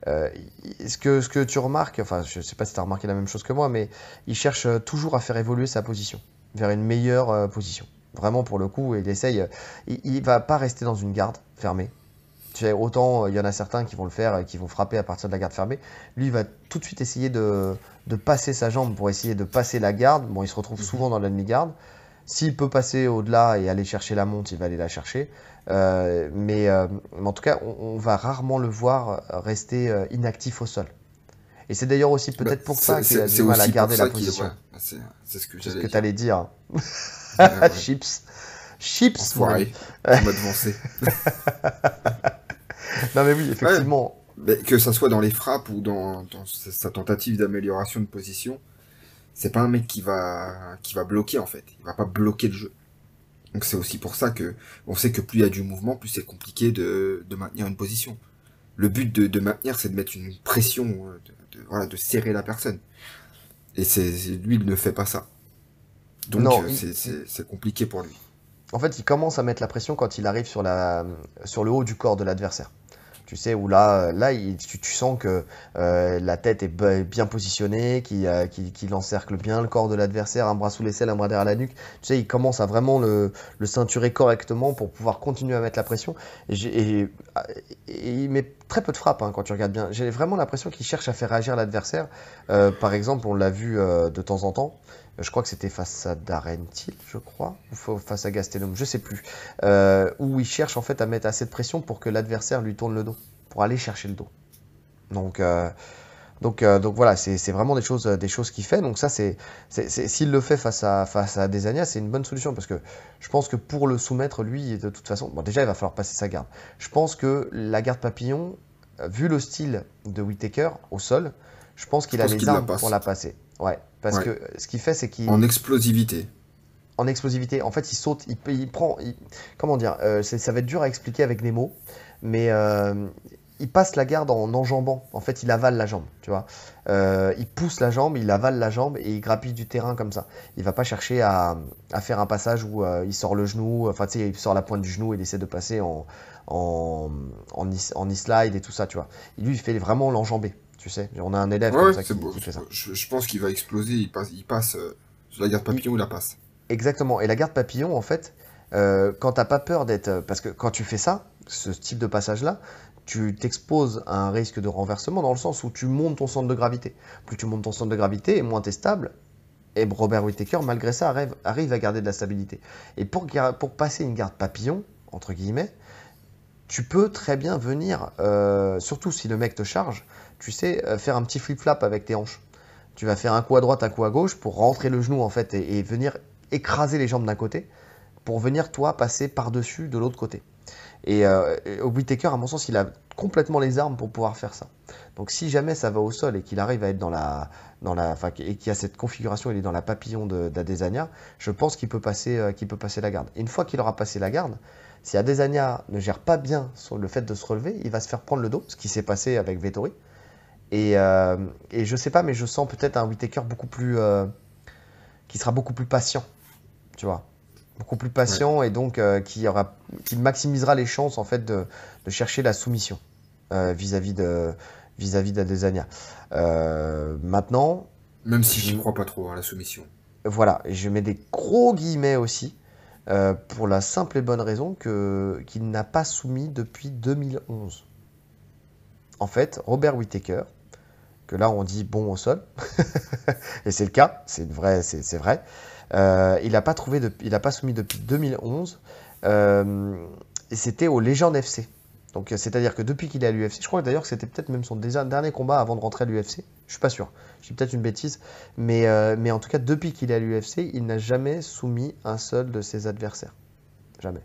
ce, que, ce que tu remarques, enfin je ne sais pas si tu as remarqué la même chose que moi, mais il cherche toujours à faire évoluer sa position vers une meilleure position. Vraiment pour le coup, il essaye, il ne va pas rester dans une garde fermée autant euh, il y en a certains qui vont le faire et euh, qui vont frapper à partir de la garde fermée. Lui, il va tout de suite essayer de, passer sa jambe pour essayer de passer la garde. Bon, il se retrouve mhm. souvent dans la demi-garde. S'il peut passer au-delà et aller chercher la monte, il va aller la chercher. Euh, mais, en tout cas, on, va rarement le voir rester inactif au sol. Et c'est d'ailleurs aussi bah, peut-être pour ça qu'il a du mal à garder la position. c'est ce que tu Allais dire. Chips. Chips. Enfoiré. On non, mais oui, effectivement. que ça soit dans les frappes ou dans, sa tentative d'amélioration de position, c'est pas un mec qui va, qui va bloquer en fait. Il va pas bloquer le jeu. Donc c'est aussi pour ça que on sait que plus il y a du mouvement, plus c'est compliqué de, de, maintenir une position. Le but de, de maintenir, c'est de mettre une pression, euh, de, voilà, de serrer la personne. Et c'est lui, il ne fait pas ça. Donc euh, c'est compliqué pour lui. En fait, il commence à mettre la pression quand il arrive sur, la, sur le haut du corps de l'adversaire. Tu sais, où là, euh, là tu, sens que euh, la tête est bien positionnée, qu'il euh, encercle bien le corps de l'adversaire, un bras sous l'aisselle, un bras derrière la nuque. Tu sais, il commence à vraiment le, ceinturer correctement pour pouvoir continuer à mettre la pression. Et, très peu de frappes hein, quand tu regardes bien. J'ai vraiment l'impression qu'il cherche à faire réagir l'adversaire. Euh, par exemple, on l'a vu euh, de temps en temps. Euh, je crois que c'était face à Darentil, je crois, ou face à Gastelum, je sais plus. où il cherche en fait à mettre assez de pression pour que l'adversaire lui tourne le dos, pour aller chercher le dos. Donc euh, donc, voilà, c'est vraiment des choses, euh, des choses qu'il fait. Donc ça, s'il le fait face à, face à Desania, c'est une bonne solution parce que je pense que pour le soumettre, lui, de toute façon, bon, déjà, il va falloir passer sa garde. Je pense que la garde papillon, euh, vu le style de Whitaker au sol, je pense qu'il a les armes pour la passer. Ouais, parce que ce qu'il fait, c'est qu'il en explosivité. En explosivité, en fait, il saute, il, prend, comment dire, ça va être dur à expliquer avec des mots, mais il passe la garde en enjambant. En fait, il avale la jambe, tu vois. Euh, il pousse la jambe, il avale la jambe et il grappille du terrain comme ça. Il va pas chercher à, faire un passage où euh, il sort le genou, enfin, tu sais, il sort la pointe du genou et il essaie de passer en, en, en, slide et tout ça, tu vois. Il lui, il fait vraiment l'enjambé, tu sais. On a un élève qui, fait ça. Je, pense qu'il va exploser, il passe, il passe euh, la garde papillon, ou la passe. Exactement. Et la garde papillon, en fait, quand t'as pas peur d'être. Parce que quand tu fais ça, ce type de passage-là, tu t'exposes à un risque de renversement dans le sens où tu montes ton centre de gravité. Plus tu montes ton centre de gravité, moins tu es stable. Et Robert Whittaker, malgré ça, arrive, à garder de la stabilité. Et pour, passer une garde papillon, entre guillemets, tu peux très bien venir, euh, surtout si le mec te charge, tu sais, euh, faire un petit flip-flap avec tes hanches. Tu vas faire un coup à droite, un coup à gauche pour rentrer le genou en fait et venir écraser les jambes d'un côté pour venir toi passer par-dessus de l'autre côté. Et, euh, et à mon sens, il a complètement les armes pour pouvoir faire ça. Donc si jamais ça va au sol et qu'il arrive à être dans la, dans la, enfin, et qu'il a cette configuration, il est dans la papillon d'Adesanya, je pense qu'il peut passer, euh, qu'il peut passer la garde. une fois qu'il aura passé la garde, si Adesanya ne gère pas bien sur le fait de se relever, il va se faire prendre le dos, ce qui s'est passé avec Vettori. Et, euh, et, je sais pas, mais je sens peut-être un Whitaker beaucoup plus, euh, qui sera beaucoup plus patient, tu vois beaucoup plus patient et donc euh, qui, maximisera les chances en fait de, chercher la soumission euh, vis-à-vis de vis-à-vis euh, maintenant, même si je n'y crois pas trop à hein, la soumission. Voilà, je mets des gros guillemets aussi pour la simple et bonne raison que qu'il n'a pas soumis depuis 2011. En fait, Robert Whittaker, que là on dit bon au sol, et c'est le cas, c'est vrai, c'est vrai. Euh, il n'a pas trouvé, il pas soumis depuis 2011. Euh, et c'était au légendes FC. Donc c'est-à-dire que depuis qu'il est à l'UFC, je crois d'ailleurs que c'était peut-être même son dernier combat avant de rentrer à l'UFC. Je suis pas sûr, j'ai peut-être une bêtise, mais, euh, mais en tout cas depuis qu'il est à l'UFC, il n'a jamais soumis un seul de ses adversaires, jamais.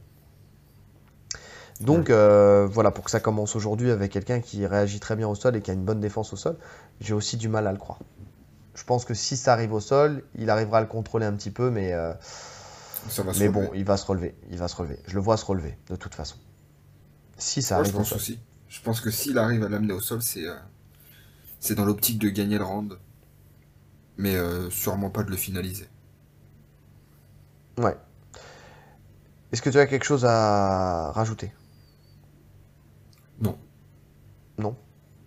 Donc voilà, pour que ça commence aujourd'hui avec quelqu'un qui réagit très bien au sol et qui a une bonne défense au sol, j'ai aussi du mal à le croire je pense que si ça arrive au sol, il arrivera à le contrôler un petit peu, mais, euh, mais bon, il va se relever. Il va se relever. Je le vois se relever, de toute façon. Si ça arrive je pense Aussi. Je pense que s'il arrive à l'amener au sol, c'est euh, dans l'optique de gagner le round, mais euh, sûrement pas de le finaliser. Ouais. Est-ce que tu as quelque chose à rajouter Non. Non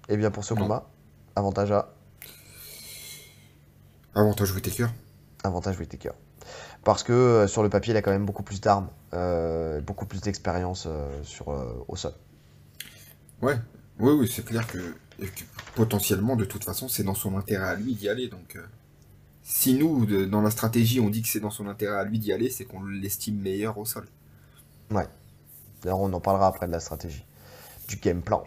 Eh bien, pour ce moment combat, avantage à Avantage Whitaker. Avantage Whitaker. Parce que euh, sur le papier, il a quand même beaucoup plus d'armes, euh, beaucoup plus d'expérience euh, sur au sol. Ouais, oui, oui, c'est clair que, potentiellement, de toute façon, c'est dans son intérêt à lui d'y aller. Donc, si nous, dans la stratégie, on dit que c'est dans son intérêt à lui d'y aller, c'est qu'on l'estime meilleur au sol. Ouais. D'ailleurs, on en parlera après de la stratégie, du game plan.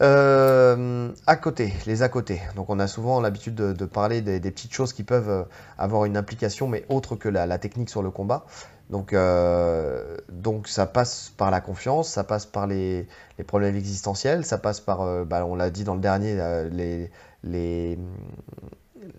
Euh, à côté, les à côté. Donc on a souvent l'habitude de, parler des, petites choses qui peuvent euh, avoir une implication, mais autre que la, technique sur le combat. Donc, euh, donc ça passe par la confiance, ça passe par les, problèmes existentiels, ça passe par, euh, bah, on l'a dit dans le dernier, les, les,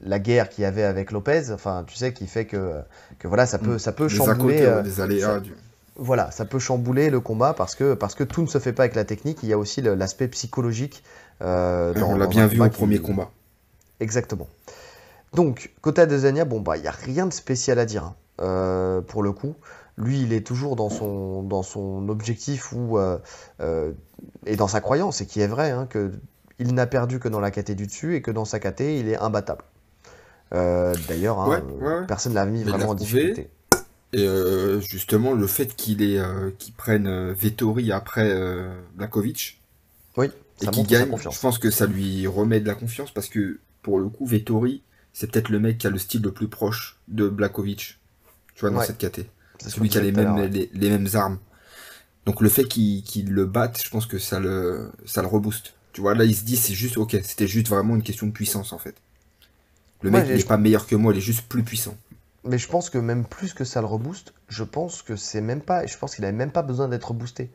la guerre qu'il y avait avec Lopez, enfin tu sais, qui fait que, que voilà, ça mm. peut, ça peut chambouler. les aléas du voilà, ça peut chambouler le combat parce que, parce que tout ne se fait pas avec la technique, il y a aussi l'aspect psychologique. Euh, on l'a bien vu au premier combat. Exactement. Donc, côté Adesanya, bon, bah, il n'y a rien de spécial à dire, hein, euh, pour le coup. Lui, il est toujours dans son, dans son objectif où, euh, et dans sa croyance, et qui est vrai, hein, qu'il n'a perdu que dans la KT du dessus et que dans sa caté, il est imbattable. D'ailleurs, hein, personne ne l'a mis vraiment en difficulté. Et euh, justement, le fait qu'il est euh, prenne euh, Vettori après euh, Blakovic, oui, et qu'il gagne, je pense que ça lui remet de la confiance parce que pour le coup, Vettori, c'est peut-être le mec qui a le style le plus proche de Blakovic, tu vois, dans cette c'est Celui qui a les mêmes, les, mêmes armes. Donc le fait qu'il le batte, je pense que ça le, ça le rebooste. Tu vois, là, il se dit, c'est juste, ok, c'était juste vraiment une question de puissance en fait. Le mec n'est pas meilleur que moi, il est juste plus puissant. Mais je pense que même plus que ça le rebooste, je pense que c'est même pas. Je pense qu'il avait même pas besoin d'être boosté.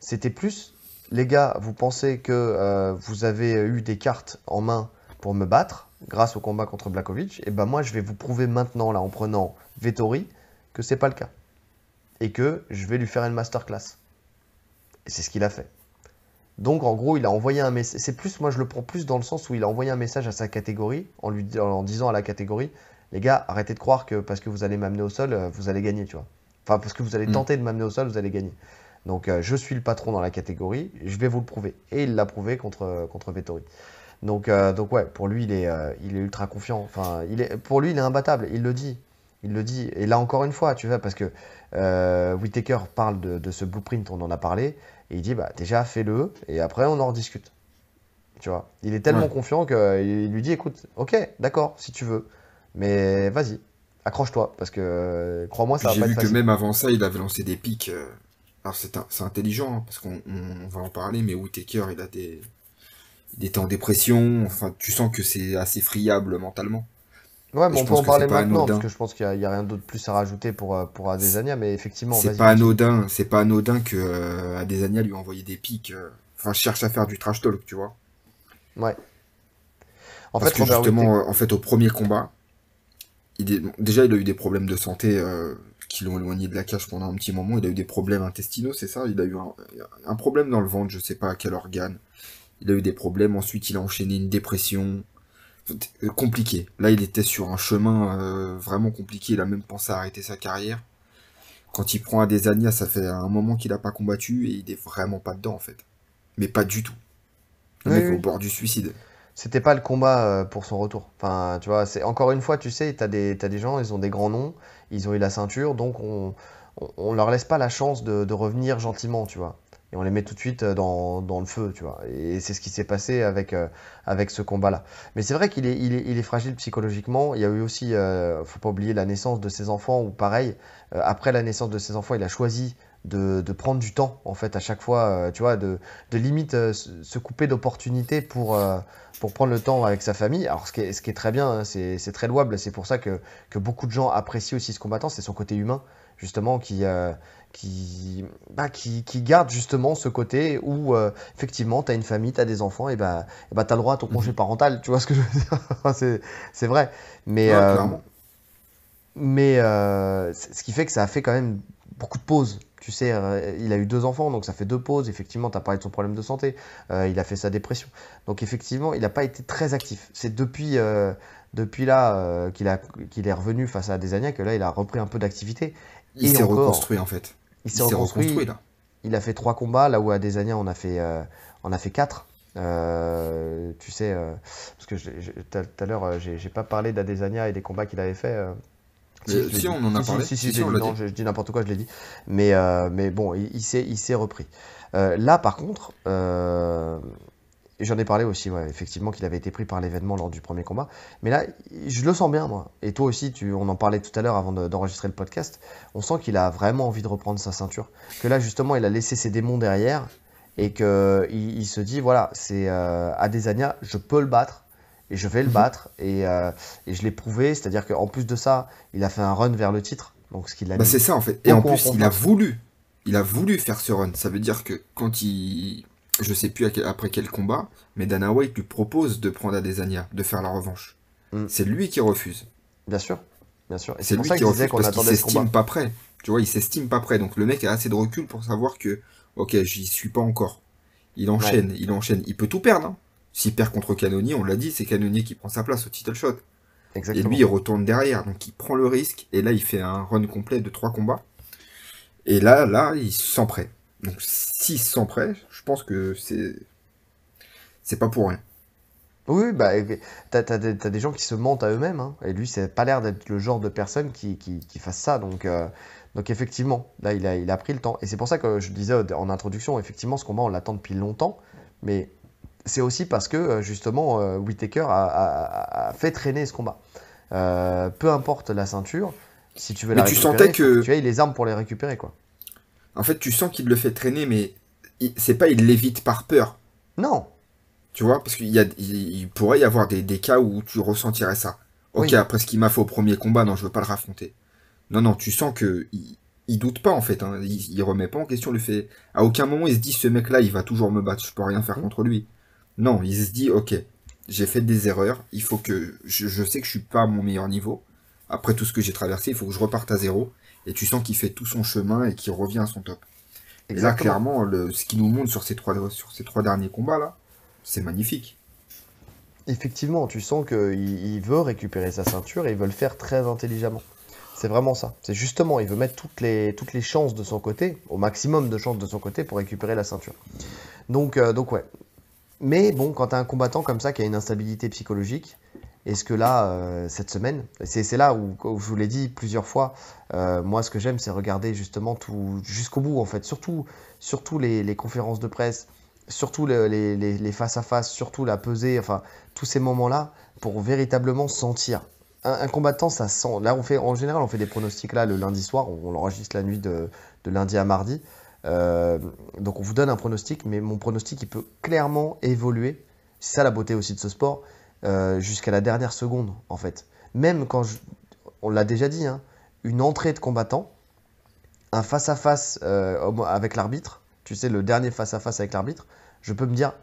C'était plus, les gars, vous pensez que euh, vous avez eu des cartes en main pour me battre grâce au combat contre Blakovic, et eh ben moi je vais vous prouver maintenant là en prenant Vettori que c'est pas le cas et que je vais lui faire une masterclass. Et c'est ce qu'il a fait. Donc en gros, il a envoyé un message. C'est plus, moi je le prends plus dans le sens où il a envoyé un message à sa catégorie en lui en disant à la catégorie les gars, arrêtez de croire que parce que vous allez m'amener au sol, euh, vous allez gagner, tu vois. Enfin, parce que vous allez mm. tenter de m'amener au sol, vous allez gagner. Donc, euh, je suis le patron dans la catégorie, je vais vous le prouver. Et il l'a prouvé contre, euh, contre Vettori. Donc, donc ouais, pour lui, il est, il est ultra confiant. Enfin, il est, pour lui, il est imbattable, il le dit. Il le dit. Et là, encore une fois, tu vois, parce que Whitaker parle de, ce blueprint, on en a parlé, et il dit, bah, déjà, fais-le, et après, on en rediscute. Tu vois, il est tellement confiant qu'il lui dit, écoute, ok, d'accord, si tu veux. Mais vas-y, accroche-toi, parce que euh, crois-moi, ça va pas que même avant ça, il avait lancé des pics. Euh, alors c'est, intelligent, hein, parce qu'on va en parler, mais Wootaker, il a des. Il était en dépression, enfin tu sens que c'est assez friable mentalement. Ouais, mais on peut en parler maintenant, parce que je pense qu'il n'y a, rien d'autre plus à rajouter pour, euh, pour Adesanya, mais effectivement. C'est pas anodin, c'est pas anodin que lui a envoyé des pics. Enfin, cherche à faire du trash talk, tu vois. Ouais. En fait, justement, en fait, au premier combat, déjà, il a eu des problèmes de santé euh, qui l'ont éloigné de la cage pendant un petit moment. Il a eu des problèmes intestinaux, c'est ça Il a eu un, problème dans le ventre, je sais pas à quel organe. Il a eu des problèmes. Ensuite, il a enchaîné une dépression. Compliqué. Là, il était sur un chemin euh, vraiment compliqué. Il a même pensé à arrêter sa carrière. Quand il prend Adesanya, ça fait un moment qu'il n'a pas combattu et il est vraiment pas dedans en fait. Mais pas du tout. Il est au bord du suicide c'était pas le combat euh, pour son retour. Enfin, tu vois, c'est encore une fois, tu sais, t'as des, as des gens, ils ont des grands noms, ils ont eu la ceinture, donc on, on, leur laisse pas la chance de, revenir gentiment, tu vois. Et on les met tout de suite euh, dans, dans le feu, tu vois. Et c'est ce qui s'est passé avec, euh, avec ce combat-là. Mais c'est vrai qu'il est, il est, fragile psychologiquement. Il y a eu aussi, ne faut pas oublier la naissance de ses enfants, ou pareil, après la naissance de ses enfants, il a choisi de, prendre du temps, en fait, à chaque fois, euh, tu vois, de, de limite euh, se couper d'opportunités pour, euh, pour prendre le temps avec sa famille. Alors, ce qui est, ce qui est très bien, hein, c'est très louable, c'est pour ça que, que, beaucoup de gens apprécient aussi ce combattant, c'est son côté humain, justement, qui, bah, qui, qui, garde justement ce côté où, effectivement, tu as une famille, tu as des enfants, et bah, et bah tu as le droit à ton congé mhm. parental, tu vois ce que je veux dire C'est vrai. Mais, mais ce qui fait que ça a fait quand même beaucoup de pauses tu sais, euh, il a eu deux enfants, donc ça fait deux pauses. Effectivement, tu as parlé de son problème de santé. Euh, il a fait sa dépression. Donc effectivement, il n'a pas été très actif. C'est depuis, euh, depuis là qu'il qu'il est revenu face à Desania que là, il a repris un peu d'activité. Il s'est reconstruit en fait. Il s'est reconstruit, là. Il a fait trois combats, là où à Desania, on a fait, on a fait quatre. tu sais, parce que tout à l'heure, j'ai pas parlé d'Adesania et des combats qu'il avait fait si, euh, on en a parlé. Si, si, je, je, dis n'importe quoi, je l'ai dit. Mais, euh, mais bon, il, il s'est repris. Euh, là, par contre, j'en ai parlé aussi, ouais, effectivement, qu'il avait été pris par l'événement lors du premier combat. Mais là, je le sens bien, moi. Et toi aussi, tu, on en parlait tout à l'heure avant d'enregistrer le podcast. On sent qu'il a vraiment envie de reprendre sa ceinture. Que là, justement, il a laissé ses démons derrière. Et qu'il il se dit, voilà, c'est Adesanya, je peux le battre et je vais le mhm. battre. Euh, et, je l'ai prouvé, c'est-à-dire qu'en plus de ça, il a fait un run vers le titre. Donc ce qu'il a bah c'est ça en fait. Et en plus, il a voulu, il a voulu faire ce run. Ça veut dire que quand il, je sais plus après quel combat, mais Dana White lui propose de prendre Adesanya, de faire la revanche. Mm. C'est lui qui refuse. Bien sûr, bien sûr. c'est lui ça qui refuse parce qu'il s'estime pas prêt. Tu vois, il s'estime pas prêt. Donc le mec a assez de recul pour savoir que, ok, j'y suis pas encore. Il enchaîne, il enchaîne. Il peut tout perdre. Hein. S'il perd contre Canonier, on l'a dit, c'est Canonier qui prend sa place au title shot. Et lui, il retourne derrière, donc il prend le risque, et là, il fait un run complet de trois combats. Et là, là, il se sent prêt. Donc, s'il se sent prêt, je pense que c'est. C'est pas pour rien. Oui, bah, t'as des, gens qui se mentent à eux-mêmes, hein. et lui, c'est pas l'air d'être le genre de personne qui, qui, fasse ça, donc. Euh, donc effectivement, là, il a, il a pris le temps. Et c'est pour ça que je disais en introduction, effectivement, ce combat, on l'attend depuis longtemps. Mais c'est aussi parce que euh, justement euh, Whitaker a, fait traîner ce combat. Euh, peu importe la ceinture, si tu veux la tu sentais que... les armes pour les récupérer quoi. En fait, tu sens qu'il le fait traîner, mais c'est pas il l'évite par peur. Non. Tu vois, parce qu'il y a, il, pourrait y avoir des, cas où tu ressentirais ça. Ok, après ce qu'il m'a fait au premier combat, non, je veux pas le raffronter. Non, non, tu sens que il, doute pas en fait. Hein. Il, il remet pas en question le fait. À aucun moment il se dit ce mec-là, il va toujours me battre. Je peux rien faire mmh. contre lui. Non, il se dit, ok, j'ai fait des erreurs, il faut que je, sais que je suis pas à mon meilleur niveau. Après tout ce que j'ai traversé, il faut que je reparte à zéro. Et tu sens qu'il fait tout son chemin et qu'il revient à son top. Et là, clairement, ce qu'il nous montre sur ces trois, derniers combats là, c'est magnifique. Effectivement, tu sens qu'il il veut récupérer sa ceinture et il veut le faire très intelligemment. C'est vraiment ça. C'est justement, il veut mettre toutes les, chances de son côté, au maximum de chances de son côté pour récupérer la ceinture. Donc, euh, donc ouais, mais bon, quand tu as un combattant comme ça qui a une instabilité psychologique, est-ce que là, euh, cette semaine, c'est là où, je vous l'ai dit plusieurs fois, euh, moi ce que j'aime c'est regarder justement tout jusqu'au bout en fait, surtout, surtout les, conférences de presse, surtout les, face à face, surtout la pesée, enfin tous ces moments-là pour véritablement sentir. Un, combattant ça sent. Là on fait en général on fait des pronostics là le lundi soir, on, on l'enregistre la nuit de lundi à mardi. Euh, donc on vous donne un pronostic, mais mon pronostic il peut clairement évoluer. C'est ça la beauté aussi de ce sport, euh, jusqu'à la dernière seconde en fait. Même quand on l'a déjà dit, hein, une entrée de combattant, un face à face avec l'arbitre, tu sais le dernier face à face avec l'arbitre, je peux me dire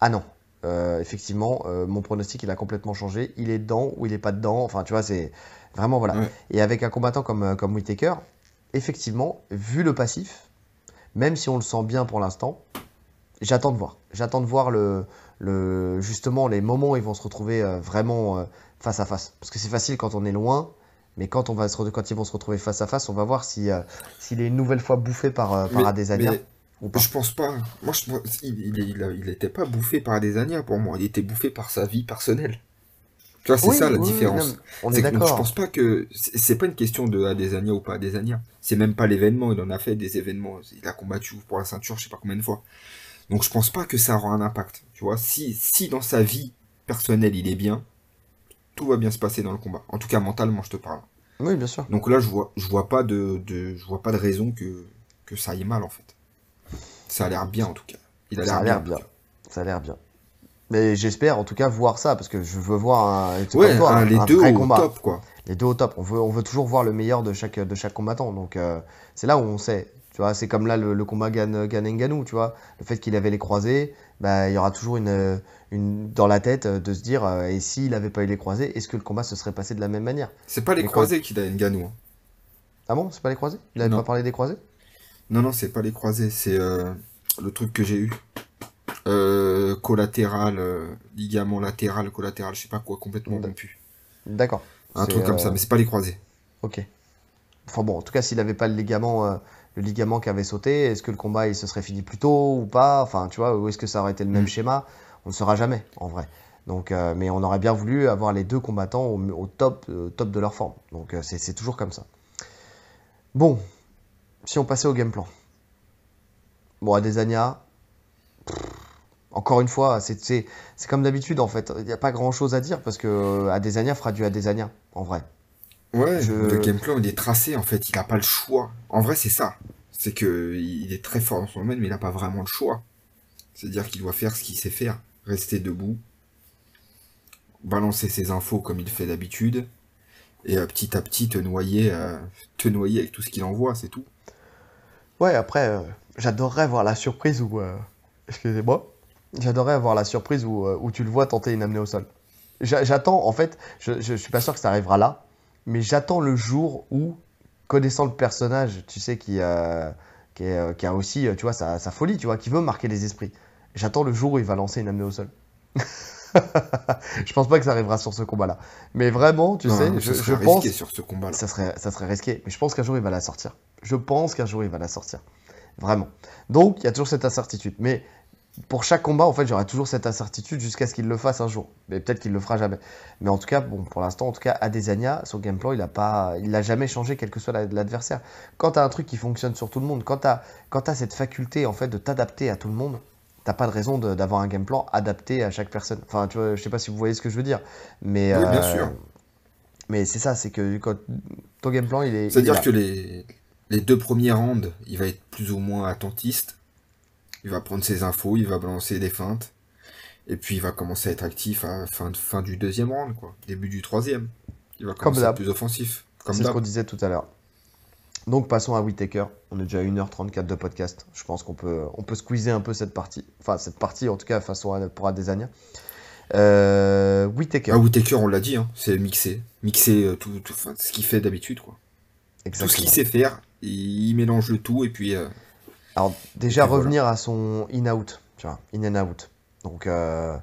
ah non. Euh, effectivement, mon pronostic il a complètement changé. Il est dedans ou il est pas dedans. Enfin, tu vois, c'est vraiment voilà. Et avec un combattant comme comme Whitaker, effectivement, vu le passif, même si on le sent bien pour l'instant, j'attends de voir. J'attends de voir le, justement les moments où ils vont se retrouver euh, vraiment euh, face à face. Parce que c'est facile quand on est loin, mais quand, ils vont se retrouver face à face, on va voir euh, s'il est une nouvelle fois bouffé par, par Adesanya. Je pense pas. Moi, il n'était pas bouffé par Adesanya pour moi. Il était bouffé par sa vie personnelle. Tu vois, c'est ça la différence. on Je pense pas que c'est pas une question de ah, Adesanya ou pas Adesanya. C'est même pas l'événement. Il en a fait des événements. Il a combattu pour la ceinture, je sais pas combien de fois. Donc je pense pas que ça aura un impact. Tu vois, si dans sa vie personnelle il est bien, tout va bien se passer dans le combat. En tout cas mentalement, je te parle. Oui, bien sûr. Donc là, je vois je vois pas de, je vois pas de raison que que ça aille mal en fait. Ça a l'air bien en tout cas. Il a l'air bien. Ça a l'air bien. Mais j'espère en tout cas voir ça parce que je veux voir hein, les deux au top quoi. Les deux au top. On veut, on veut toujours voir le meilleur de chaque, de chaque combattant. Donc euh, c'est là où on sait. Tu vois, c'est comme là le, combat Gan, Nganou, tu vois. Le fait qu'il avait les croisés, bah, il y aura toujours une, dans la tête euh, de se dire euh, et s'il n'avait pas eu les croisés, est-ce que le combat se serait passé de la même manière C'est pas les, croisés qu'il a Nganou. Hein. Ah bon, c'est pas les croisés Il avait pas parlé des croisés Non non, c'est pas les croisés, c'est le truc que j'ai eu. Euh, collatéral, euh, ligament latéral, collatéral, je sais pas quoi, complètement rompu. D'accord. Un truc comme ça, euh, mais c'est pas les croisés. Ok. Enfin bon, en tout cas, s'il n'avait pas le ligament, le ligament qui avait sauté, est-ce que le combat il se serait fini plus tôt ou pas Enfin, tu vois, ou est-ce que ça aurait été le même mm. schéma On ne saura jamais, en vrai. Donc, mais on aurait bien voulu avoir les deux combattants au, top, top de leur forme. Donc c'est toujours comme ça. Bon, si on passait au game plan. Bon, Adesanya, encore une fois, c'est comme d'habitude en fait. Il n'y a pas grand chose à dire parce que euh, Adesanya fera du Adesanya en vrai. Ouais, le gameplay il est tracé en fait, il n'a pas le choix. En vrai, c'est ça. C'est qu'il est très fort dans son domaine, mais il n'a pas vraiment le choix. C'est-à-dire qu'il doit faire ce qu'il sait faire, rester debout, balancer ses infos comme il fait d'habitude, et euh, petit à petit te noyer, euh, te noyer avec tout ce qu'il envoie, c'est tout. Ouais, après, j'adorerais voir la surprise où, excusez-moi, J'adorerais avoir la surprise euh, où, tu le vois tenter une amenée au sol. J'attends, en fait, je, je, suis pas sûr que ça arrivera là, mais j'attends le jour où, connaissant le personnage, tu sais, qui, euh, euh, qui, a aussi, tu vois, sa, folie, tu vois, qui veut marquer les esprits. J'attends le jour où il va lancer une amenée au sol. je pense pas que ça arrivera sur ce combat-là. Mais vraiment, tu sais, je, je pense. sur ce combat -là. Ça serait, ça serait risqué. Mais je pense qu'un jour, il va la sortir. Je pense qu'un jour, il va la sortir. Vraiment. Donc, il y a toujours cette incertitude. Mais pour chaque combat, en fait, j'aurai toujours cette incertitude jusqu'à ce qu'il le fasse un jour. Mais peut-être qu'il le fera jamais. Mais en tout cas, bon, pour l'instant, en tout cas, Adesanya, son game plan, il n'a pas, il n'a jamais changé, quel que soit l'adversaire. Quand as un truc qui fonctionne sur tout le monde, quand t'as, quand as cette faculté, en fait, de t'adapter à tout le monde, t'as pas de raison d'avoir un game plan adapté à chaque personne. Enfin, tu je sais pas si vous voyez ce que je veux dire, mais. bien euh, sûr. Mais c'est ça, c'est que ton game plan, il est. C'est-à-dire que les, les deux premiers rounds, il va être plus ou moins attentiste il va prendre ses infos, il va balancer des feintes. Et puis il va commencer à être actif à fin, fin du deuxième round, quoi. Début du troisième. Il va commencer à être plus offensif. Comme C'est ce qu'on disait tout à l'heure. Donc passons à Whitaker. On est déjà à 1h34 de podcast. Je pense qu'on peut, on peut squeezer un peu cette partie. Enfin, cette partie, en tout cas, façon à, pour Adesanya. Euh, Whitaker. Ah, Whitaker, on l'a dit, hein. c'est mixé. Mixer euh, tout, ce qu'il fait d'habitude. quoi. Exactement. Tout ce qu'il sait faire, il mélange le tout et puis euh, alors, déjà, revenir à son in-out, tu vois, in and out. Donc, euh,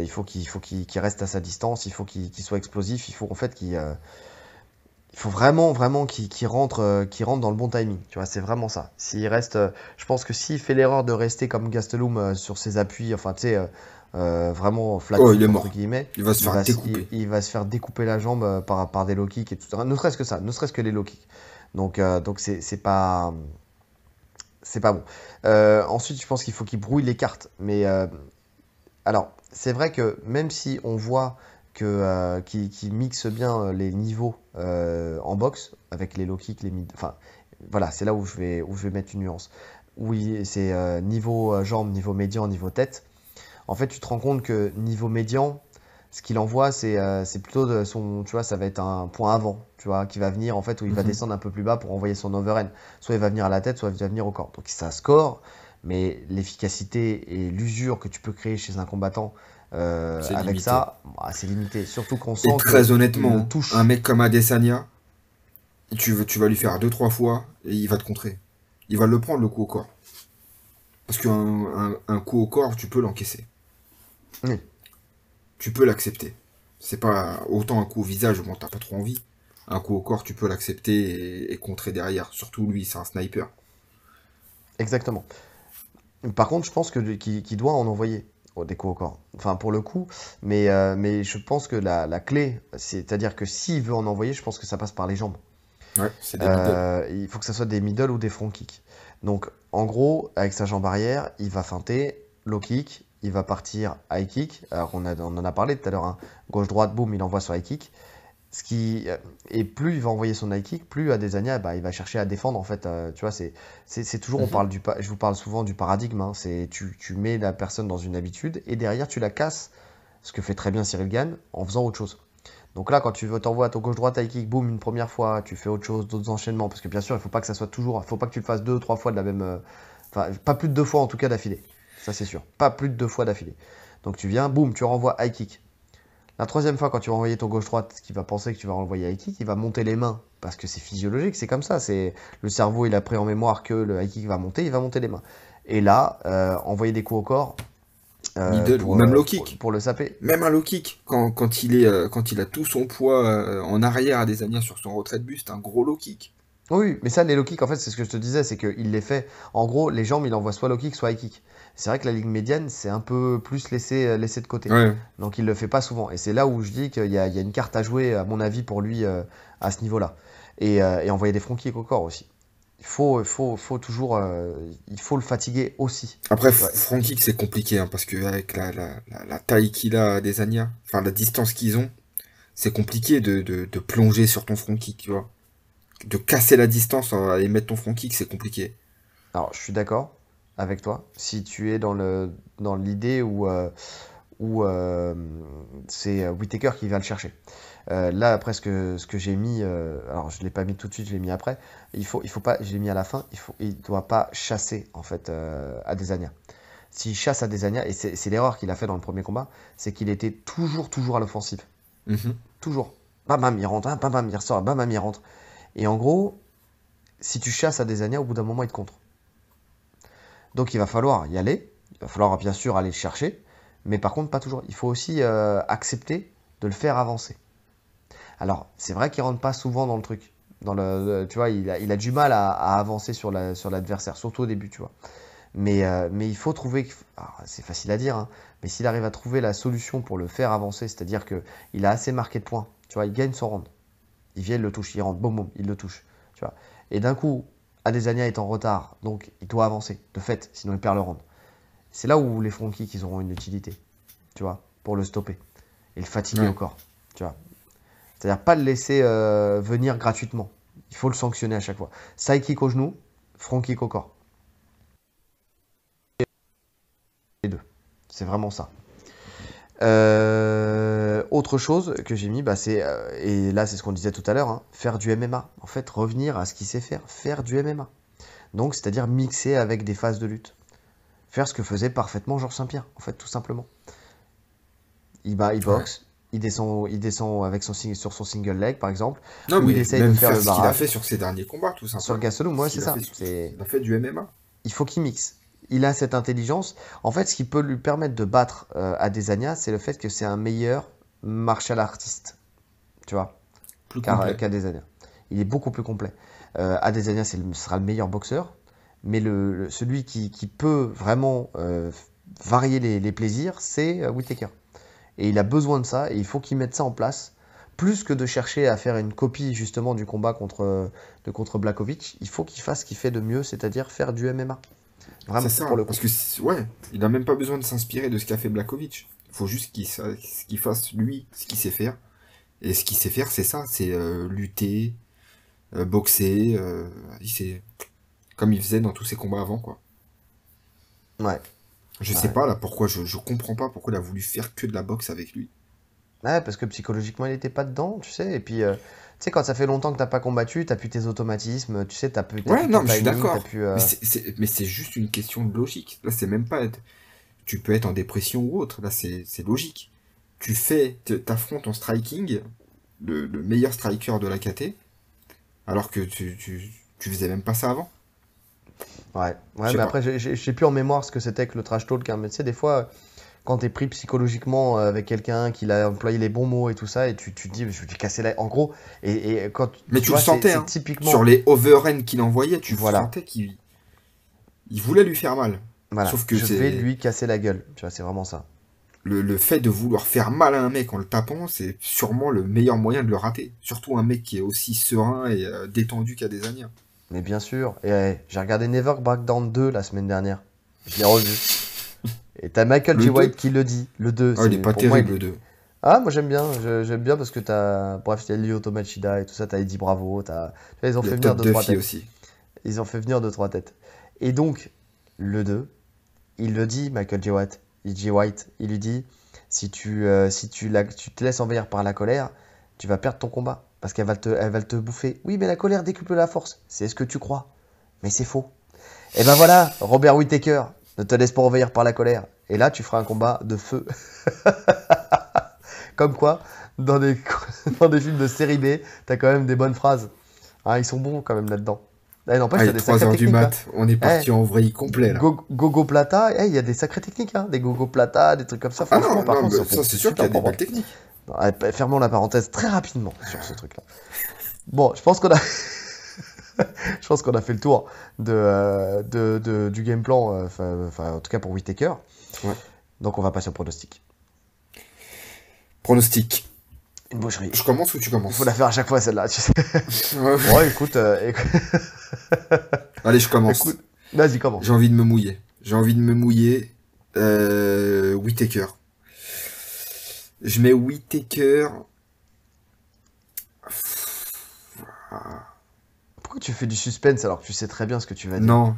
il faut qu'il faut qu'il reste à sa distance, il faut qu'il soit explosif, il faut en fait qu'il. Euh, il faut vraiment, vraiment qu'il rentre, euh, qu'il rentre dans le bon timing. Tu vois, c'est vraiment ça. S'il reste, je pense que s'il fait l'erreur de rester comme Gastelum sur ses appuis, enfin, tu sais, vraiment flat oh, il est mort. il va se faire va, découper. Il, va se faire découper la jambe par, par des low kicks et tout. Ne serait-ce que ça, ne serait-ce que les low kicks. Donc, donc c'est pas, c'est pas bon. Euh, ensuite, je pense qu'il faut qu'il brouille les cartes. Mais euh, alors, c'est vrai que même si on voit que euh, qui, mixe bien les niveaux en boxe avec les low kicks, les mid, enfin voilà, c'est là où je vais où je vais mettre une nuance. Oui, c'est niveau jambes, niveau médian, niveau tête. En fait, tu te rends compte que niveau médian, ce qu'il envoie, euh, c'est plutôt de son, tu vois, ça va être un point avant, tu vois, qui va venir en fait où il va mhm. descendre un peu plus bas pour envoyer son overhand. Soit il va venir à la tête, soit il va venir au corps. Donc ça score, mais l'efficacité et l'usure que tu peux créer chez un combattant euh, avec ça, bah, c'est limité. Surtout qu'on sent très honnêtement, touche. un mec comme Adesanya, tu, tu vas lui faire deux trois fois et il va te contrer. Il va le prendre le coup au corps. Parce qu'un un, coup au corps, tu peux l'encaisser tu peux l'accepter. C'est pas autant un coup au visage, bon, t'as pas trop envie. Un coup au corps, tu peux l'accepter et, contrer derrière. Surtout lui, c'est un sniper. Exactement. Par contre, je pense que qu'il doit en envoyer au oh, déco au corps. Enfin, pour le coup, mais, euh, mais je pense que la, la clé, c'est-à-dire que s'il veut en envoyer, je pense que ça passe par les jambes. Ouais, des euh, il faut que ça soit des middle ou des front kicks. Donc, en gros, avec sa jambe arrière, il va feinter, low kick, il va partir high kick. Alors on, en a parlé tout à l'heure, hein. gauche-droite, boum, il envoie sur high kick. Ce qui, euh, et plus il va envoyer son high kick, plus Adesanya bah, il va chercher à défendre. En fait, euh, tu vois, c'est toujours, on mhm. parle du, je vous parle souvent du paradigme. Hein. c'est tu, tu, mets la personne dans une habitude et derrière tu la casses, ce que fait très bien Cyril Gann en faisant autre chose. Donc là, quand tu t'envoies à ton gauche-droite high kick, boum, une première fois, tu fais autre chose, d'autres enchaînements, parce que bien sûr, il ne faut pas que ça soit toujours, il faut pas que tu le fasses deux, trois fois de la même, euh, enfin, pas plus de deux fois en tout cas d'affilée. Ça, c'est sûr. Pas plus de deux fois d'affilée. Donc tu viens, boum, tu renvoies high kick. La troisième fois, quand tu vas ton gauche-droite, ce qui va penser que tu vas renvoyer high kick, il va monter les mains. Parce que c'est physiologique, c'est comme ça. C'est Le cerveau, il a pris en mémoire que le high kick va monter, il va monter les mains. Et là, euh, envoyer des coups au corps. Euh, même euh, low kick. Pour, le saper. Même un low kick, quand, il, est, quand il a tout son poids en arrière à des années sur son retrait de buste, un gros low kick. Oui, mais ça, les low en fait, c'est ce que je te disais, c'est qu'il les fait. En gros, les jambes, il envoie soit low kick, soit high kick. C'est vrai que la ligue médiane, c'est un peu plus laissé, euh, laissé de côté. Donc il le fait pas souvent. Et c'est là où je dis qu'il y, a une carte à jouer, à mon avis, pour lui euh, à ce niveau-là. Et, euh, envoyer des kicks au corps aussi. Il faut, toujours, il faut le fatiguer aussi. Après, front kick c'est compliqué hein, parce que avec la, taille qu'il a des Ania, enfin la distance qu'ils ont, c'est compliqué de, de, plonger sur ton front kick, tu vois. De casser la distance et mettre ton front kick, c'est compliqué. Alors, je suis d'accord avec toi, si tu es dans le dans l'idée où, euh, où euh, c'est euh, Whitaker qui va le chercher. là, après ce que, j'ai mis, alors je ne l'ai pas mis tout de suite, je l'ai mis après. Il faut, il faut pas, je l'ai mis à la fin. Il faut, il doit pas chasser en fait Adesanya. S'il chasse à Desania, et c'est l'erreur qu'il a fait dans le premier combat, c'est qu'il était toujours, toujours à l'offensive. Mm-hmm. Toujours. Bam, bam, il rentre, hein, bam, il ressort, bam, bam, il rentre. Et en gros, si tu chasses à Desania, au bout d'un moment, il te contre. Donc il va falloir y aller, il va falloir bien sûr aller le chercher, mais par contre pas toujours. Il faut aussi euh, accepter de le faire avancer. Alors c'est vrai qu'il rentre pas souvent dans le truc, dans le, tu vois, il a, du mal à, avancer sur l'adversaire, surtout au début, tu vois. Mais, euh, il faut trouver, c'est facile à dire, hein, mais s'il arrive à trouver la solution pour le faire avancer, c'est-à-dire qu'il a assez marqué de points, tu vois, il gagne son round, il vient, il le touche, il rentre, boum, boum, il le touche, tu vois. Et d'un coup, Adesanya est en retard, donc il doit avancer, de fait, sinon il perd le round. C'est là où les kicks ils auront une utilité, tu vois, pour le stopper et le fatiguer au corps, tu vois. C'est-à-dire pas le laisser euh, venir gratuitement. Il faut le sanctionner à chaque fois. Sidekick au genou, front au corps. Les deux. C'est vraiment ça. Euh, autre chose que j'ai mis, bah, c'est, euh, et là c'est ce qu'on disait tout à l'heure, hein, faire du MMA. En fait, revenir à ce qu'il sait faire, faire du MMA. Donc, c'est-à-dire mixer avec des phases de lutte. Faire ce que faisait parfaitement Georges Saint-Pierre, en fait, tout simplement. Il il boxe, il, descend, il descend avec son, sur son single leg, par exemple. Non, il essaye de faire, ce qu'il a fait sur ses derniers combats, tout simplement. Sur Gastelum, moi, c'est ça. il a fait du MMA. Il faut qu'il mixe il a cette intelligence. En fait, ce qui peut lui permettre de battre euh, Adesanya, c'est le fait que c'est un meilleur martial artiste, tu vois, plus euh, qu'Adesanya. il est beaucoup plus complet. Euh, Adesanya sera le meilleur boxeur, mais celui qui, peut vraiment varier les, plaisirs, c'est Whitaker. Et il a besoin de ça, et il faut qu'il mette ça en place. Plus que de chercher à faire une copie justement du combat contre, de contre Blakovic, il faut qu'il fasse ce qu'il fait de mieux, c'est-à-dire faire du MMA. Vraiment, ça, Parce que, ouais, il n'a même pas besoin de s'inspirer de ce qu'a fait Blakovic. Il faut juste qu'il fasse, lui, ce qu'il sait faire. Et ce qu'il sait faire, c'est ça c'est euh, lutter, euh, boxer. Euh, comme il faisait dans tous ses combats avant, quoi. Ouais. Je sais pas, là, pourquoi. Je, je comprends pas pourquoi il a voulu faire que de la boxe avec lui. Ouais, parce que psychologiquement, il n'était pas dedans, tu sais. Et puis, euh, tu sais, quand ça fait longtemps que t'as pas combattu, t'as plus tes automatismes, tu sais, t'as plus. As ouais, non, mais je suis d'accord. Euh, mais c'est juste une question de logique. Là, c'est même pas. Tu peux être en dépression ou autre. Là, c'est logique. Tu fais. affrontes en striking le, meilleur striker de la KT, alors que tu, tu, tu faisais même pas ça avant. Ouais, ouais mais après, j'ai plus en mémoire ce que c'était que le trash talk, hein, mais tu sais, des fois quand tu es pris psychologiquement euh, avec quelqu'un qui a employé les bons mots et tout ça, et tu, te dis, je vais casser la. En gros, et, quand. Mais tu, le sentais, hein. typiquement... sur les overends qu'il envoyait, tu voilà. sentais qu'il il voulait lui faire mal. je vais lui casser la gueule. Tu vois, c'est vraiment ça. Le, fait de vouloir faire mal à un mec en le tapant, c'est sûrement le meilleur moyen de le rater. Surtout un mec qui est aussi serein et euh, détendu qu'à des années. Mais bien sûr. Et eh, j'ai regardé Never Back Down 2 la semaine dernière. Je l'ai revu. Et t'as Michael J White qui le dit, le 2. Ah, il pas terrible, moi, le 2. Ah, moi j'aime bien, j'aime bien parce que t'as. Bref, t'as Lio Tomachida et tout ça, t'as Eddie Bravo, t'as. Ils ont fait venir deux, trois têtes. Aussi. Ils ont fait venir deux, trois têtes. Et donc, le 2, il le dit, Michael J. White. G. White, il lui dit si tu, euh, si tu, tu te laisses envahir par la colère, tu vas perdre ton combat parce qu'elle va, te, va te bouffer. Oui, mais la colère décuple la force. C'est ce que tu crois. Mais c'est faux. Et ben voilà, Robert Whittaker, ne te laisse pas envahir par la colère. Et là, tu feras un combat de feu. Comme quoi, dans des, des films de série B, t'as quand même des bonnes phrases. Hein, ils sont bons quand même là-dedans. Eh, non, pas, ah, y a des heures du mat, on est hein. parti eh, en vrai complet. Là. Gogo Plata, eh, il y a des sacrées techniques, hein, des Gogo Plata, des trucs comme ça. Ah non, par c'est sûr qu'il y a des belles techniques. Eh, ben, fermons la parenthèse très rapidement sur ce truc-là. Bon, je pense qu'on a. je pense qu'on a fait le tour de, euh, du game plan, euh, en tout cas pour Whitaker. Donc on va passer au pronostic. Pronostic. Une boucherie. Je commence ou tu commences Il faut la faire à chaque fois celle-là, ouais, écoute. Euh, Allez, je commence. Vas-y, commence. J'ai envie de me mouiller. J'ai envie de me mouiller. Euh, Whitaker. Je mets Whitaker. Ah tu fais du suspense alors que tu sais très bien ce que tu vas dire Non,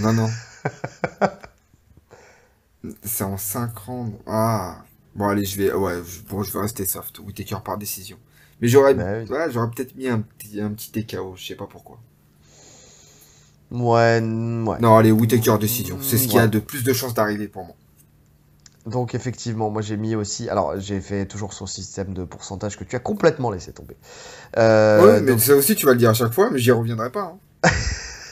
non, non. C'est en 5 ans Ah. Bon, allez, je vais, ouais, je, bon, je vais rester soft. Ou par décision. Mais j'aurais, bah j'aurais peut-être mis un petit, un petit TKO. Je sais pas pourquoi. Ouais, Non, allez, Whitaker décision. C'est ce qui a de plus de chances d'arriver pour moi. Donc effectivement, moi j'ai mis aussi. Alors j'ai fait toujours son système de pourcentage que tu as complètement laissé tomber. Euh, oui, mais ça aussi tu vas le dire à chaque fois, mais j'y reviendrai pas. Hein.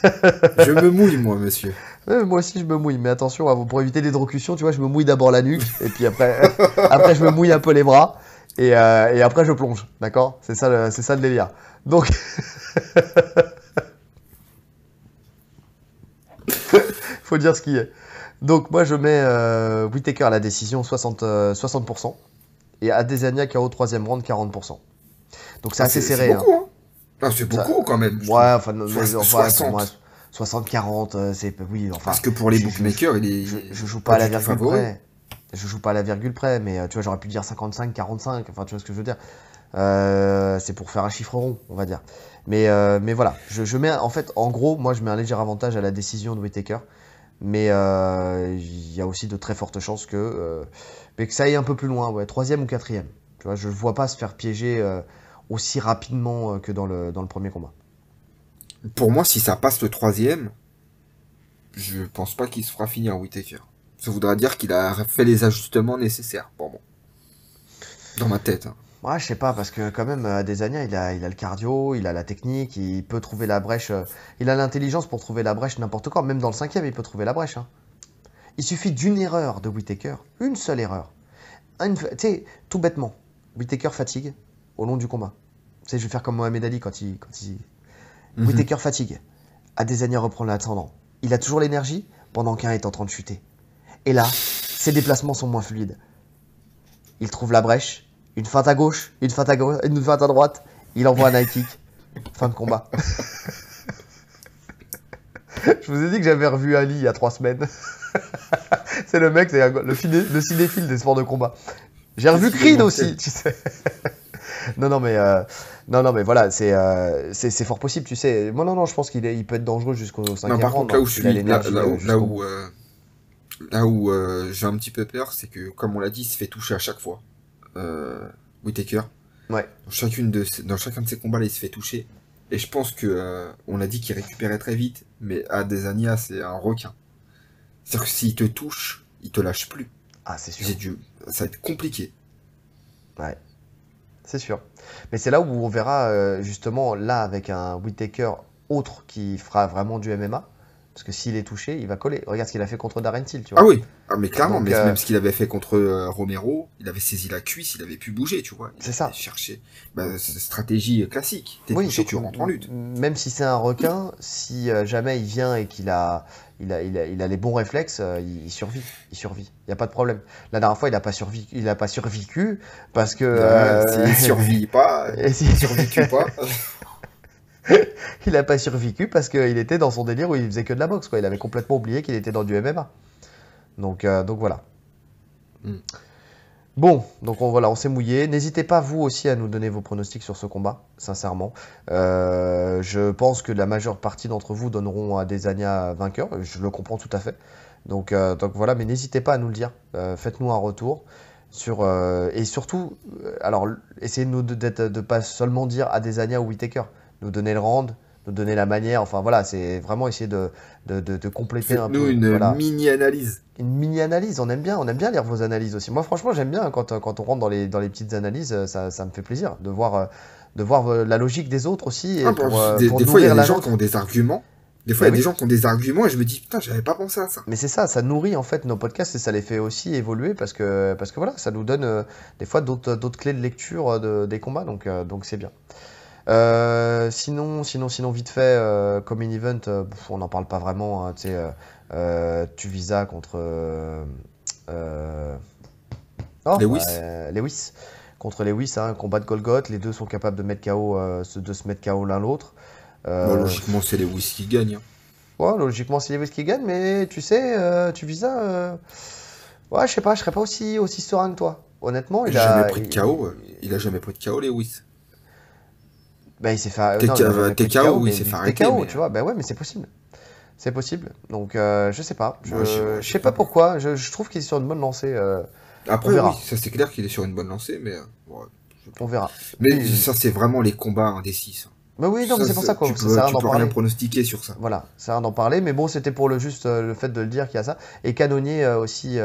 je me mouille moi, monsieur. moi aussi je me mouille, mais attention, hein, pour éviter les tu vois, je me mouille d'abord la nuque et puis après, après je me mouille un peu les bras et, euh, après je plonge, d'accord C'est ça, le, c'est ça le délire. Donc. Faut dire ce qui est. Donc moi je mets euh, Whitaker à la décision 60, 60% euh, et Adesanya au troisième round 40%. Donc c'est ah, assez serré. C'est beaucoup, hein. Hein. Ah, c'est beaucoup quand même. Ouais, enfin, 60. 60 40 c'est oui parce que pour les bookmakers je, il je, joue pas, à la virgule près je joue pas à la virgule près mais euh, tu vois j'aurais pu dire 55 45 enfin tu vois ce que je veux dire c'est pour faire un chiffre rond on va dire mais mais voilà je, mets en fait en gros moi je mets un léger avantage à la décision de Whitaker mais euh, il y a aussi de très fortes chances que, euh, que ça aille un peu plus loin, ouais, troisième ou quatrième. Tu vois, je ne vois pas se faire piéger euh, aussi rapidement que dans le, premier combat. Pour moi, si ça passe le troisième, je pense pas qu'il se fera finir Whitaker. Ça voudra dire qu'il a fait les ajustements nécessaires pour moi. Dans ma tête. Hein. Ouais, je sais pas, parce que quand même, euh, Adesanya, il a, il a le cardio, il a la technique, il peut trouver la brèche. Euh, il a l'intelligence pour trouver la brèche n'importe quoi Même dans le cinquième, il peut trouver la brèche. Hein. Il suffit d'une erreur de Whittaker, une seule erreur. Tu sais, tout bêtement, Whittaker fatigue au long du combat. Tu sais, je vais faire comme Mohamed Ali quand il. Quand il... Mhm. fatigue. Adesanya reprend l'ascendant. Il a toujours l'énergie pendant qu'un est en train de chuter. Et là, ses déplacements sont moins fluides. Il trouve la brèche, une feinte à gauche, une feinte à gauche, une à droite. Il envoie un high kick. fin de combat. Je vous ai dit que j'avais revu Ali il y a trois semaines. c'est le mec, c'est le, ciné, le, cinéphile des sports de combat. J'ai revu Creed aussi, tu sais. non, non, mais euh, non, non, mais voilà, euh, c'est c'est fort possible, tu sais. Moi, non, non, je pense qu'il peut être dangereux jusqu'au 5 hein, là où là, où, où euh, j'ai un petit peu peur, c'est que, comme on l'a dit, il se fait toucher à chaque fois. Euh, Whitaker. Ouais. Dans, chacune de, dans chacun de ses combats, là, il se fait toucher. Et je pense que euh, on a dit qu'il récupérait très vite, mais Adesanya c'est un requin. C'est-à-dire que s'il te touche, il te lâche plus. Ah c'est sûr. Du... Ça va être compliqué. Ouais. C'est sûr. Mais c'est là où on verra euh, justement là avec un Whitaker autre qui fera vraiment du MMA. Parce que s'il est touché, il va coller. Regarde ce qu'il a fait contre Darentil, tu ah vois. Ah oui, mais clairement, euh, même ce qu'il avait fait contre euh, Romero, il avait saisi la cuisse, il avait pu bouger, tu vois. C'est ça. Chercher. Bah, stratégie euh, classique. T'es touché, tu rentres en lutte. Même si c'est un requin, si jamais il vient et qu'il a il a, il a, les bons réflexes, il, survit, il survit. Il n'y a pas de problème. La dernière fois, il n'a pas, pas survécu parce que. Bah, il survit pas, et ne survécu pas. il n'a pas survécu parce qu'il était dans son délire où il faisait que de la boxe. Quoi. Il avait complètement oublié qu'il était dans du MMA. Donc, euh, donc voilà. Mm. Bon, donc voilà, on s'est mouillé. N'hésitez pas, vous aussi, à nous donner vos pronostics sur ce combat, sincèrement. Euh, je pense que la majeure partie d'entre vous donneront à Desania vainqueur. Je le comprends tout à fait. Donc, euh, donc voilà, mais n'hésitez pas à nous le dire. Faites-nous un retour. Sur, et surtout, alors, essayez de ne pas seulement dire à Desania ou Whitaker nous donner le rende, nous donner la manière. Enfin voilà, c'est vraiment essayer de, de, compléter un nous une mini-analyse. Une mini-analyse, on aime bien, on aime bien lire vos analyses aussi. Moi franchement j'aime bien hein, euh, quand, on rentre dans les, dans les petites analyses, euh, ça, me fait plaisir de voir, euh, de voir la logique des autres aussi. Et ah, bah, pour, des, fois il y a des gens qui ont des arguments. Des fois, il y a ah des gens qui ont des arguments et je me dis putain, j'avais pas pensé à ça. Mais c'est ça, ça nourrit en fait nos podcasts et ça les fait aussi évoluer parce que, parce que voilà, ça nous donne des fois d'autres clés de lecture des combats, donc donc c'est bien. Euh, sinon, sinon, sinon, vite fait, euh, comme in event, euh, on n'en parle pas vraiment. Hein, tu sais, Tuvisa contre. Oh, Lewis. Lewis. Contre Lewis, hein, combat de Golgoth. Les deux sont capables de, mettre KO, de se mettre KO l'un l'autre. logiquement, c'est les Lewis qui gagnent. Hein. logiquement, c'est les Lewis qui gagnent, mais tu sais, tu Tuvisa. Ouais, je sais pas, je serais pas aussi, aussi serein que toi. Honnêtement, il, n'a a jamais pris de KO. Il, a jamais pris de KO, Lewis. Bah, il s'est fait. Euh, TKO, il s'est fait arrêter. TKO, tu vois. ben ouais, mais c'est possible. C'est possible. Donc, euh, je sais pas. Je, sais pas, pourquoi. Je, trouve qu'il est sur une bonne lancée. Euh, Après, ça c'est clair qu'il est sur une bonne lancée, mais. on verra. Mais ça, c'est vraiment les combats indécis. Hein, oui, non, mais c'est pour ça qu'on Tu peux, ça rien pronostiquer sur ça. Voilà, c'est rien d'en parler, mais bon, c'était pour le juste le fait de le dire qu'il y a ça. Et Canonnier aussi,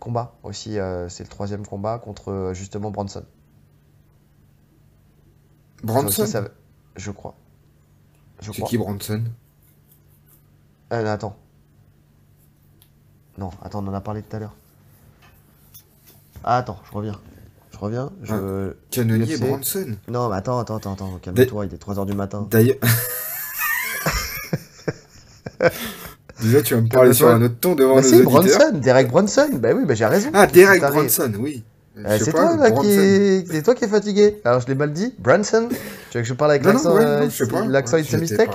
combat, aussi, c'est le troisième combat contre justement Bronson. Bronson Je crois. c'est qui Bronson euh, Attends. Non, attends, on en a parlé tout à l'heure. Ah, attends, je reviens. Je reviens. Je... Ah, canonnier Branson Non, mais attends, attends, attends, attends calme-toi, il est 3h du matin. D'ailleurs. Déjà, tu vas me parler sur un autre ton devant bah nos si, Bronson, Derek Bronson, bah oui, ben j'ai raison. Ah, Derek Bronson, oui. Euh, c'est toi, qui est... es fatigué. Alors je l'ai mal dit. Branson. Tu veux que je parle avec l'accent euh, l'accent mistake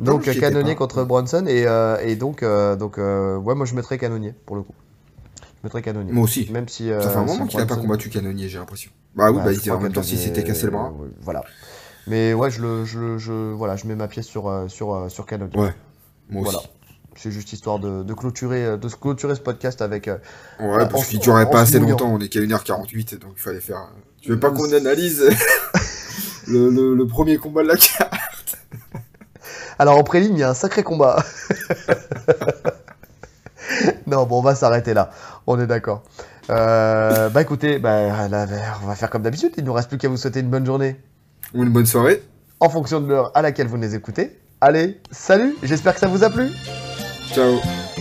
Donc canonnier contre Branson, euh, et, donc donc ouais moi je mettrais canonnier pour le coup. Je mettrais canonnier. Moi aussi. Même si ça fait un moment qu'il n'a pas combattu canonnier j'ai l'impression. Bah oui bah, bah il en même temps s'il s'était cassé le bras. Voilà. Mais ouais je le je, voilà je mets ma pièce sur sur sur canonnier. Ouais. Moi aussi. C'est juste histoire de, clôturer, euh, de clôturer ce podcast avec. Euh, ouais, parce qu'il durerait pas assez longtemps, on est qu'à 1h48, donc il fallait faire. Tu veux pas qu'on analyse le, premier combat de la carte Alors en préligne, il y a un sacré combat. non, bon, on va s'arrêter là, on est d'accord. Euh, bah écoutez, bah, on va faire comme d'habitude, il nous reste plus qu'à vous souhaiter une bonne journée. Ou une bonne soirée. En fonction de l'heure à laquelle vous nous écoutez. Allez, salut, j'espère que ça vous a plu. So